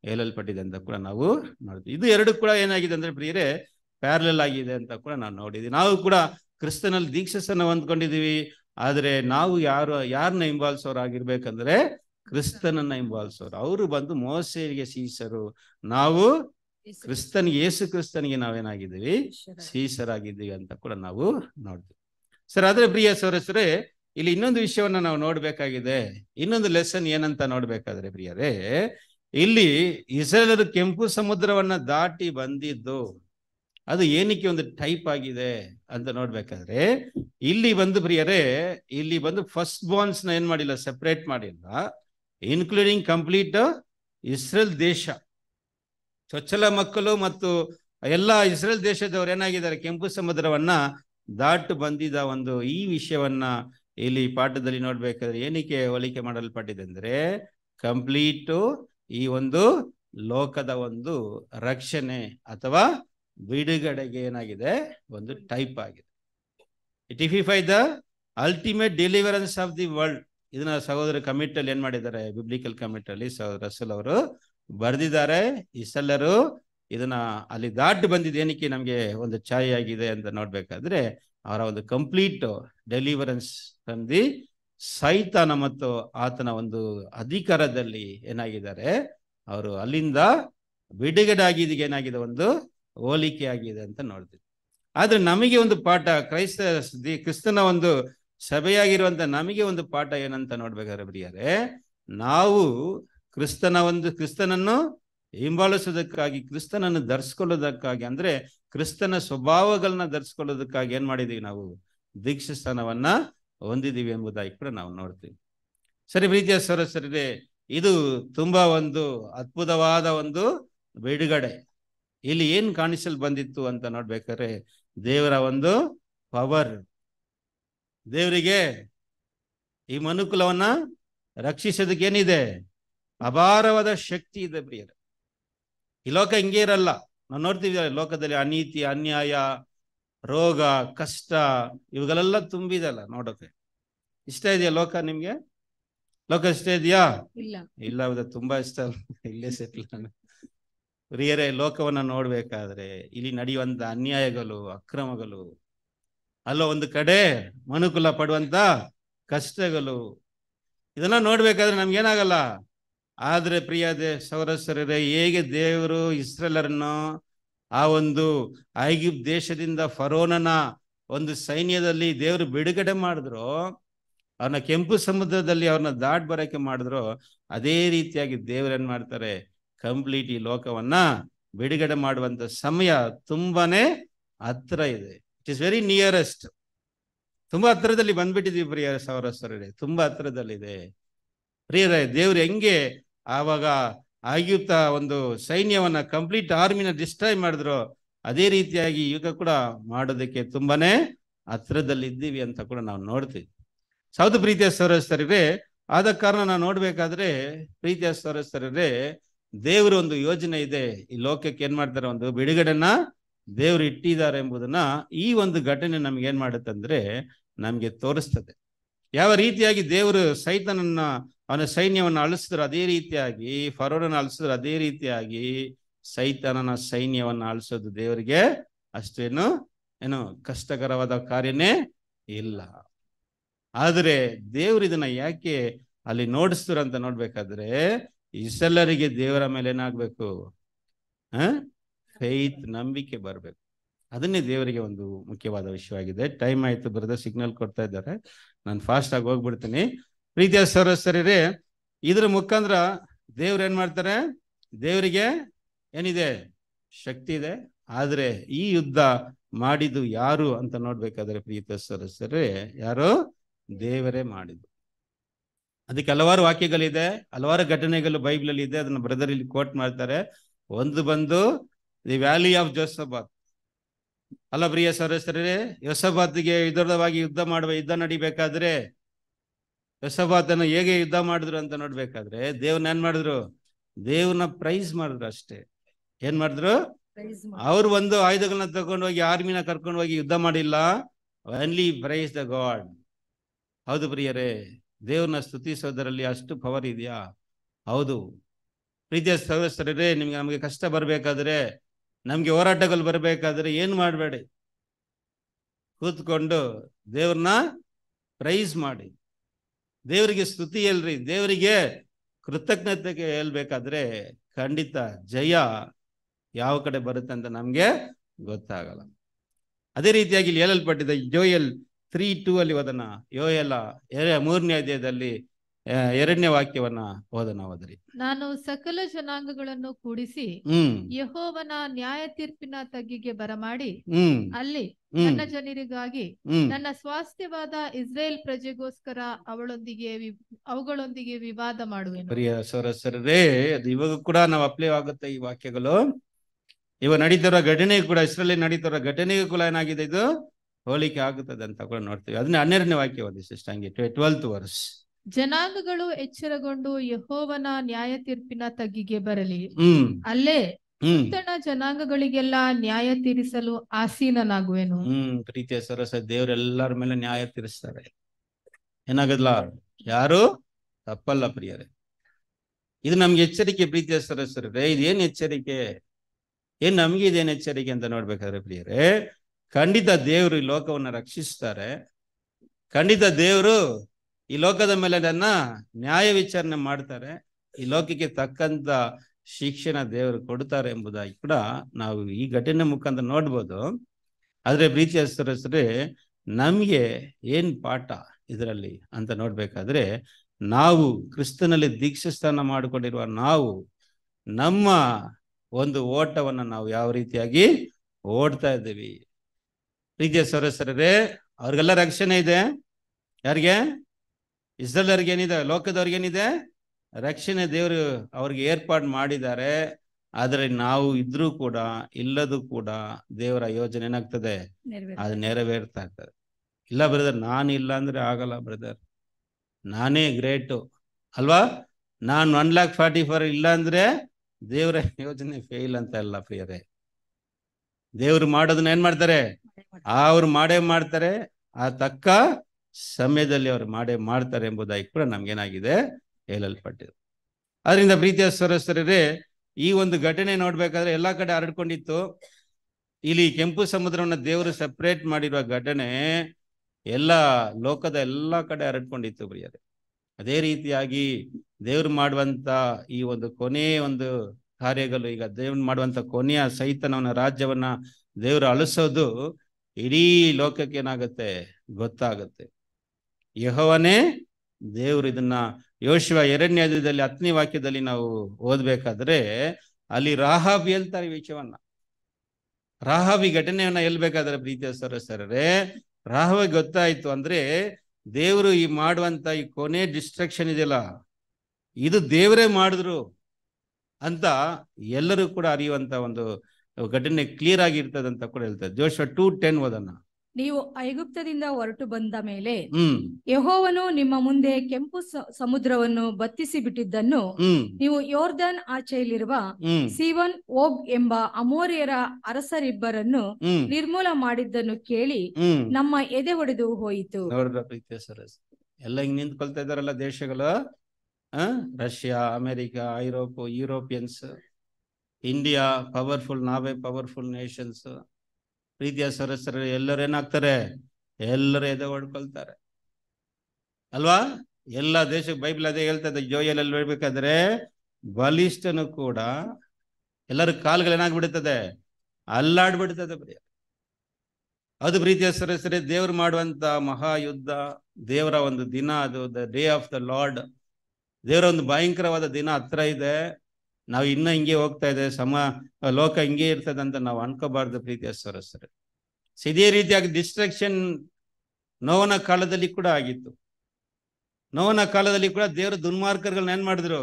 ಹೇಳಲ್ಪಟ್ಟಿದೆ ಅಂತ ಕೂಡ ನಾವು ನೋಡ್ತೀವಿ ಇದು ಎರಡು ಕೂಡ ಏನಾಗಿದೆ ಅಂದರೆ ಪ್ರಿಯರೇ ಪ್ಯಾರಲಲ್ ಆಗಿದೆ ಅಂತ ಕೂಡ ನಾವು ನೋಡಿದ್ದೀವಿ ನಾವು ಕೂಡ ಕ್ರಿಸ್ತನಲ್ಲಿ ದೀಕ್ಷಸನ್ನ ಹೊಂದ್ಕೊಂಡಿದ್ದೀವಿ ಆದರೆ ನಾವು ಯಾರು ಯಾರನ್ನ ಹಿಂಬಾಲಿಸೋರು ಆಗಿರ್ಬೇಕಂದ್ರೆ ಕ್ರಿಸ್ತನನ್ನ ಹಿಂಬಾಲಿಸೋರು ಅವರು ಬಂದು ಮೋಸರಿಗೆ ಸೀಸರು ನಾವು ಕ್ರಿಸ್ತನಿಗೆ ಏಸು ಕ್ರಿಸ್ತನಿಗೆ ನಾವೇನಾಗಿದ್ದೀವಿ ಸೀಸರಾಗಿದ್ದೀವಿ ಅಂತ ಕೂಡ ನಾವು ನೋಡ್ತೀವಿ ಸರ್ ಆದ್ರೆ ಪ್ರಿಯ ಸೋರಸರೇ ಇಲ್ಲಿ ಇನ್ನೊಂದು ವಿಷಯವನ್ನ ನಾವು ನೋಡ್ಬೇಕಾಗಿದೆ ಇನ್ನೊಂದು ಲೆಸನ್ ಏನಂತ ನೋಡ್ಬೇಕಾದ್ರೆ ಪ್ರಿಯರೇ ಇಲ್ಲಿ ಇಸ್ರೇಲರು ಕೆಂಪು ಸಮುದ್ರವನ್ನ ದಾಟಿ ಬಂದಿದ್ದು ಅದು ಏನಕ್ಕೆ ಒಂದು ಟೈಪ್ ಆಗಿದೆ ಅಂತ ನೋಡ್ಬೇಕಾದ್ರೆ ಇಲ್ಲಿ ಬಂದು ಪ್ರಿಯರೇ ಇಲ್ಲಿ ಬಂದು ಫಸ್ಟ್ ಬಾನ್ಸ್ ನ ಏನ್ ಮಾಡಿಲ್ಲ ಸೆಪರೇಟ್ ಮಾಡಿಲ್ಲ ಇನ್ಕ್ಲೂಡಿಂಗ್ ಕಂಪ್ಲೀಟ್ ಇಸ್ರೇಲ್ ದೇಶ ಚೊಚ್ಚಲ ಮಕ್ಕಳು ಮತ್ತು ಎಲ್ಲ ಇಸ್ರೇಲ್ ದೇಶದವ್ರು ಏನಾಗಿದ್ದಾರೆ ಕೆಂಪು ಸಮುದ್ರವನ್ನ ದಾಟು ಬಂದಿದ ಒಂದು ಈ ವಿಷಯವನ್ನ ಇಲ್ಲಿ ಪಾಠದಲ್ಲಿ ನೋಡ್ಬೇಕಾದ್ರೆ ಏನಕ್ಕೆ ಹೋಲಿಕೆ ಮಾಡಲ್ಪಟ್ಟಿದೆ ಅಂದ್ರೆ ಕಂಪ್ಲೀಟು ಈ ಒಂದು ಲೋಕದ ಒಂದು ರಕ್ಷಣೆ ಅಥವಾ ಬಿಡುಗಡೆಗೆ ಏನಾಗಿದೆ ಒಂದು ಟೈಪ್ ಆಗಿದೆ ಇಟ್ ಫೈ the ultimate deliverance of the world ಇದನ್ನ ಸಹೋದರ ಕಮಿಟಲ್ಲಿ ಏನ್ ಮಾಡಿದ್ದಾರೆ ಬಿಬ್ಲಿಕಲ್ ಕಮಿಟಲ್ಲಿ ರಸಲ್ ಅವರು ಬರೆದಿದ್ದಾರೆ ಸಲರು ಇದನ್ನ ಅಲ್ಲಿ ದಾಟಿ ಬಂದಿದ್ದು ಏನಕ್ಕೆ ನಮಗೆ ಒಂದು ಛಾಯೆ ಆಗಿದೆ ಅಂತ ನೋಡ್ಬೇಕಾದ್ರೆ ಅವರ ಒಂದು ಕಂಪ್ಲೀಟ್ ಡೆಲಿವರೆನ್ಸ್ ಫ್ರಮ್ ದಿ ಸೈತಾನ ಮತ್ತು ಆತನ ಒಂದು ಅಧಿಕಾರದಲ್ಲಿ ಏನಾಗಿದ್ದಾರೆ ಅವರು ಅಲ್ಲಿಂದ ಬಿಡುಗಡೆ ಆಗಿದ್ದಕ್ಕೆ ಏನಾಗಿದೆ ಒಂದು ಹೋಲಿಕೆ ಆಗಿದೆ ಅಂತ ನೋಡ್ತೀವಿ ಆದರೆ ನಮಗೆ ಒಂದು ಪಾಠ ಕ್ರೈಸ್ತ ಕ್ರಿಸ್ತನ ಒಂದು ಸಭೆಯಾಗಿರುವಂಥ ನಮಗೆ ಒಂದು ಪಾಠ ಏನಂತ ನೋಡ್ಬೇಕಾದ್ರೆ ಬಿಡಿಯಾರೆ ನಾವು ಕ್ರಿಸ್ತನ ಒಂದು ಕ್ರಿಸ್ತನನ್ನು ಹಿಂಬಾಲಿಸೋದಕ್ಕಾಗಿ ಕ್ರಿಸ್ತನನ್ನು ಧರಿಸ್ಕೊಳ್ಳೋದಕ್ಕಾಗಿ ಅಂದರೆ ಕ್ರಿಸ್ತನ ಸ್ವಭಾವಗಳನ್ನ ಧರಿಸ್ಕೊಳ್ಳೋದಕ್ಕಾಗಿ ಏನು ಮಾಡಿದ್ದೀವಿ ನಾವು ದೀಕ್ಷ ಸ್ಥಾನವನ್ನು ಹೊಂದಿದ್ದೀವಿ ಎಂಬುದಾಗಿ ಕೂಡ ನಾವು ನೋಡ್ತೀವಿ ಸರಿ ಪ್ರೀತಿಯ ಸರಸರೇ ಇದು ತುಂಬ ಒಂದು ಅದ್ಭುತವಾದ ಒಂದು ಬಿಡುಗಡೆ ಇಲ್ಲಿ ಏನು ಕಾಣಿಸಲು ಬಂದಿತ್ತು ಅಂತ ನೋಡ್ಬೇಕಾದ್ರೆ ದೇವರ ಒಂದು ಪವರ್ ದೇವರಿಗೆ ಈ ಮನುಕುಲವನ್ನ ಏನಿದೆ ಅಪಾರವಾದ ಶಕ್ತಿ ಇದೆ ಪ್ರಿಯರ ಈ ಲೋಕ ಹಿಂಗೇ ಇರಲ್ಲ ನಾವು ನೋಡ್ತೀವಿ ಲೋಕದಲ್ಲಿ ಅನೀತಿ ಅನ್ಯಾಯ ರೋಗ ಕಷ್ಟ ಇವುಗಳೆಲ್ಲ ತುಂಬಿದಲ್ಲ ನೋಡೋಕೆ ಇಷ್ಟ ಇದೆಯಾ ಲೋಕ ನಿಮ್ಗೆ ಲೋಕ ಇಷ್ಟ ಇದೆಯಾ ಇಲ್ಲ ಇಲ್ಲ ತುಂಬಾ ಇಷ್ಟ ಅಲ್ಲ ಇಲ್ಲೇ ಸೆಟ್ಲ್ ಪ್ರಿಯರೇ ಲೋಕವನ್ನ ನೋಡ್ಬೇಕಾದ್ರೆ ಇಲ್ಲಿ ನಡೆಯುವಂತ ಅನ್ಯಾಯಗಳು ಅಕ್ರಮಗಳು ಅಲ್ಲ ಒಂದು ಕಡೆ ಮನುಕುಲ ಪಡುವಂತ ಕಷ್ಟಗಳು ಇದನ್ನ ನೋಡ್ಬೇಕಾದ್ರೆ ನಮ್ಗೇನಾಗಲ್ಲ ಆದ್ರೆ ಪ್ರಿಯ ದೇ ಸೌರಸರೇ ಹೇಗೆ ದೇವರು ಇಸ್ರೇಲರನ್ನು ಆ ಒಂದು ಐಗಿಪ್ ದೇಶದಿಂದ ಫರೋನನ ಒಂದು ಸೈನ್ಯದಲ್ಲಿ ದೇವರು ಬಿಡುಗಡೆ ಮಾಡಿದ್ರು ಅವ್ರನ್ನ ಕೆಂಪು ಸಮುದ್ರದಲ್ಲಿ ಅವ್ರನ್ನ ದಾಟ್ ಬರೋಕೆ ಮಾಡಿದ್ರು ಅದೇ ರೀತಿಯಾಗಿ ದೇವ್ರು ಮಾಡ್ತಾರೆ ಕಂಪ್ಲೀಟ್ ಈ ಲೋಕವನ್ನ ಬಿಡುಗಡೆ ಮಾಡುವಂತ ಸಮಯ ತುಂಬಾನೇ ಹತ್ರ ಇದೆ ಇಟ್ ಇಸ್ ವೆರಿ ನಿಯರೆಸ್ಟ್ ತುಂಬಾ ಹತ್ರದಲ್ಲಿ ಬಂದ್ಬಿಟ್ಟಿದೀವಿ ಪ್ರಿಯ ಸೌರಸ್ವರೇ ತುಂಬಾ ಹತ್ರದಲ್ಲಿದೆ ಪ್ರಿಯರೇ ದೇವ್ರು ಹೆಂಗೆ ಆವಾಗ ಆಗ್ಯುತ ಒಂದು ಸೈನ್ಯವನ್ನ ಕಂಪ್ಲೀಟ್ ಆರ್ಮಿನ ಡಿಸ್ಟ್ರಾಯ್ ಮಾಡಿದ್ರು ಅದೇ ರೀತಿಯಾಗಿ ಈಗ ಕೂಡ ಮಾಡೋದಕ್ಕೆ ತುಂಬಾನೇ ಹತ್ರದಲ್ಲಿ ಇದ್ದೀವಿ ಅಂತ ಕೂಡ ನಾವು ನೋಡ್ತೀವಿ ಸೌತ್ ಪ್ರೀತಿಯ ಸೌರಸ್ತರೇ ಆದ ಕಾರಣ ನಾವು ನೋಡ್ಬೇಕಾದ್ರೆ ಪ್ರೀತಿಯ ಸೌರಸ್ತರೇ ದೇವ್ರ ಒಂದು ಯೋಜನೆ ಇದೆ ಈ ಲೋಕಕ್ಕೆ ಏನ್ ಮಾಡ್ತಾರೆ ಒಂದು ಬಿಡುಗಡೆನ ದೇವ್ರು ಇಟ್ಟಿದ್ದಾರೆ ಎಂಬುದನ್ನ ಈ ಒಂದು ಘಟನೆ ನಮ್ಗೆ ಏನ್ ಅಂದ್ರೆ ನಮ್ಗೆ ತೋರಿಸ್ತದೆ ಯಾವ ರೀತಿಯಾಗಿ ದೇವರು ಸೈತನನ್ನ ಅವನ ಸೈನ್ಯವನ್ನು ಅಳಿಸಿದ್ರು ಅದೇ ರೀತಿಯಾಗಿ ಫರೋರನ್ನ ಅಳಿಸಿದ್ರು ಅದೇ ರೀತಿಯಾಗಿ ಸೈತನನ ಸೈನ್ಯವನ್ನು ಅಳಿಸೋದು ದೇವರಿಗೆ ಅಷ್ಟೇನು ಏನು ಕಷ್ಟಕರವಾದ ಕಾರ್ಯನೇ ಇಲ್ಲ ಆದರೆ ದೇವ್ರ ಇದನ್ನ ಯಾಕೆ ಅಲ್ಲಿ ನೋಡಿಸ್ತಾರ ಅಂತ ನೋಡ್ಬೇಕಾದ್ರೆ ಇಷ್ಟೆಲ್ಲರಿಗೆ ದೇವರ ಮೇಲೆ ಏನಾಗಬೇಕು ಹ ಫೈತ್ ನಂಬಿಕೆ ಬರಬೇಕು ಅದನ್ನೇ ದೇವರಿಗೆ ಒಂದು ಮುಖ್ಯವಾದ ವಿಷಯವಾಗಿದೆ ಟೈಮ್ ಆಯ್ತು ಬರೆದ ಸಿಗ್ನಲ್ ಕೊಡ್ತಾ ಇದ್ದಾರೆ ನಾನು ಫಾಸ್ಟ್ ಆಗಿ ಹೋಗ್ಬಿಡ್ತೀನಿ ಪ್ರೀತಿಯ ಸರಸ್ವರೇ ಇದ್ರ ಮುಖಾಂತರ ದೇವ್ರ ಏನ್ ಮಾಡ್ತಾರೆ ದೇವರಿಗೆ ಏನಿದೆ ಶಕ್ತಿ ಇದೆ ಆದ್ರೆ ಈ ಯುದ್ಧ ಮಾಡಿದ್ದು ಯಾರು ಅಂತ ನೋಡ್ಬೇಕಾದ್ರೆ ಪ್ರೀತಿಯ ಸರಸ್ವರೇ ಯಾರು ದೇವರೇ ಮಾಡಿದ್ರು ಅದಕ್ಕೆ ಹಲವಾರು ವಾಕ್ಯಗಳಿದೆ ಹಲವಾರು ಘಟನೆಗಳು ಬೈಬಲ್ ಅಲ್ಲಿ ಇದೆ ಅದನ್ನ ಬ್ರದರ್ ಇಲ್ಲಿ ಕೋಟ್ ಮಾಡ್ತಾರೆ ಒಂದು ಬಂದು ದಿ ವ್ಯಾಲಿ ಆಫ್ ಜೋಸಬಾತ್ ಅಲ್ಲ ಪ್ರಿಯ ಸರಸ್ವರೇ ಯೋಸಬಾತ್ಗೆ ವಿಧವಾಗಿ ಯುದ್ಧ ಮಾಡುವ ಯುದ್ಧ ನಡಿಬೇಕಾದ್ರೆ ಅನ್ನು ಹೇಗೆ ಯುದ್ಧ ಮಾಡಿದ್ರು ಅಂತ ನೋಡ್ಬೇಕಾದ್ರೆ ದೇವ್ನ ಏನ್ ಮಾಡಿದ್ರು ದೇವ್ನ ಪ್ರೈಸ್ ಮಾಡಿದ್ರು ಅಷ್ಟೇ ಏನ್ ಮಾಡಿದ್ರು ಅವ್ರು ಒಂದು ಆಯುಧಗಳನ್ನ ತಗೊಂಡು ಹೋಗಿ ಆರ್ಮಿನ ಕರ್ಕೊಂಡು ಹೋಗಿ ಯುದ್ಧ ಮಾಡಿಲ್ಲ ಓನ್ಲಿ ಪ್ರೈಸ್ ದ ಗಾಡ್ ಹೌದು ಪ್ರಿಯರೇ ದೇವ್ರನ್ನ ಸ್ತುತಿಸೋದರಲ್ಲಿ ಅಷ್ಟು ಪವರ್ ಇದೆಯಾ ಹೌದು ಪ್ರೀತಿಯ ಸದಸ್ಯರೇ ನಿಮ್ಗೆ ನಮಗೆ ಕಷ್ಟ ಬರಬೇಕಾದ್ರೆ ನಮಗೆ ಹೋರಾಟಗಳು ಬರಬೇಕಾದ್ರೆ ಏನು ಮಾಡಬೇಡಿ ಕೂತ್ಕೊಂಡು ದೇವ್ರನ್ನ ಪ್ರೈಸ್ ಮಾಡಿ ದೇವರಿಗೆ ಸ್ತುತಿ ಎಲ್ರಿ ದೇವರಿಗೆ ಕೃತಜ್ಞತೆಗೆ ಹೇಳ್ಬೇಕಾದ್ರೆ ಖಂಡಿತ ಜಯ ಯಾವ ಕಡೆ ಬರುತ್ತೆ ಅಂತ ನಮಗೆ ಗೊತ್ತಾಗಲ್ಲ ಅದೇ ರೀತಿಯಾಗಿ ಇಲ್ಲಿ ಹೇಳಲ್ಪಟ್ಟಿದೆ ಜೋಯಲ್ ತ್ರೀ ಟೂ ಅಲ್ಲಿ ಓದನ ಯೋ ಎಲ್ಲ ಮೂರನೇ ಅಧ್ಯಾಯದಲ್ಲಿ ಎರಡನೇ ವಾಕ್ಯವನ್ನ ಓದನ ಓದ್ರಿ ನಾನು ಸಕಲ ಜನಾಂಗಗಳನ್ನು ಕೂಡಿಸಿ ಯಹೋವನ ನ್ಯಾಯ ತೀರ್ಪಿನ ತಗ್ಗಿಗೆ ಬರಮಾಡಿ ಅಲ್ಲಿ ನನ್ನ ಜನರಿಗಾಗಿ ನನ್ನ ಸ್ವಾಸ್ಥ್ಯವಾದ ಇಸ್ರೇಲ್ ಪ್ರಜೆಗೋಸ್ಕರ ಅವಳೊಂದಿಗೆ ಅವುಗಳೊಂದಿಗೆ ವಿವಾದ ಮಾಡುವೆ ಅದು ಇವಾಗ ಕೂಡ ನಾವು ಅಪ್ಲೈ ಆಗುತ್ತೆ ಈ ವಾಕ್ಯಗಳು ಇವ ನಡೀತಿರೋ ಘಟನೆ ಕೂಡ ಇಸ್ರೇಲ್ ನಡೀತಿರೋ ಘಟನೆಗೂ ಕೂಡ ಏನಾಗಿದೆ ಇದು ಹೋಲಿಕೆ ಆಗುತ್ತದೆ ಅಂತ ಕೂಡ ನೋಡ್ತೀವಿ ಅದನ್ನ ಹನ್ನೆರಡನೇ ವಾಕ್ಯ ಓದಿ ಸಿಸ್ಟರ್ ಹಂಗೆ ಟ್ವೆಲ್ತ್ ವರ್ಸ್ ಜನಾಂಗಗಳು ಎಚ್ಚರಗೊಂಡು ಯಹೋವನ ನ್ಯಾಯ ತೀರ್ಪಿನ ತಗ್ಗಿಗೆ ಬರಲಿ ಅಲ್ಲೇ ಇತನ ಜನಾಂಗಗಳಿಗೆಲ್ಲ ನ್ಯಾಯ ತೀರಿಸಲು ಆಸೀನನಾಗುವೆನು ಹ್ಮ್ ಪ್ರೀತಿಯ ಸರಸ ದೇವರೆಲ್ಲರ ಮೇಲೆ ನ್ಯಾಯ ತೀರಿಸ್ತಾರೆ ಏನಾಗದ್ಲ ಯಾರು ತಪ್ಪಲ್ಲ ಪ್ರಿಯರೇ ಇದು ನಮ್ಗೆ ಎಚ್ಚರಿಕೆ ಪ್ರೀತಿಯ ಸರಸರೇ ಇದೇನ್ ಎಚ್ಚರಿಕೆ ಏನ್ ನಮ್ಗೆ ಇದೇನ್ ಎಚ್ಚರಿಕೆ ಅಂತ ನೋಡ್ಬೇಕಾದ್ರೆ ಪ್ರಿಯರೇ ಖಂಡಿತ ದೇವರು ಈ ಲೋಕವನ್ನ ರಕ್ಷಿಸ್ತಾರೆ ಖಂಡಿತ ದೇವರು ಈ ಲೋಕದ ಮೇಲೆ ನನ್ನ ನ್ಯಾಯ ವಿಚಾರಣೆ ಮಾಡ್ತಾರೆ ಈ ಲೋಕಕ್ಕೆ ತಕ್ಕಂತ ಶಿಕ್ಷಣ ದೇವರು ಕೊಡ್ತಾರೆ ಎಂಬುದಾಗಿ ಕೂಡ ನಾವು ಈ ಘಟನೆ ಮುಖಾಂತರ ನೋಡ್ಬೋದು ಆದ್ರೆ ಪ್ರೀತಿ ಹೆಸರೇ ನಮಗೆ ಏನು ಪಾಠ ಇದರಲ್ಲಿ ಅಂತ ನೋಡ್ಬೇಕಾದ್ರೆ ನಾವು ಕ್ರಿಸ್ತನಲ್ಲಿ ದೀಕ್ಷೆ ಸ್ಥಾನ ಮಾಡಿಕೊಂಡಿರುವ ನಾವು ನಮ್ಮ ಒಂದು ಓಟವನ್ನ ನಾವು ಯಾವ ರೀತಿಯಾಗಿ ಓಡ್ತಾ ಇದ್ದೀವಿ ಪ್ರೀತಿಯ ಸರಸರೇ ಅವ್ರಿಗೆಲ್ಲ ರಕ್ಷಣೆ ಇದೆ ಯಾರಿಗೆ ಇಸ್ರೇಲರ್ಗೆ ಏನಿದೆ ಲೋಕದವ್ರಿಗೇನಿದೆ ರಕ್ಷಣೆ ದೇವರು ಅವ್ರಿಗೆ ಏರ್ಪಾಡು ಮಾಡಿದ್ದಾರೆ ಆದರೆ ನಾವು ಇದ್ರೂ ಕೂಡ ಇಲ್ಲದೂ ಕೂಡ ದೇವರ ಯೋಜನೆ ಏನಾಗ್ತದೆ ಅದು ನೆರವೇರ್ತಾ ಇರ್ತದೆ ಇಲ್ಲ ಬ್ರದರ್ ನಾನು ಇಲ್ಲ ಅಂದ್ರೆ ಆಗಲ್ಲ ಬ್ರದರ್ ನಾನೇ ಗ್ರೇಟು ಅಲ್ವಾ ನಾನು ಒನ್ ಲ್ಯಾಕ್ ಫಾರ್ಟಿ ಫೋರ್ ಇಲ್ಲ ಅಂದ್ರೆ ದೇವರ ಯೋಜನೆ ಫೇಲ್ ಅಂತ ಅಲ್ಲ ಪ್ರಿಯರೇ ದೇವ್ರು ಮಾಡೋದನ್ನ ಏನ್ ಮಾಡ್ತಾರೆ ಅವ್ರು ಮಾಡೇ ಮಾಡ್ತಾರೆ ಆ ತಕ್ಕ ಸಮಯದಲ್ಲಿ ಅವ್ರು ಮಾಡೇ ಮಾಡ್ತಾರೆ ಎಂಬುದಾಗಿ ಕೂಡ ನಮ್ಗೇನಾಗಿದೆ ಹೇಳಲ್ಪಟ್ಟಿದೆ ಅದರಿಂದ ಪ್ರೀತಿಯ ಸರಸ್ವರರೇ ಈ ಒಂದು ಘಟನೆ ನೋಡ್ಬೇಕಾದ್ರೆ ಎಲ್ಲಾ ಕಡೆ ಹರಡ್ಕೊಂಡಿತ್ತು ಇಲ್ಲಿ ಕೆಂಪು ಸಮುದ್ರವನ್ನ ದೇವರು ಸೆಪರೇಟ್ ಮಾಡಿರುವ ಘಟನೆ ಎಲ್ಲ ಲೋಕದ ಎಲ್ಲಾ ಕಡೆ ಹರಡ್ಕೊಂಡಿತ್ತು ಪ್ರಿಯರೇ ಅದೇ ರೀತಿಯಾಗಿ ದೇವ್ರು ಮಾಡುವಂತ ಈ ಒಂದು ಕೊನೆಯ ಒಂದು ಕಾರ್ಯಗಳು ಈಗ ದೇವನ್ ಮಾಡುವಂತ ಕೊನೆಯ ಸೈತನವನ ರಾಜ್ಯವನ್ನ ದೇವರು ಅಳಿಸೋದು ಇಡೀ ಲೋಕಕ್ಕೆ ಏನಾಗುತ್ತೆ ಗೊತ್ತಾಗುತ್ತೆ ಯಹೋವನೇ ದೇವ್ರು ಇದನ್ನ ಯೋಶಿವ ಎರಡನೇದಲ್ಲಿ ಹತ್ತನೇ ವಾಕ್ಯದಲ್ಲಿ ನಾವು ಓದ್ಬೇಕಾದ್ರೆ ಅಲ್ಲಿ ರಾಹಾಬ್ ಹೇಳ್ತಾರೆ ವಿಷಯವನ್ನ ರಾಹಾಬಿ ಘಟನೆಯನ್ನ ಹೇಳ್ಬೇಕಾದ್ರೆ ಪ್ರೀತಿಯ ಸರ್ ಸರ್ರೆ ರಾಹವ ಗೊತ್ತಾಯ್ತು ಅಂದ್ರೆ ದೇವ್ರು ಈ ಮಾಡುವಂತ ಈ ಕೊನೆ ಡಿಸ್ಟ್ರಕ್ಷನ್ ಇದೆಯಲ್ಲ ಇದು ದೇವರೇ ಮಾಡಿದ್ರು ಅಂತ ಎಲ್ಲರೂ ಕೂಡ ಅರಿಯುವಂತ ಒಂದು ಘಟನೆ ಕ್ಲಿಯರ್ ಆಗಿರ್ತದೆ ಅಂತ ಕೂಡ ಹೇಳ್ತಾರೆ ಜೋಶ ಟೂ ಟೆನ್ ಓದನ್ನ ನೀವು ಐಗುಪ್ತದಿಂದ ಹೊರಟು ಬಂದ ಮೇಲೆ ಯಹೋವನು ನಿಮ್ಮ ಮುಂದೆ ಕೆಂಪು ಸಮುದ್ರವನ್ನು ಬತ್ತಿಸಿ ಬಿಟ್ಟಿದ್ದನ್ನು ನೀವು ಯೋರ್ದನ್ ಆಚೆಯಲ್ಲಿರುವ ಸೀವನ್ ಓಬ್ ಎಂಬ ಅಮೋರಿಯರ ಅರಸರಿಬ್ಬರನ್ನು ನಿರ್ಮೂಲ ಮಾಡಿದ್ದನ್ನು ಕೇಳಿ ನಮ್ಮ ಎದೆ ಒಡೆದು ಹೋಯಿತು ಎಲ್ಲ ಹಿಂಗ್ ನಿಂತ್ಕೊಳ್ತಾ ಇದಾರಲ್ಲ ದೇಶಗಳು ರಷ್ಯಾ ಅಮೆರಿಕ ಐರೋಪ್ ಯುರೋಪಿಯನ್ಸ್ ಇಂಡಿಯಾ ಪವರ್ಫುಲ್ ನಾವೇ ಪವರ್ಫುಲ್ ನೇಷನ್ಸ್ ಪ್ರೀತಿಯ ಸರಸರು ಎಲ್ಲರೂ ಏನಾಗ್ತಾರೆ ಎಲ್ಲರೂ ಎದೆ ಹೊಡ್ಕೊಳ್ತಾರೆ ಅಲ್ವಾ ಎಲ್ಲ ದೇಶಕ್ಕೆ ಬೈಬಲ್ ಅದೇ ಹೇಳ್ತದೆ ಅಲ್ಲಿ ಹೇಳ್ಬೇಕಾದ್ರೆ ಬಲಿಷ್ಠನು ಕೂಡ ಎಲ್ಲರ ಕಾಲ್ಗಳು ಏನಾಗ್ಬಿಡ್ತದೆ ಅಲ್ಲಾಡ್ಬಿಡ್ತದೆ ಬರೀ ಅದು ಪ್ರೀತಿಯ ಸರಸರಿ ದೇವ್ರು ಮಾಡುವಂತ ಮಹಾಯುದ್ಧ ದೇವರ ಒಂದು ದಿನ ಅದು the day of the Lord ದೇವರ ಒಂದು ಭಯಂಕರವಾದ ದಿನ ಹತ್ರ ಇದೆ ನಾವು ಇನ್ನೂ ಹಿಂಗೆ ಹೋಗ್ತಾ ಇದೆ ಸಮ ಲೋಕ ಹಿಂಗೆ ಇರ್ತದೆ ಅಂತ ನಾವು ಅನ್ಕೋಬಾರ್ದು ಪ್ರೀತಿಯ ಸರಸ್ವರೆ ಇದೇ ರೀತಿಯಾಗಿ ಡಿಸ್ಟ್ರಾಕ್ಷನ್ ನೋವನ ಕಾಲದಲ್ಲಿ ಕೂಡ ಆಗಿತ್ತು ನೋವನ ಕಾಲದಲ್ಲಿ ಕೂಡ ದೇವ್ರ ದುನ್ಮಾರ್ಕರ್ಗಳನ್ನ ಏನ್ ಮಾಡಿದ್ರು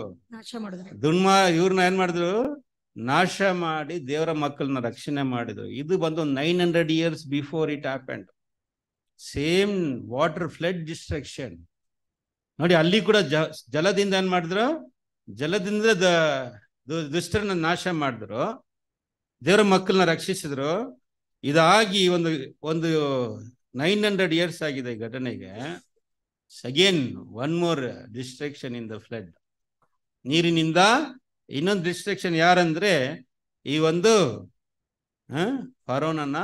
ದುನ್ಮಾ ಇವ್ರನ್ನ ಏನ್ ಮಾಡಿದ್ರು ನಾಶ ಮಾಡಿ ದೇವರ ಮಕ್ಕಳನ್ನ ರಕ್ಷಣೆ ಮಾಡಿದ್ರು ಇದು ಬಂದು nine hundred years before it happened same water flood destruction ನೋಡಿ ಅಲ್ಲಿ ಕೂಡ ಜ ಜಲದಿಂದ ಏನ್ ಮಾಡಿದ್ರು ಜಲದಿಂದ ದುಷ್ಟರನ್ನ ನಾಶ ಮಾಡಿದ್ರು ದೇವರ ಮಕ್ಕಳನ್ನ ರಕ್ಷಿಸಿದ್ರು ಇದಾಗಿ ಒಂದು ಒಂದು ನೈನ್ ಹಂಡ್ರೆಡ್ ಇಯರ್ಸ್ ಆಗಿದೆ ಘಟನೆಗೆ again one more destruction in the flood ನೀರಿನಿಂದ ಇನ್ನೊಂದು ಡಿಸ್ಟ್ರಕ್ಷನ್ ಯಾರಂದ್ರೆ ಈ ಒಂದು ಫರೋನನ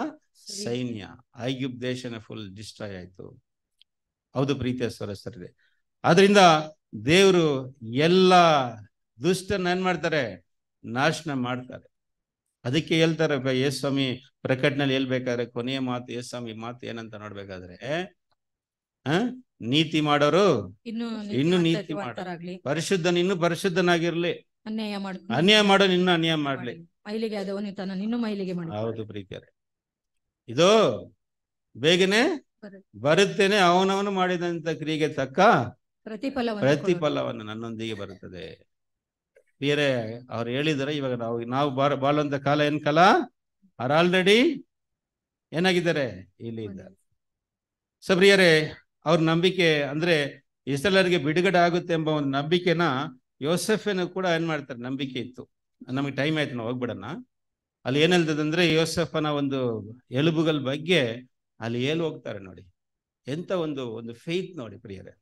ಸೈನ್ಯ ಐಗ್ಯುಬ್ ದೇಶನ ಫುಲ್ ಡಿಸ್ಟ್ರಾಯ್ ಆಯ್ತು ಹೌದು ಪ್ರೀತಿಯ ಸ್ವರಸರಿದೆ ಆದ್ರಿಂದ ದೇವರು ಎಲ್ಲ ದುಷ್ಟನ್ನ ಏನ್ ಮಾಡ್ತಾರೆ ನಾಶನ ಮಾಡ್ತಾರೆ ಅದಕ್ಕೆ ಹೇಳ್ತಾರೆ ಯೇಸ್ ಸ್ವಾಮಿ ಎಲ್ ಹೇಳ್ಬೇಕಾದ್ರೆ ಕೊನೆಯ ಮಾತು ಯೇಸ್ ಸ್ವಾಮಿ ಮಾತು ಏನಂತ ನೋಡ್ಬೇಕಾದ್ರೆ ಆ ನೀತಿ ಮಾಡೋರು ಇನ್ನು ನೀತಿ ಮಾಡ್ತಾರೆ ಪರಿಶುದ್ಧನ ಇನ್ನು ಪರಿಶುದ್ಧನಾಗಿರ್ಲಿ ಅನ್ಯಾಯ ಮಾಡಿ ಅನ್ಯಾಯ ಮಾಡೋ ಇನ್ನು ಅನ್ಯಾಯ ಮಾಡ್ಲಿ ಮೈಲಿಗೆ ಆದವನು ಇನ್ನು ಮೈಲಿಗೆ ಹೌದು ಪ್ರೀತಿಯ ಇದು ಬೇಗನೆ ಬರುತ್ತೇನೆ ಅವನವನು ಮಾಡಿದಂತ ಕ್ರಿಯೆಗೆ ತಕ್ಕ ಪ್ರತಿಫಲವನ್ನು ನನ್ನೊಂದಿಗೆ ಬರುತ್ತದೆ ಬೇರೆ ಅವ್ರು ಹೇಳಿದರೆ ಇವಾಗ ನಾವು ನಾವು ಬಾರ ಬಾಳುವಂತ ಕಾಲ ಏನ್ ಕಾಲ ಆರ್ ಆಲ್ರೆಡಿ ಏನಾಗಿದ್ದಾರೆ ಇಲ್ಲಿ ಇದ್ದಾರೆ ಸೊ ಪ್ರಿಯರೇ ಅವ್ರ ನಂಬಿಕೆ ಅಂದ್ರೆ ಇಸ್ರಲರಿಗೆ ಬಿಡುಗಡೆ ಆಗುತ್ತೆ ಎಂಬ ಒಂದು ನಂಬಿಕೆನ ಯೋಸೆಫನು ಕೂಡ ಏನ್ ಮಾಡ್ತಾರೆ ನಂಬಿಕೆ ಇತ್ತು ನಮಗೆ ಟೈಮ್ ಆಯ್ತು ನಾವು ಹೋಗ್ಬಿಡೋಣ ಅಲ್ಲಿ ಏನ್ ಹೇಳ್ತದಂದ್ರೆ ಯೋಸೆಫನ ಒಂದು ಎಲುಬುಗಳ ಬಗ್ಗೆ ಅಲ್ಲಿ ಏಳು ಹೋಗ್ತಾರೆ ನೋಡಿ ಎಂತ ಒಂದು ಒಂದು ಫೇತ್ ನೋಡಿ ಪ್ರಿಯರೇ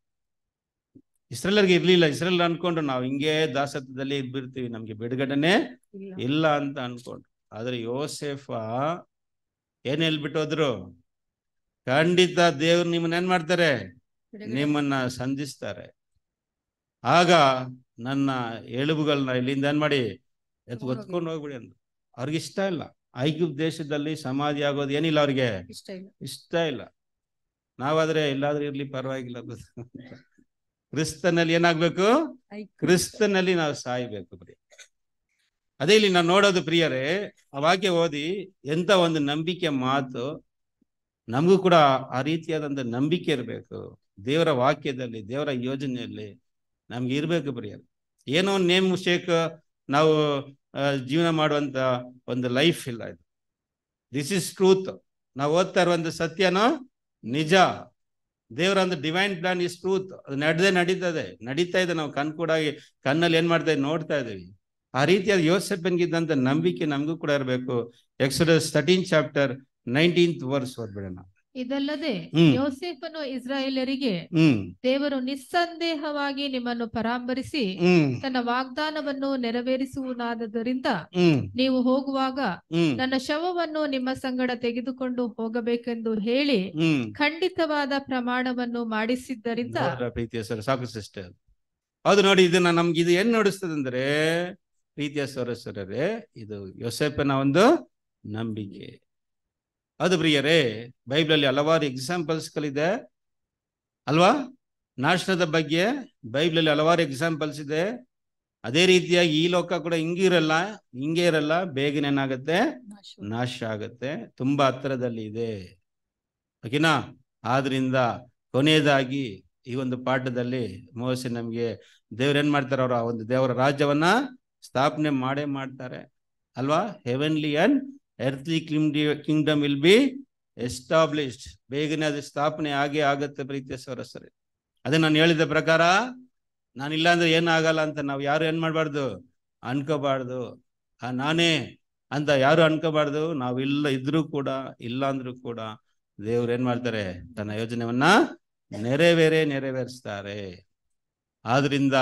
ಇಸ್ರೇಲರ್ಗೆ ಇರ್ಲಿಲ್ಲ ಇಸ್ರೇಲ್ ಅನ್ಕೊಂಡು ನಾವು ಹಿಂಗೆ ದಾಸತ್ವದಲ್ಲಿ ಇದ್ಬಿರ್ತೀವಿ ನಮ್ಗೆ ಬಿಡುಗಡೆನೆ ಇಲ್ಲ ಅಂತ ಅನ್ಕೊಂಡು ಆದ್ರೆ ಯೋಸೆಫ ಏನ್ ಹೇಳ್ಬಿಟ್ಟೋದ್ರು ಖಂಡಿತ ದೇವ್ರು ನಿಮ್ಮನ್ನ ಏನ್ ಮಾಡ್ತಾರೆ ನಿಮ್ಮನ್ನ ಸಂಧಿಸ್ತಾರೆ ಆಗ ನನ್ನ ಎಳುಬುಗಳನ್ನ ಇಲ್ಲಿಂದ ಏನ್ ಮಾಡಿ ಎತ್ ಒತ್ಕೊಂಡು ಹೋಗ್ಬಿಡಿ ಅಂದ್ರು ಅವ್ರಿಗೆ ಇಷ್ಟ ಇಲ್ಲ ಐಕ್ಯಪ್ ದೇಶದಲ್ಲಿ ಸಮಾಧಿ ಆಗೋದು ಏನಿಲ್ಲ ಅವ್ರಿಗೆ ಇಷ್ಟ ಇಲ್ಲ ನಾವಾದ್ರೆ ಎಲ್ಲಾದ್ರೂ ಇರ್ಲಿ ಪರವಾಗಿಲ್ಲ ಕ್ರಿಸ್ತನಲ್ಲಿ ಏನಾಗ್ಬೇಕು ಕ್ರಿಸ್ತನಲ್ಲಿ ನಾವು ಸಾಯ್ಬೇಕು ಪ್ರಿಯ ಅದೇ ಇಲ್ಲಿ ನಾವು ನೋಡೋದು ಪ್ರಿಯರೇ ಆ ವಾಕ್ಯ ಓದಿ ಎಂತ ಒಂದು ನಂಬಿಕೆ ಮಾತು ನಮಗೂ ಕೂಡ ಆ ರೀತಿಯಾದಂಥ ನಂಬಿಕೆ ಇರಬೇಕು ದೇವರ ವಾಕ್ಯದಲ್ಲಿ ದೇವರ ಯೋಜನೆಯಲ್ಲಿ ನಮ್ಗೆ ಇರಬೇಕು ಪ್ರಿಯರು ಏನೋ ನೇಮ್ ಶೇಕ್ ನಾವು ಜೀವನ ಮಾಡುವಂತ ಒಂದು ಲೈಫ್ ಇಲ್ಲ ಇದು ದಿಸ್ ಇಸ್ ಟ್ರೂತ್ ನಾವು ಓದ್ತಾ ಇರುವಂತ ಸತ್ಯನೋ ನಿಜ ದೇವರ ಅಂದ್ರೆ ಡಿವೈನ್ ಪ್ಲಾನ್ ಇಸ್ ಟ್ರೂತ್ ಅದು ನಡೆದೇ ನಡೀತದೆ ನಡೀತಾ ಇದೆ ನಾವು ಕಣ್ ಕೂಡ ಕಣ್ಣಲ್ಲಿ ಏನ್ ಮಾಡ್ತಾ ಇದ್ದೀವಿ ನೋಡ್ತಾ ಇದ್ದೀವಿ ಆ ರೀತಿಯಾದ ಯೋಸೆಪ್ಪನ್ಗಿದ್ದಂತ ನಂಬಿಕೆ ನಮಗೂ ಕೂಡ ಇರಬೇಕು Exodus thirteen chapter nineteenth verse ಓದ್ಬಿಡೋಣ ಇದಲ್ಲದೆ ಯೋಸೆಫನು ಇಸ್ರಾಯೇಲರಿಗೆ ದೇವರು ನಿಸ್ಸಂದೇಹವಾಗಿ ನಿಮ್ಮನ್ನು ಪರಾಂಬರಿಸಿ ತನ್ನ ವಾಗ್ದಾನವನ್ನು ನೆರವೇರಿಸುವುದಾದದರಿಂದ ನೀವು ಹೋಗುವಾಗ ನನ್ನ ಶವವನ್ನು ನಿಮ್ಮ ಸಂಗಡ ತೆಗೆದುಕೊಂಡು ಹೋಗಬೇಕೆಂದು ಹೇಳಿ ಖಂಡಿತವಾದ ಪ್ರಮಾಣವನ್ನು ಮಾಡಿಸಿದ್ದರಿಂದ ಸಾಕು ಸಿಸ್ಟರ್ ಅದು ನೋಡಿ ಇದನ್ನ ನಮ್ಗೆ ಇದು ಏನ್ ನೋಡಿಸ್ತದೆ ಅಂದ್ರೆ ಪ್ರೀತಿಯ ಸರಸರೇ ಇದು ಯೋಸೆಫನ ಒಂದು ನಂಬಿಕೆ ಅದು ಪ್ರಿಯರೇ ಬೈಬ್ಲಲ್ಲಿ ಹಲವಾರು ಎಕ್ಸಾಂಪಲ್ಸ್ಗಳಿದೆ ಅಲ್ವಾ ನಾಶನದ ಬಗ್ಗೆ ಬೈಬ್ಲಲ್ಲಿ ಹಲವಾರು ಎಕ್ಸಾಂಪಲ್ಸ್ ಇದೆ ಅದೇ ರೀತಿಯಾಗಿ ಈ ಲೋಕ ಕೂಡ ಹಿಂಗಿರಲ್ಲ ಹಿಂಗೆ ಇರಲ್ಲ ಬೇಗನೆ ಏನಾಗುತ್ತೆ ನಾಶ ಆಗತ್ತೆ ತುಂಬಾ ಹತ್ತಿರದಲ್ಲಿ ಇದೆ ಓಕೆನಾ ಆದ್ರಿಂದ ಕೊನೆಯದಾಗಿ ಈ ಒಂದು ಪಾಠದಲ್ಲಿ ಮೋಸಿ ನಮ್ಗೆ ಏನ್ ಮಾಡ್ತಾರೆ ಅವರು ಆ ಒಂದು ದೇವರ ರಾಜ್ಯವನ್ನ ಸ್ಥಾಪನೆ ಮಾಡೇ ಮಾಡ್ತಾರೆ ಅಲ್ವಾ heavenly and earthly earthly kingdom will be established ಬೇಗನೆ ಅದು ಸ್ಥಾಪನೆ ಆಗೇ ಆಗತ್ತೆ ಪ್ರೀತಿಯ ಸರಸರಿ ಅದೇ ನಾನು ಹೇಳಿದ ಪ್ರಕಾರ ಇಲ್ಲ ಅಂದ್ರೆ ಏನಾಗಲ್ಲ ಅಂತ ನಾವು ಯಾರು ಏನ್ ಮಾಡಬಾರ್ದು ಅನ್ಕೋಬಾರ್ದು ಆ ನಾನೇ ಅಂತ ಯಾರು ಅನ್ಕೋಬಾರ್ದು ನಾವಿಲ್ಲ ಇದ್ರೂ ಕೂಡ ಇಲ್ಲ ಅಂದ್ರೂ ಕೂಡ ದೇವ್ರು ಏನ್ ಮಾಡ್ತಾರೆ ತನ್ನ ಯೋಜನೆವನ್ನ ನೆರವೇರೇ ನೆರವೇರಿಸ್ತಾರೆ ಆದ್ರಿಂದ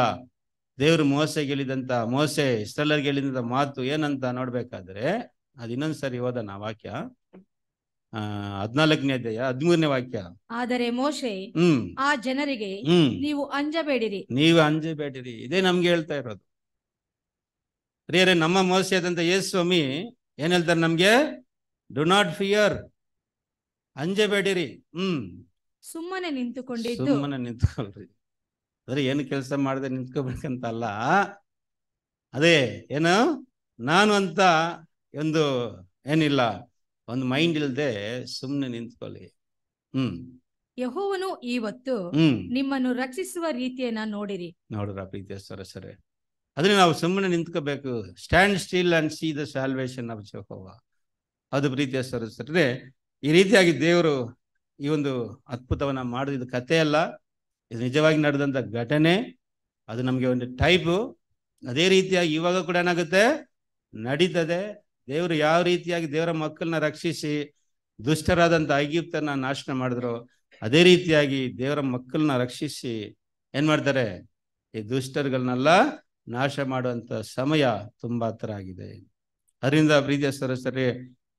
ದೇವ್ರು ಮೋಸೆಗೆ ಹೇಳಿದಂತ ಮೋಸೆ ಇಷ್ಟೆಲ್ಲರಿಗೆ ಹೇಳಿದಂತ ಮಾತು ಏನಂತ ನೋಡ್ಬೇಕಾದ್ರೆ ಅದ್ ಇನ್ನೊಂದ್ ಸರಿ ನಾ ವಾಕ್ಯ ಹದಿನಾಲ್ಕನೇ ಅಧ್ಯಾಯ ಹದಿಮೂರನೇ ವಾಕ್ಯ ಆದರೆ ಮೋಶೆ ಹ್ಮ್ ಆ ಜನರಿಗೆ ನೀವು ಅಂಜಬೇಡಿರಿ ನೀವು ಅಂಜಬೇಡಿರಿ ಇದೇ ನಮ್ಗೆ ಹೇಳ್ತಾ ಇರೋದು ಪ್ರಿಯರೇ ನಮ್ಮ ಮೋಸೆ ಆದಂತ ಯೇಸು ಸ್ವಾಮಿ ಏನ್ ಹೇಳ್ತಾರೆ ನಮ್ಗೆ ಡು ನಾಟ್ ಫಿಯರ್ ಅಂಜಬೇಡಿರಿ ಹ್ಮ್ ಸುಮ್ಮನೆ ನಿಂತುಕೊಂಡಿ ಸುಮ್ಮನೆ ನಿಂತ್ಕೊಳ್ರಿ ಅಂದ್ರೆ ಏನು ಕೆಲಸ ಮಾಡದೆ ಅಲ್ಲ ಅದೇ ಏನು ನಾನು ಅಂತ ಒಂದು ಏನಿಲ್ಲ ಒಂದು ಮೈಂಡ್ ಇಲ್ಲದೆ ಸುಮ್ಮನೆ ನಿಂತ್ಕೊಳ್ಳಿ ಹ್ಮ್ ಯಹೋವನು ಇವತ್ತು ನಿಮ್ಮನ್ನು ರಕ್ಷಿಸುವ ರೀತಿಯನ್ನ ನೋಡಿರಿ ನೋಡ್ರ ಪ್ರೀತಿಯ ಸರಸರೆ ಅದನ್ನ ನಾವು ಸುಮ್ಮನೆ ನಿಂತ್ಕೋಬೇಕು stand still and see the salvation of ಯಹೋವ ಅದು ಪ್ರೀತಿಯ ಸರಸರೆ ಈ ರೀತಿಯಾಗಿ ದೇವರು ಈ ಒಂದು ಅದ್ಭುತವನ್ನ ಮಾಡಿದ ಕಥೆ ಅಲ್ಲ ಇದು ನಿಜವಾಗಿ ನಡೆದಂತ ಘಟನೆ ಅದು ನಮಗೆ ಒಂದು ಟೈಪ್ ಅದೇ ರೀತಿಯಾಗಿ ಇವಾಗ ಕೂಡ ಏನಾಗುತ್ತೆ ನಡೀತದೆ ದೇವರು ಯಾವ ರೀತಿಯಾಗಿ ದೇವರ ಮಕ್ಕಳನ್ನ ರಕ್ಷಿಸಿ ದುಷ್ಟರಾದಂಥ ಐಗಿಪ್ತನ ನಾಶನ ಮಾಡಿದ್ರು ಅದೇ ರೀತಿಯಾಗಿ ದೇವರ ಮಕ್ಕಳನ್ನ ರಕ್ಷಿಸಿ ಏನ್ ಮಾಡ್ತಾರೆ ಈ ದುಷ್ಟರುಗಳನ್ನೆಲ್ಲ ನಾಶ ಮಾಡುವಂತ ಸಮಯ ತುಂಬಾ ಹತ್ರ ಆಗಿದೆ ಅದರಿಂದ ಪ್ರೀತಿಯ ಸರಸ್ವರಿ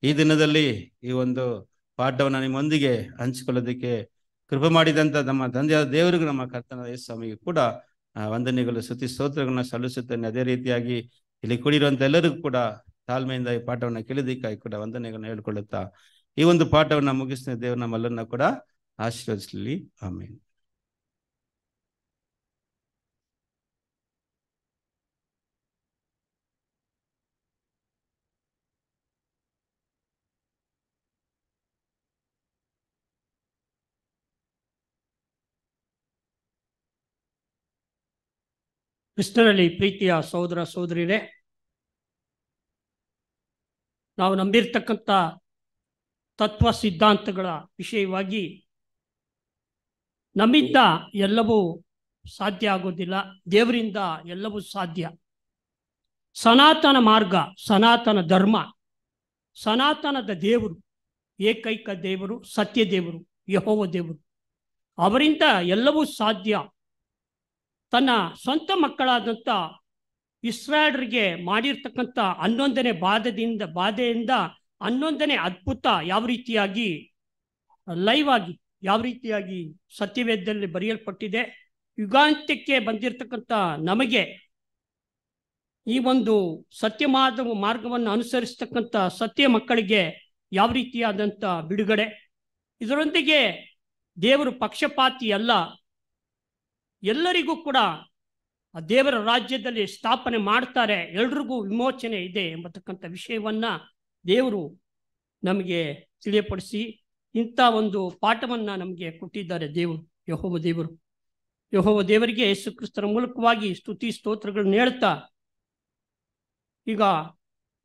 ಈ ದಿನದಲ್ಲಿ ಈ ಒಂದು ಪಾಠವನ್ನು ನಿಮ್ಮೊಂದಿಗೆ ಹಂಚಿಕೊಳ್ಳೋದಕ್ಕೆ ಕೃಪೆ ಮಾಡಿದಂತ ನಮ್ಮ ತಂದೆಯಾದ ದೇವರಿಗೂ ನಮ್ಮ ಕರ್ತನ ಸ್ವಾಮಿಗೆ ಕೂಡ ವಂದನೆಗಳು ಸ್ತೋತ್ರಗಳನ್ನ ಸಲ್ಲಿಸುತ್ತೇನೆ ಅದೇ ರೀತಿಯಾಗಿ ಇಲ್ಲಿ ಕೂಡಿರುವಂತ ಎಲ್ಲರಿಗೂ ಕೂಡ ತಾಳ್ಮೆಯಿಂದ ಈ ಪಾಠವನ್ನು ಕೇಳಿದಿಕ್ಕಾಗಿ ಕೂಡ ವಂದನೆಗಳನ್ನು ಹೇಳ್ಕೊಳ್ಳುತ್ತಾ ಈ ಒಂದು ಪಾಠವನ್ನು ಮುಗಿಸಿದ ದೇವರು ನಮ್ಮೆಲ್ಲರನ್ನ ಕೂಡ ಆಶೀರ್ವದಿಸಲಿ ಆಮೇಲೆ ಕೃಷ್ಣರಲ್ಲಿ ಪ್ರೀತಿಯ ಸಹೋದರ ಸಹೋದರಿರೇ ನಾವು ನಂಬಿರ್ತಕ್ಕಂಥ ತತ್ವ ಸಿದ್ಧಾಂತಗಳ ವಿಷಯವಾಗಿ ನಮ್ಮಿಂದ ಎಲ್ಲವೂ ಸಾಧ್ಯ ಆಗೋದಿಲ್ಲ ದೇವರಿಂದ ಎಲ್ಲವೂ ಸಾಧ್ಯ ಸನಾತನ ಮಾರ್ಗ ಸನಾತನ ಧರ್ಮ ಸನಾತನದ ದೇವರು ಏಕೈಕ ದೇವರು ಸತ್ಯ ದೇವರು ಯಹೋವ ದೇವರು ಅವರಿಂದ ಎಲ್ಲವೂ ಸಾಧ್ಯ ತನ್ನ ಸ್ವಂತ ಮಕ್ಕಳಾದಂಥ ಇಸ್ರಾಡ್ರಿಗೆ ಮಾಡಿರ್ತಕ್ಕಂಥ ಹನ್ನೊಂದನೇ ಬಾಧದಿಂದ ಬಾಧೆಯಿಂದ ಹನ್ನೊಂದನೇ ಅದ್ಭುತ ಯಾವ ರೀತಿಯಾಗಿ ಲೈವ್ ಆಗಿ ಯಾವ ರೀತಿಯಾಗಿ ಸತ್ಯವೇದದಲ್ಲಿ ಬರೆಯಲ್ಪಟ್ಟಿದೆ ಯುಗಾಂತ್ಯಕ್ಕೆ ಬಂದಿರತಕ್ಕಂಥ ನಮಗೆ ಈ ಒಂದು ಸತ್ಯ ಮಾರ್ಗ ಮಾರ್ಗವನ್ನು ಅನುಸರಿಸತಕ್ಕಂಥ ಸತ್ಯ ಮಕ್ಕಳಿಗೆ ಯಾವ ರೀತಿಯಾದಂಥ ಬಿಡುಗಡೆ ಇದರೊಂದಿಗೆ ದೇವರು ಪಕ್ಷಪಾತಿ ಅಲ್ಲ ಎಲ್ಲರಿಗೂ ಕೂಡ ಆ ದೇವರ ರಾಜ್ಯದಲ್ಲಿ ಸ್ಥಾಪನೆ ಮಾಡ್ತಾರೆ ಎಲ್ರಿಗೂ ವಿಮೋಚನೆ ಇದೆ ಎಂಬತಕ್ಕಂಥ ವಿಷಯವನ್ನ ದೇವರು ನಮಗೆ ತಿಳಿಯಪಡಿಸಿ ಇಂಥ ಒಂದು ಪಾಠವನ್ನ ನಮಗೆ ಕೊಟ್ಟಿದ್ದಾರೆ ದೇವರು ಯಹೋವ ದೇವರು ಯಹೋವ ದೇವರಿಗೆ ಯೇಸು ಕ್ರಿಸ್ತರ ಮೂಲಕವಾಗಿ ಸ್ತುತಿ ಸ್ತೋತ್ರಗಳನ್ನ ಹೇಳ್ತಾ ಈಗ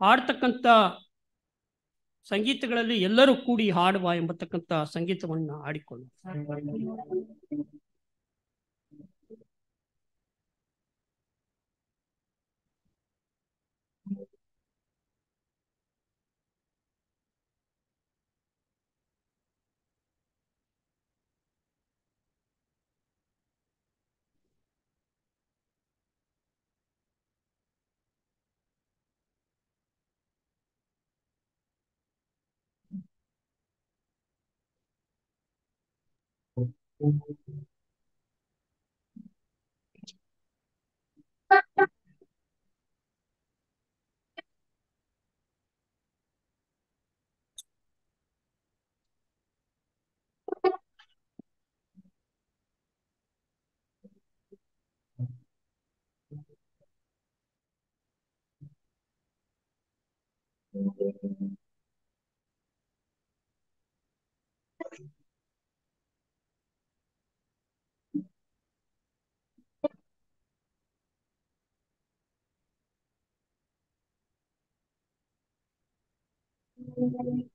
ಹಾಡ್ತಕ್ಕಂಥ ಸಂಗೀತಗಳಲ್ಲಿ ಎಲ್ಲರೂ ಕೂಡಿ ಹಾಡುವ ಎಂಬತಕ್ಕಂಥ ಸಂಗೀತವನ್ನು ಹಾಡಿಕೊಳ್ಳುವ Thank you. Amen.